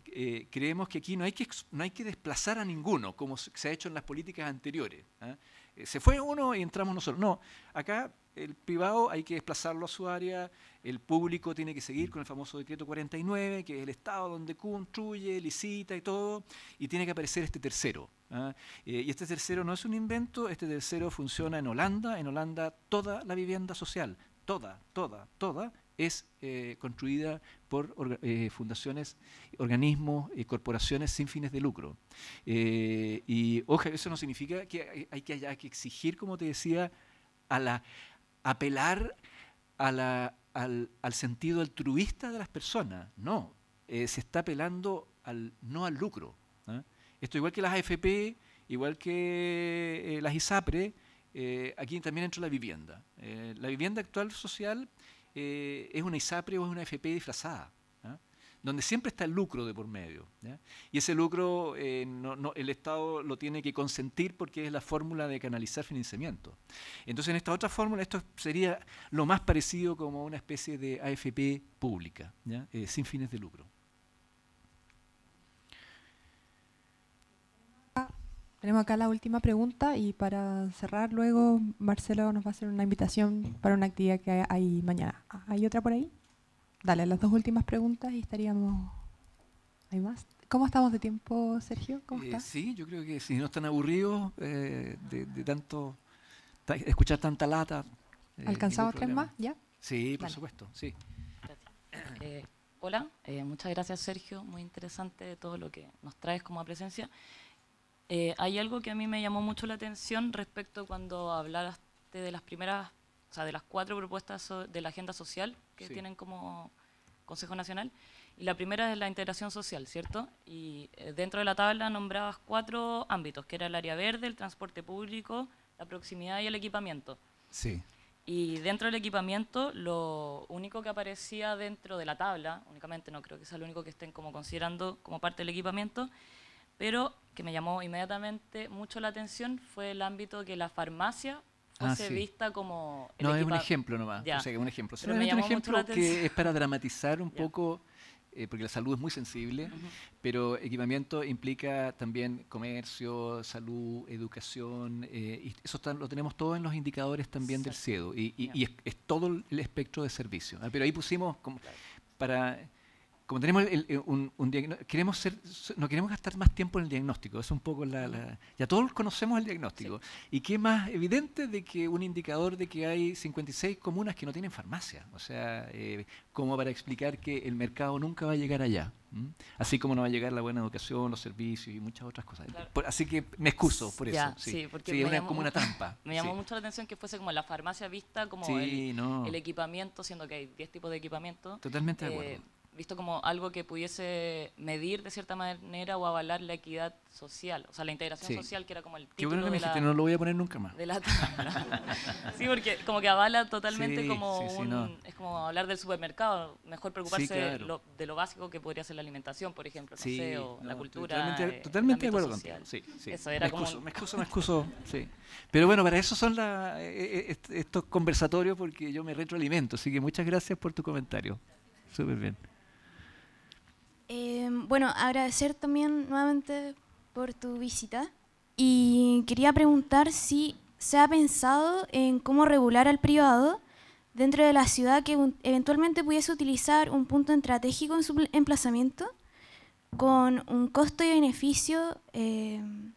creemos que aquí no hay que, no hay que desplazar a ninguno, como se ha hecho en las políticas anteriores. ¿ah? Se fue uno y entramos nosotros. No, acá el privado hay que desplazarlo a su área, el público tiene que seguir con el famoso decreto 49, que es el Estado donde construye, licita y todo, y tiene que aparecer este tercero. ¿ah? Eh, y este tercero no es un invento, este tercero funciona en Holanda, en Holanda toda la vivienda social, toda, toda, toda, es eh, construida por eh, fundaciones, organismos y corporaciones sin fines de lucro. y ojo, eso no significa que hay, que, hay que exigir, como te decía, a la, apelar a al, sentido altruista de las personas, no, eh, se está apelando al, no al lucro. ¿ah? Esto igual que las AFP, igual que eh, las ISAPRE, eh, aquí también entra la vivienda. la vivienda actual social es una ISAPRE o es una AFP disfrazada donde siempre está el lucro de por medio. Y ese lucro eh, el Estado lo tiene que consentir porque es la fórmula de canalizar financiamiento. Entonces, en esta otra fórmula, esto sería lo más parecido como una especie de AFP pública, eh, sin fines de lucro. Tenemos acá la última pregunta y para cerrar luego Marcelo nos va a hacer una invitación para una actividad que hay mañana. ¿Hay otra por ahí? Dale, las dos últimas preguntas y estaríamos... ¿Hay más? ¿Cómo estamos de tiempo, Sergio? ¿Cómo eh, sí, yo creo que si no están aburridos eh, de, tanto escuchar tanta lata... Eh, ¿Alcanzamos tres más? ¿Ya? Sí, por supuesto, sí. Eh, hola, muchas gracias, Sergio. Muy interesante todo lo que nos traes como presencia. hay algo que a mí me llamó mucho la atención respecto cuando hablaste de las primeras o sea, de las cuatro propuestas de la agenda social que tienen como Consejo Nacional, y la primera es la integración social, ¿cierto? Y eh, dentro de la tabla nombrabas cuatro ámbitos, que era el área verde, el transporte público, la proximidad y el equipamiento. Sí. Y dentro del equipamiento, lo único que aparecía dentro de la tabla, únicamente no creo que sea lo único que estén como considerando como parte del equipamiento, pero que me llamó inmediatamente mucho la atención fue el ámbito que la farmacia Ah, vista como... no, es un ejemplo nomás. O sea, un ejemplo. ejemplo que es para dramatizar un poco... Eh, porque la salud es muy sensible, pero equipamiento implica también comercio, salud, educación, eh, y eso lo tenemos todo en los indicadores también del CEDO, e y, es, todo el espectro de servicio. pero ahí pusimos, como, para como tenemos un, un queremos ser, no queremos gastar más tiempo en el diagnóstico, es un poco la, ya todos conocemos el diagnóstico. ¿Y qué más evidente de que un indicador de que hay 56 comunas que no tienen farmacia? O sea, eh, como para explicar que el mercado nunca va a llegar allá, así como no va a llegar la buena educación, los servicios y muchas otras cosas. así que me excuso por eso. Sí, porque como una trampa. Me llamó mucho la atención que fuese como la farmacia vista como el, equipamiento, siendo que hay 10 tipos de equipamiento. Totalmente de eh, acuerdo visto como algo que pudiese medir de cierta manera o avalar la equidad social, o sea, la integración social, que era como el título. Qué bueno me dijiste, no lo voy a poner nunca más. De sí, porque como que avala totalmente como un, Es como hablar del supermercado, mejor preocuparse de, lo, de, lo, básico que podría ser la alimentación, por ejemplo, o la cultura. Totalmente, eh, de acuerdo contigo. Sí, Eso era me como excuso, me excuso, me excuso, sí. Pero bueno, para eso son la, eh, eh, estos conversatorios, porque yo me retroalimento, así que muchas gracias por tu comentario. Súper bien. Em, bueno, agradecer también nuevamente por tu visita y quería preguntar si se ha pensado en cómo regular al privado dentro de la ciudad que eventualmente pudiese utilizar un punto estratégico en su emplazamiento con un costo y beneficio em,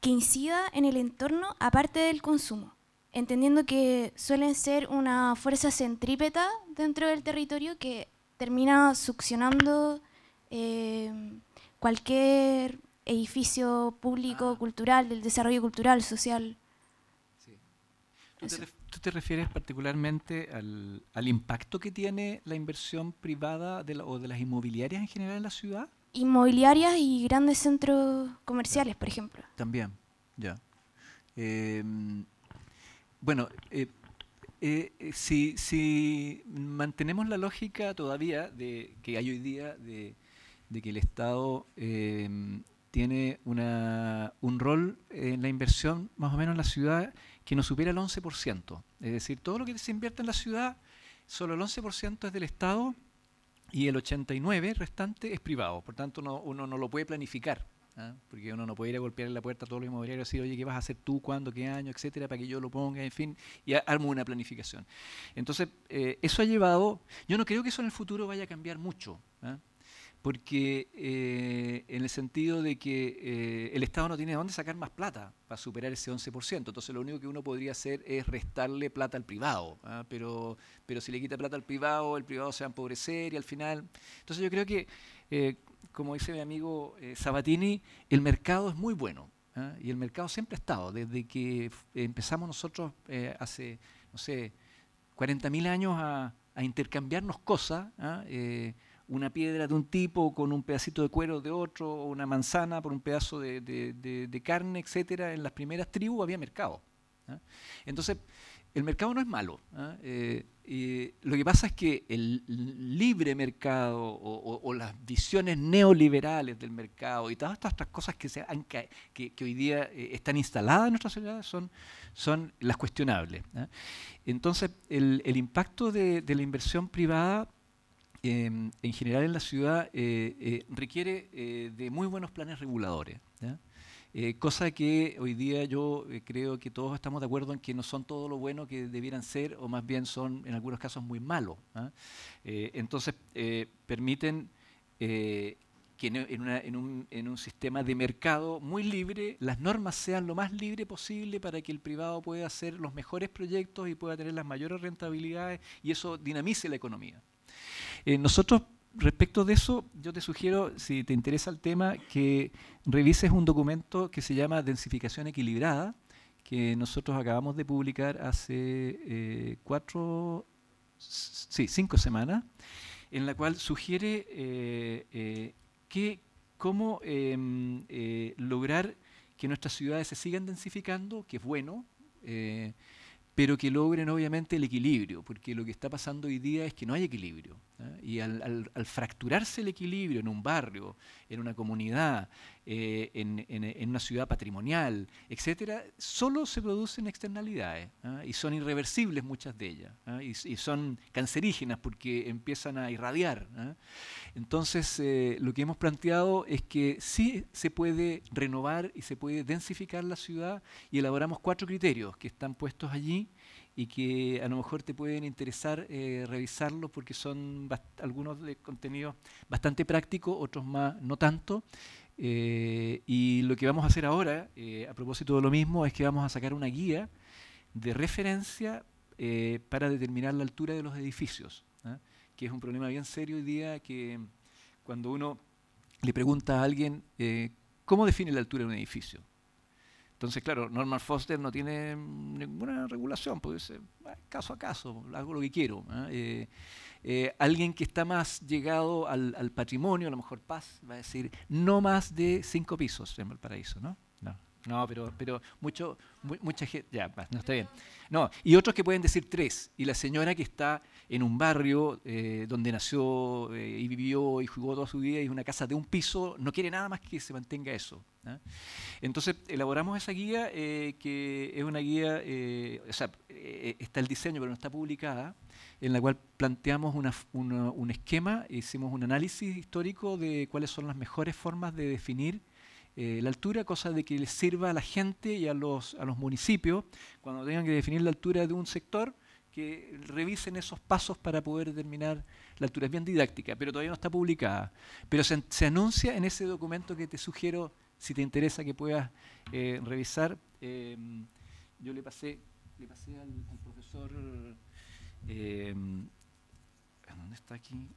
que incida en el entorno aparte del consumo, entendiendo que suelen ser una fuerza centrípeta dentro del territorio que termina succionando eh, cualquier edificio público, ah. cultural, el desarrollo cultural, social. ¿Tú, te refieres particularmente al, impacto que tiene la inversión privada o de las inmobiliarias en general en la ciudad? Inmobiliarias y grandes centros comerciales, por ejemplo. También, ya. Em, bueno, eh, eh, eh, si, mantenemos la lógica todavía de que hay hoy día de, que el Estado eh, tiene una, un rol en la inversión, más o menos en la ciudad, que no supera el 11%. Es decir, todo lo que se invierte en la ciudad, solo el 11% es del Estado y el 89% restante es privado. Por tanto, uno no lo puede planificar. ¿ah? porque uno no puede ir a golpear en la puerta a todos los inmobiliarios y decir, oye, ¿qué vas a hacer tú, cuándo, qué año, etcétera, para que yo lo ponga, en fin, y armo una planificación. Entonces, eh, eso ha llevado, yo no creo que eso en el futuro vaya a cambiar mucho, ¿ah? porque eh, en el sentido de que eh, el Estado no tiene de dónde sacar más plata para superar ese 11%, entonces lo único que uno podría hacer es restarle plata al privado, ¿ah? pero, pero si le quita plata al privado, el privado se va a empobrecer y al final, entonces yo creo que como dice mi amigo eh, Sabatini, el mercado es muy bueno. ¿eh? Y el mercado siempre ha estado. Desde que empezamos nosotros eh, hace, no sé, 40.000 años a, intercambiarnos cosas, una piedra de un tipo con un pedacito de cuero de otro, una manzana por un pedazo de, carne, etcétera, en las primeras tribus había mercado. Entonces, el mercado no es malo. ¿ah? Eh, lo que pasa es que el libre mercado o, las visiones neoliberales del mercado y todas estas cosas que, hoy día eh, están instaladas en nuestras ciudades son, son las cuestionables. ¿ah? Entonces, el, impacto de, la inversión privada em, en general en la ciudad eh, requiere de muy buenos planes reguladores. Eh, cosa que hoy día yo eh, creo que todos estamos de acuerdo en que no son todo lo bueno que debieran ser, o más bien son en algunos casos muy malos. ¿ah? Eh, entonces, permiten que en, un, en, un, sistema de mercado muy libre, las normas sean lo más libre posible para que el privado pueda hacer los mejores proyectos y pueda tener las mayores rentabilidades y eso dinamice la economía. nosotros respecto de eso, yo te sugiero, si te interesa el tema, que revises un documento que se llama Densificación Equilibrada, que nosotros acabamos de publicar hace eh, cuatro, sí, cinco semanas, en la cual sugiere eh, eh, que cómo em, lograr que nuestras ciudades se sigan densificando, que es bueno, pero que logren obviamente el equilibrio, porque lo que está pasando hoy día es que no hay equilibrio. ¿ah? Y al, al, fracturarse el equilibrio en un barrio, en una comunidad, eh, en, una ciudad patrimonial, etcétera, solo se producen externalidades ¿ah? y son irreversibles muchas de ellas ¿ah? y, son cancerígenas porque empiezan a irradiar. ¿ah? Entonces, eh, lo que hemos planteado es que sí se puede renovar y se puede densificar la ciudad y elaboramos cuatro criterios que están puestos allí y que a lo mejor te pueden interesar eh, revisarlos porque son algunos de contenido bastante práctico, otros más no tanto, eh, y lo que vamos a hacer ahora, eh, a propósito de lo mismo, es que vamos a sacar una guía de referencia eh, para determinar la altura de los edificios, ¿ah? que es un problema bien serio hoy día que cuando uno le pregunta a alguien cómo define la altura de un edificio, entonces, claro, Norman Foster no tiene ninguna regulación, puede ser caso a caso, hago lo que quiero. ¿eh? Eh, eh, alguien que está más llegado al, patrimonio, a lo mejor Paz, va a decir no más de cinco pisos en Valparaíso, ¿no? No. No, pero, pero mucho, mucha gente, ya, no está bien. No, y otros que pueden decir tres. Y la señora que está en un barrio eh, donde nació eh, y vivió y jugó toda su vida y es una casa de un piso, no quiere nada más que se mantenga eso. ¿ah? Entonces elaboramos esa guía eh, que es una guía, o sea, está el diseño pero no está publicada, en la cual planteamos un esquema, hicimos un análisis histórico de cuáles son las mejores formas de definir eh, la altura, cosa de que les sirva a la gente y a los, a los municipios, cuando tengan que definir la altura de un sector, que revisen esos pasos para poder determinar la altura. Es bien didáctica, pero todavía no está publicada. Pero se, anuncia en ese documento que te sugiero, si te interesa, que puedas eh, revisar. Eh, yo le pasé, le al, al profesor... ¿Dónde está aquí?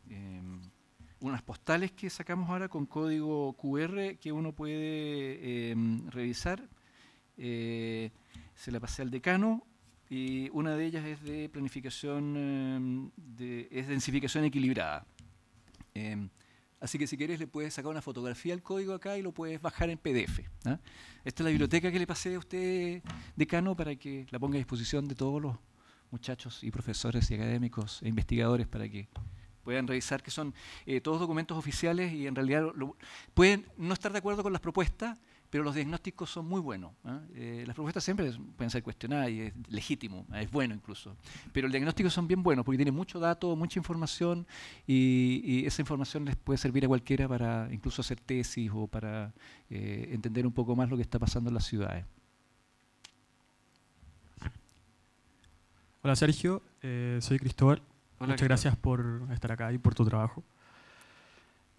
unas postales que sacamos ahora con código QR que uno puede em, revisar. Eh, se la pasé al decano y una de ellas es de planificación, em, de, es densificación equilibrada. Em, así que si quieres le puedes sacar una fotografía al código acá y lo puedes bajar en PDF. ¿ah? Esta es la biblioteca que le pasé a usted, decano, para que la ponga a disposición de todos los muchachos y profesores y académicos e investigadores para que Pueden revisar que son eh, todos documentos oficiales y en realidad pueden no estar de acuerdo con las propuestas, pero los diagnósticos son muy buenos. ¿ah? Eh, las propuestas siempre pueden ser cuestionadas y es legítimo, ah, es bueno incluso. Pero los diagnósticos son bien buenos porque tienen mucho dato, mucha información y, esa información les puede servir a cualquiera para incluso hacer tesis o para eh, entender un poco más lo que está pasando en las ciudades. Hola Sergio, soy Cristóbal. Muchas gracias por estar acá y por tu trabajo.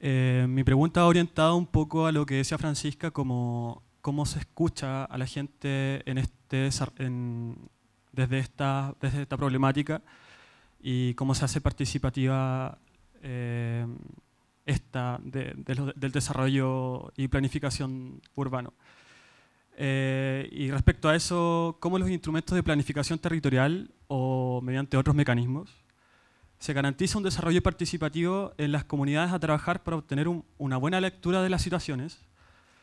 Eh, mi pregunta ha orientada un poco a lo que decía Francisca, como cómo se escucha a la gente en este, desde, esta, desde esta problemática y cómo se hace participativa eh, esta del desarrollo y planificación urbano. Eh, y respecto a eso, ¿cómo los instrumentos de planificación territorial o mediante otros mecanismos se garantiza un desarrollo participativo en las comunidades a trabajar para obtener una buena lectura de las situaciones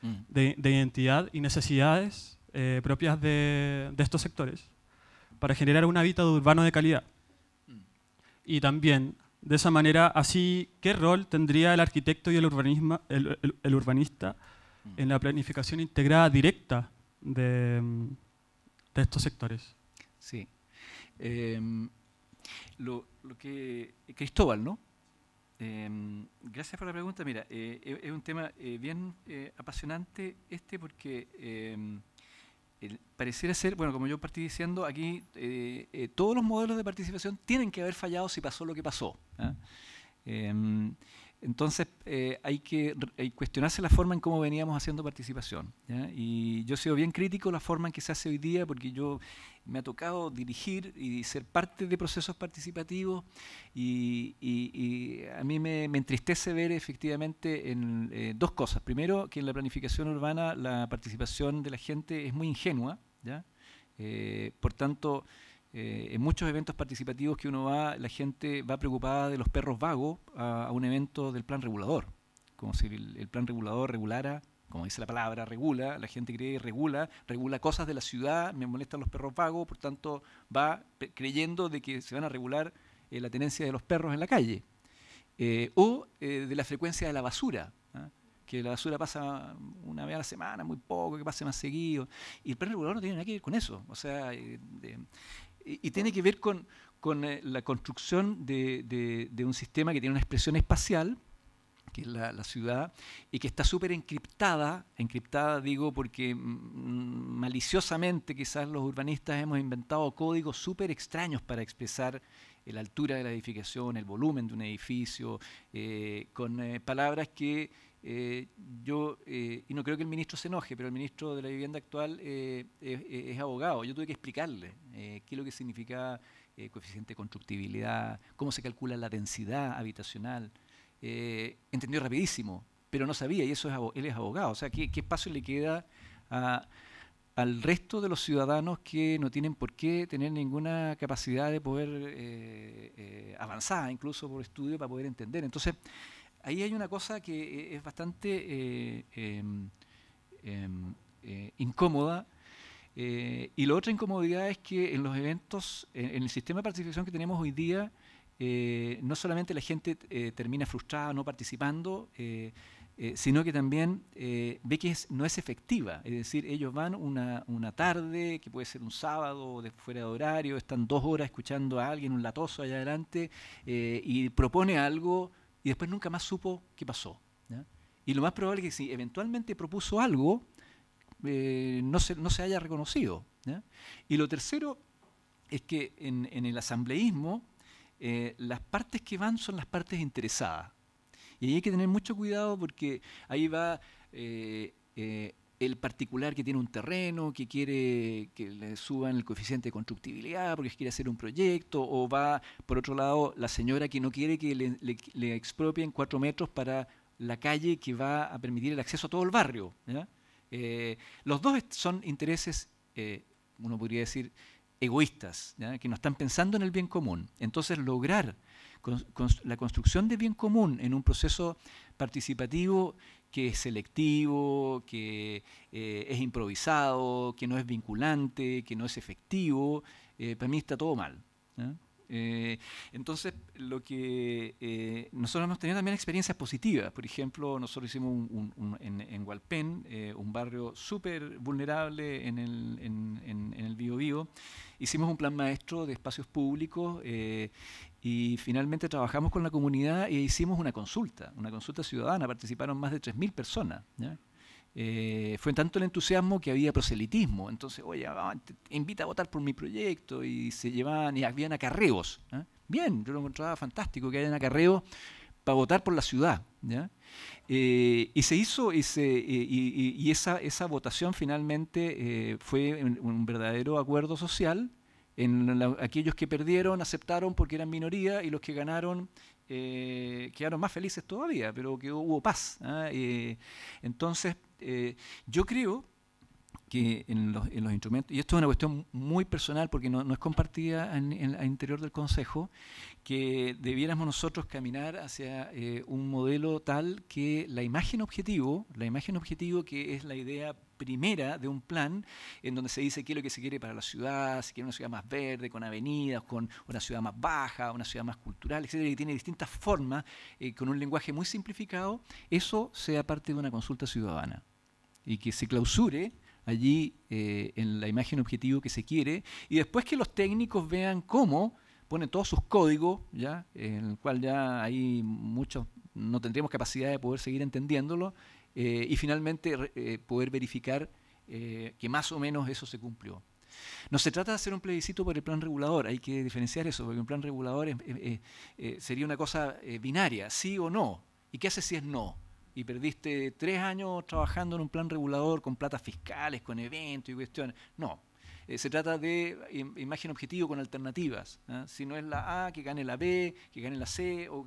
mm. de, identidad y necesidades eh, propias de, estos sectores para generar un hábitat urbano de calidad. Mm. Y también, de esa manera, así, ¿qué rol tendría el arquitecto y el, urbanismo, el, urbanista mm. en la planificación integrada directa de, estos sectores? Sí. Em, lo, lo que Cristóbal, ¿no? Em, gracias por la pregunta. Mira, eh, eh, es un tema eh, bien apasionante este porque em, pareciera ser, bueno, como yo partí diciendo, aquí todos los modelos de participación tienen que haber fallado si pasó lo que pasó. ¿ah? Em, entonces hay que cuestionarse la forma en cómo veníamos haciendo participación. Y yo he sido bien crítico la forma en que se hace hoy día, porque yo me ha tocado dirigir y ser parte de procesos participativos y, a mí me, entristece ver efectivamente en, eh, dos cosas. Primero, que en la planificación urbana la participación de la gente es muy ingenua, eh, por tanto, eh, en muchos eventos participativos que uno va, la gente va preocupada de los perros vagos a, un evento del plan regulador, como si el plan regulador regulara como dice la palabra, regula, la gente cree regula, regula cosas de la ciudad, me molestan los perros vagos, por tanto va creyendo de que se van a regular eh, la tenencia de los perros en la calle, eh, o eh, de la frecuencia de la basura, ¿ah? que la basura pasa una vez a la semana, muy poco, que pase más seguido, y el perro regulador no tiene nada que ver con eso, o sea, y tiene que ver con, la construcción de un sistema que tiene una expresión espacial, que es la, ciudad, y que está súper encriptada, encriptada digo porque mm, mm, maliciosamente quizás los urbanistas hemos inventado códigos súper extraños para expresar la altura de la edificación, el volumen de un edificio, eh, con eh, palabras que eh, yo, y no creo que el ministro se enoje, pero el ministro de la vivienda actual es, es, abogado. Yo tuve que explicarle qué es lo que significa coeficiente de constructibilidad, cómo se calcula la densidad habitacional, eh, entendió rapidísimo, pero no sabía, y eso es, él es abogado. O sea, ¿qué, espacio le queda al resto de los ciudadanos que no tienen por qué tener ninguna capacidad de poder eh, eh, avanzar, incluso por estudio, para poder entender? Entonces, ahí hay una cosa que es bastante em, em, incómoda. y la otra incomodidad es que en los eventos, en el sistema de participación que tenemos hoy día, eh, no solamente la gente eh, termina frustrada, no participando, eh, sino que también ve que no es efectiva. Es decir, ellos van una, tarde, que puede ser un sábado, fuera de horario, están dos horas escuchando a alguien, un latoso allá adelante, y propone algo y después nunca más supo qué pasó. Y lo más probable es que si eventualmente propuso algo, no se, haya reconocido. Y lo tercero es que en el asambleísmo, eh, las partes que van son las partes interesadas. Y ahí hay que tener mucho cuidado porque ahí va eh, eh, el particular que tiene un terreno, que quiere que le suban el coeficiente de constructibilidad porque quiere hacer un proyecto, o va, por otro lado, la señora que no quiere que le, le expropien cuatro metros para la calle que va a permitir el acceso a todo el barrio. los dos son intereses, uno podría decir, egoístas, que no están pensando en el bien común. Entonces, lograr la construcción de bien común en un proceso participativo que es selectivo, que eh, es improvisado, que no es vinculante, que no es efectivo, eh, para mí está todo mal. Eh, entonces, lo que eh, nosotros hemos tenido también experiencias positivas. Por ejemplo, nosotros hicimos en, Hualpén, eh, un barrio súper vulnerable en el, en, en, hicimos un plan maestro de espacios públicos y finalmente trabajamos con la comunidad e hicimos una consulta, una consulta ciudadana. Participaron más de 3.000 personas. Eh, fue tanto el entusiasmo que había proselitismo. Entonces, oye, invita a votar por mi proyecto y se llevaban y habían acarreos. ¿eh? Bien, yo lo encontraba fantástico que hayan acarreos para votar por la ciudad. Eh, y se hizo, y, y, esa, esa, votación finalmente fue un, verdadero acuerdo social. En aquellos que perdieron aceptaron porque eran minoría y los que ganaron quedaron más felices todavía, pero que hubo paz. entonces, eh, yo creo que en los, instrumentos, y esto es una cuestión muy personal porque no, es compartida en, en, interior del Consejo, que debiéramos nosotros caminar hacia eh, un modelo tal que la imagen objetivo, la imagen objetivo que es la idea primera de un plan en donde se dice qué es lo que se quiere para la ciudad, si quiere una ciudad más verde, con avenidas, con una ciudad más baja, una ciudad más cultural, etcétera, que tiene distintas formas, eh, con un lenguaje muy simplificado, eso sea parte de una consulta ciudadana y que se clausure allí eh, en la imagen objetivo que se quiere y después que los técnicos vean cómo ponen todos sus códigos, ¿ya? en el cual ya hay muchos, no tendríamos capacidad de poder seguir entendiéndolo, eh, y finalmente eh, poder verificar eh, que más o menos eso se cumplió. No se trata de hacer un plebiscito por el plan regulador, hay que diferenciar eso, porque un plan regulador sería una cosa binaria, sí o no. ¿Y qué haces si es no? y perdiste tres años trabajando en un plan regulador con platas fiscales, con eventos y cuestiones. No, eh, se trata de imagen objetivo con alternativas. ¿eh? Si no es la A, que gane la B, que gane la C, o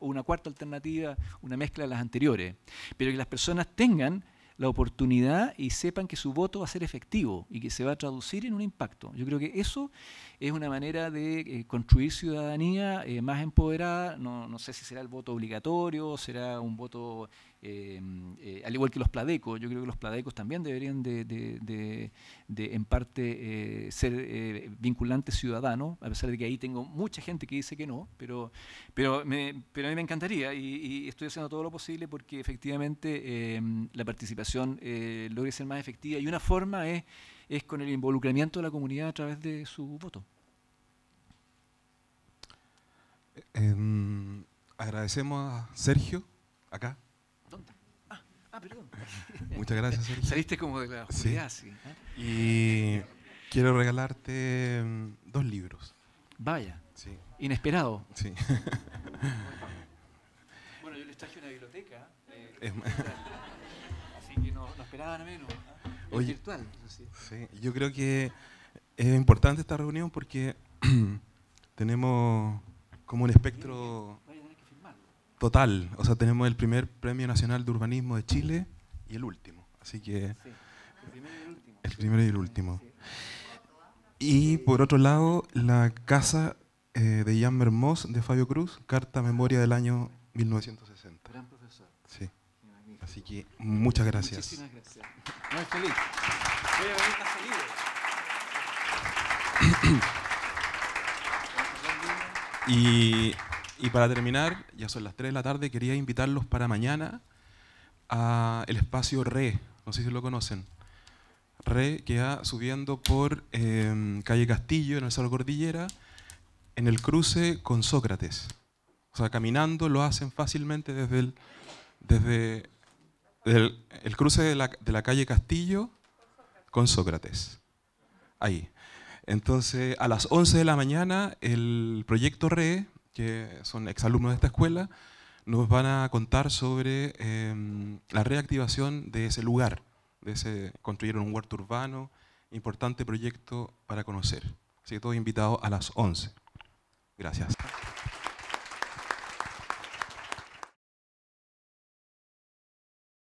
una, cuarta alternativa, una mezcla de las anteriores. Pero que las personas tengan la oportunidad y sepan que su voto va a ser efectivo y que se va a traducir en un impacto. Yo creo que eso es una manera de eh, construir ciudadanía más empoderada. No, no, sé si será el voto obligatorio, será un voto Em, eh, al igual que los pladecos, yo creo que los pladecos también deberían de, en parte eh, ser eh, vinculantes ciudadanos, a pesar de que ahí tengo mucha gente que dice que no, pero, pero, me, pero a mí me encantaría y, estoy haciendo todo lo posible porque efectivamente em, la participación logre ser más efectiva y una forma es, es con el involucramiento de la comunidad a través de su voto. Em, agradecemos a Sergio, acá, Muchas gracias. Sergio. Saliste como de la sí. ¿eh? Y quiero regalarte mm, dos libros. Vaya. Sí. Inesperado. Sí. bueno, yo les traje una biblioteca. Eh, es es así que no, esperaban a menos. Es ¿eh? virtual. sí, yo creo que es importante esta reunión porque tenemos como un espectro total. O sea, tenemos el primer Premio Nacional de Urbanismo de Chile y el último. Así que... el primero y el último. y por otro lado, la casa eh, de Jan Mermoz de Fabio Cruz, Carta Memoria del año 1960. Gran profesor. Sí. Así que muchas gracias. Muchísimas gracias. Muy feliz. y y para terminar, ya son las 3 de la tarde, quería invitarlos para mañana a el espacio RE, no sé si lo conocen. RE queda subiendo por em, calle Castillo, en el Salón Cordillera, en el cruce con Sócrates. O sea, caminando lo hacen fácilmente desde el, desde el, cruce de la, de la, calle Castillo con Sócrates. Ahí. Entonces, a las 11 de la mañana, el proyecto RE que son exalumnos de esta escuela, nos van a contar sobre em, la reactivación de ese lugar. De ese, construir un huerto urbano, importante proyecto para conocer. Así que todos invitados a las 11. Gracias.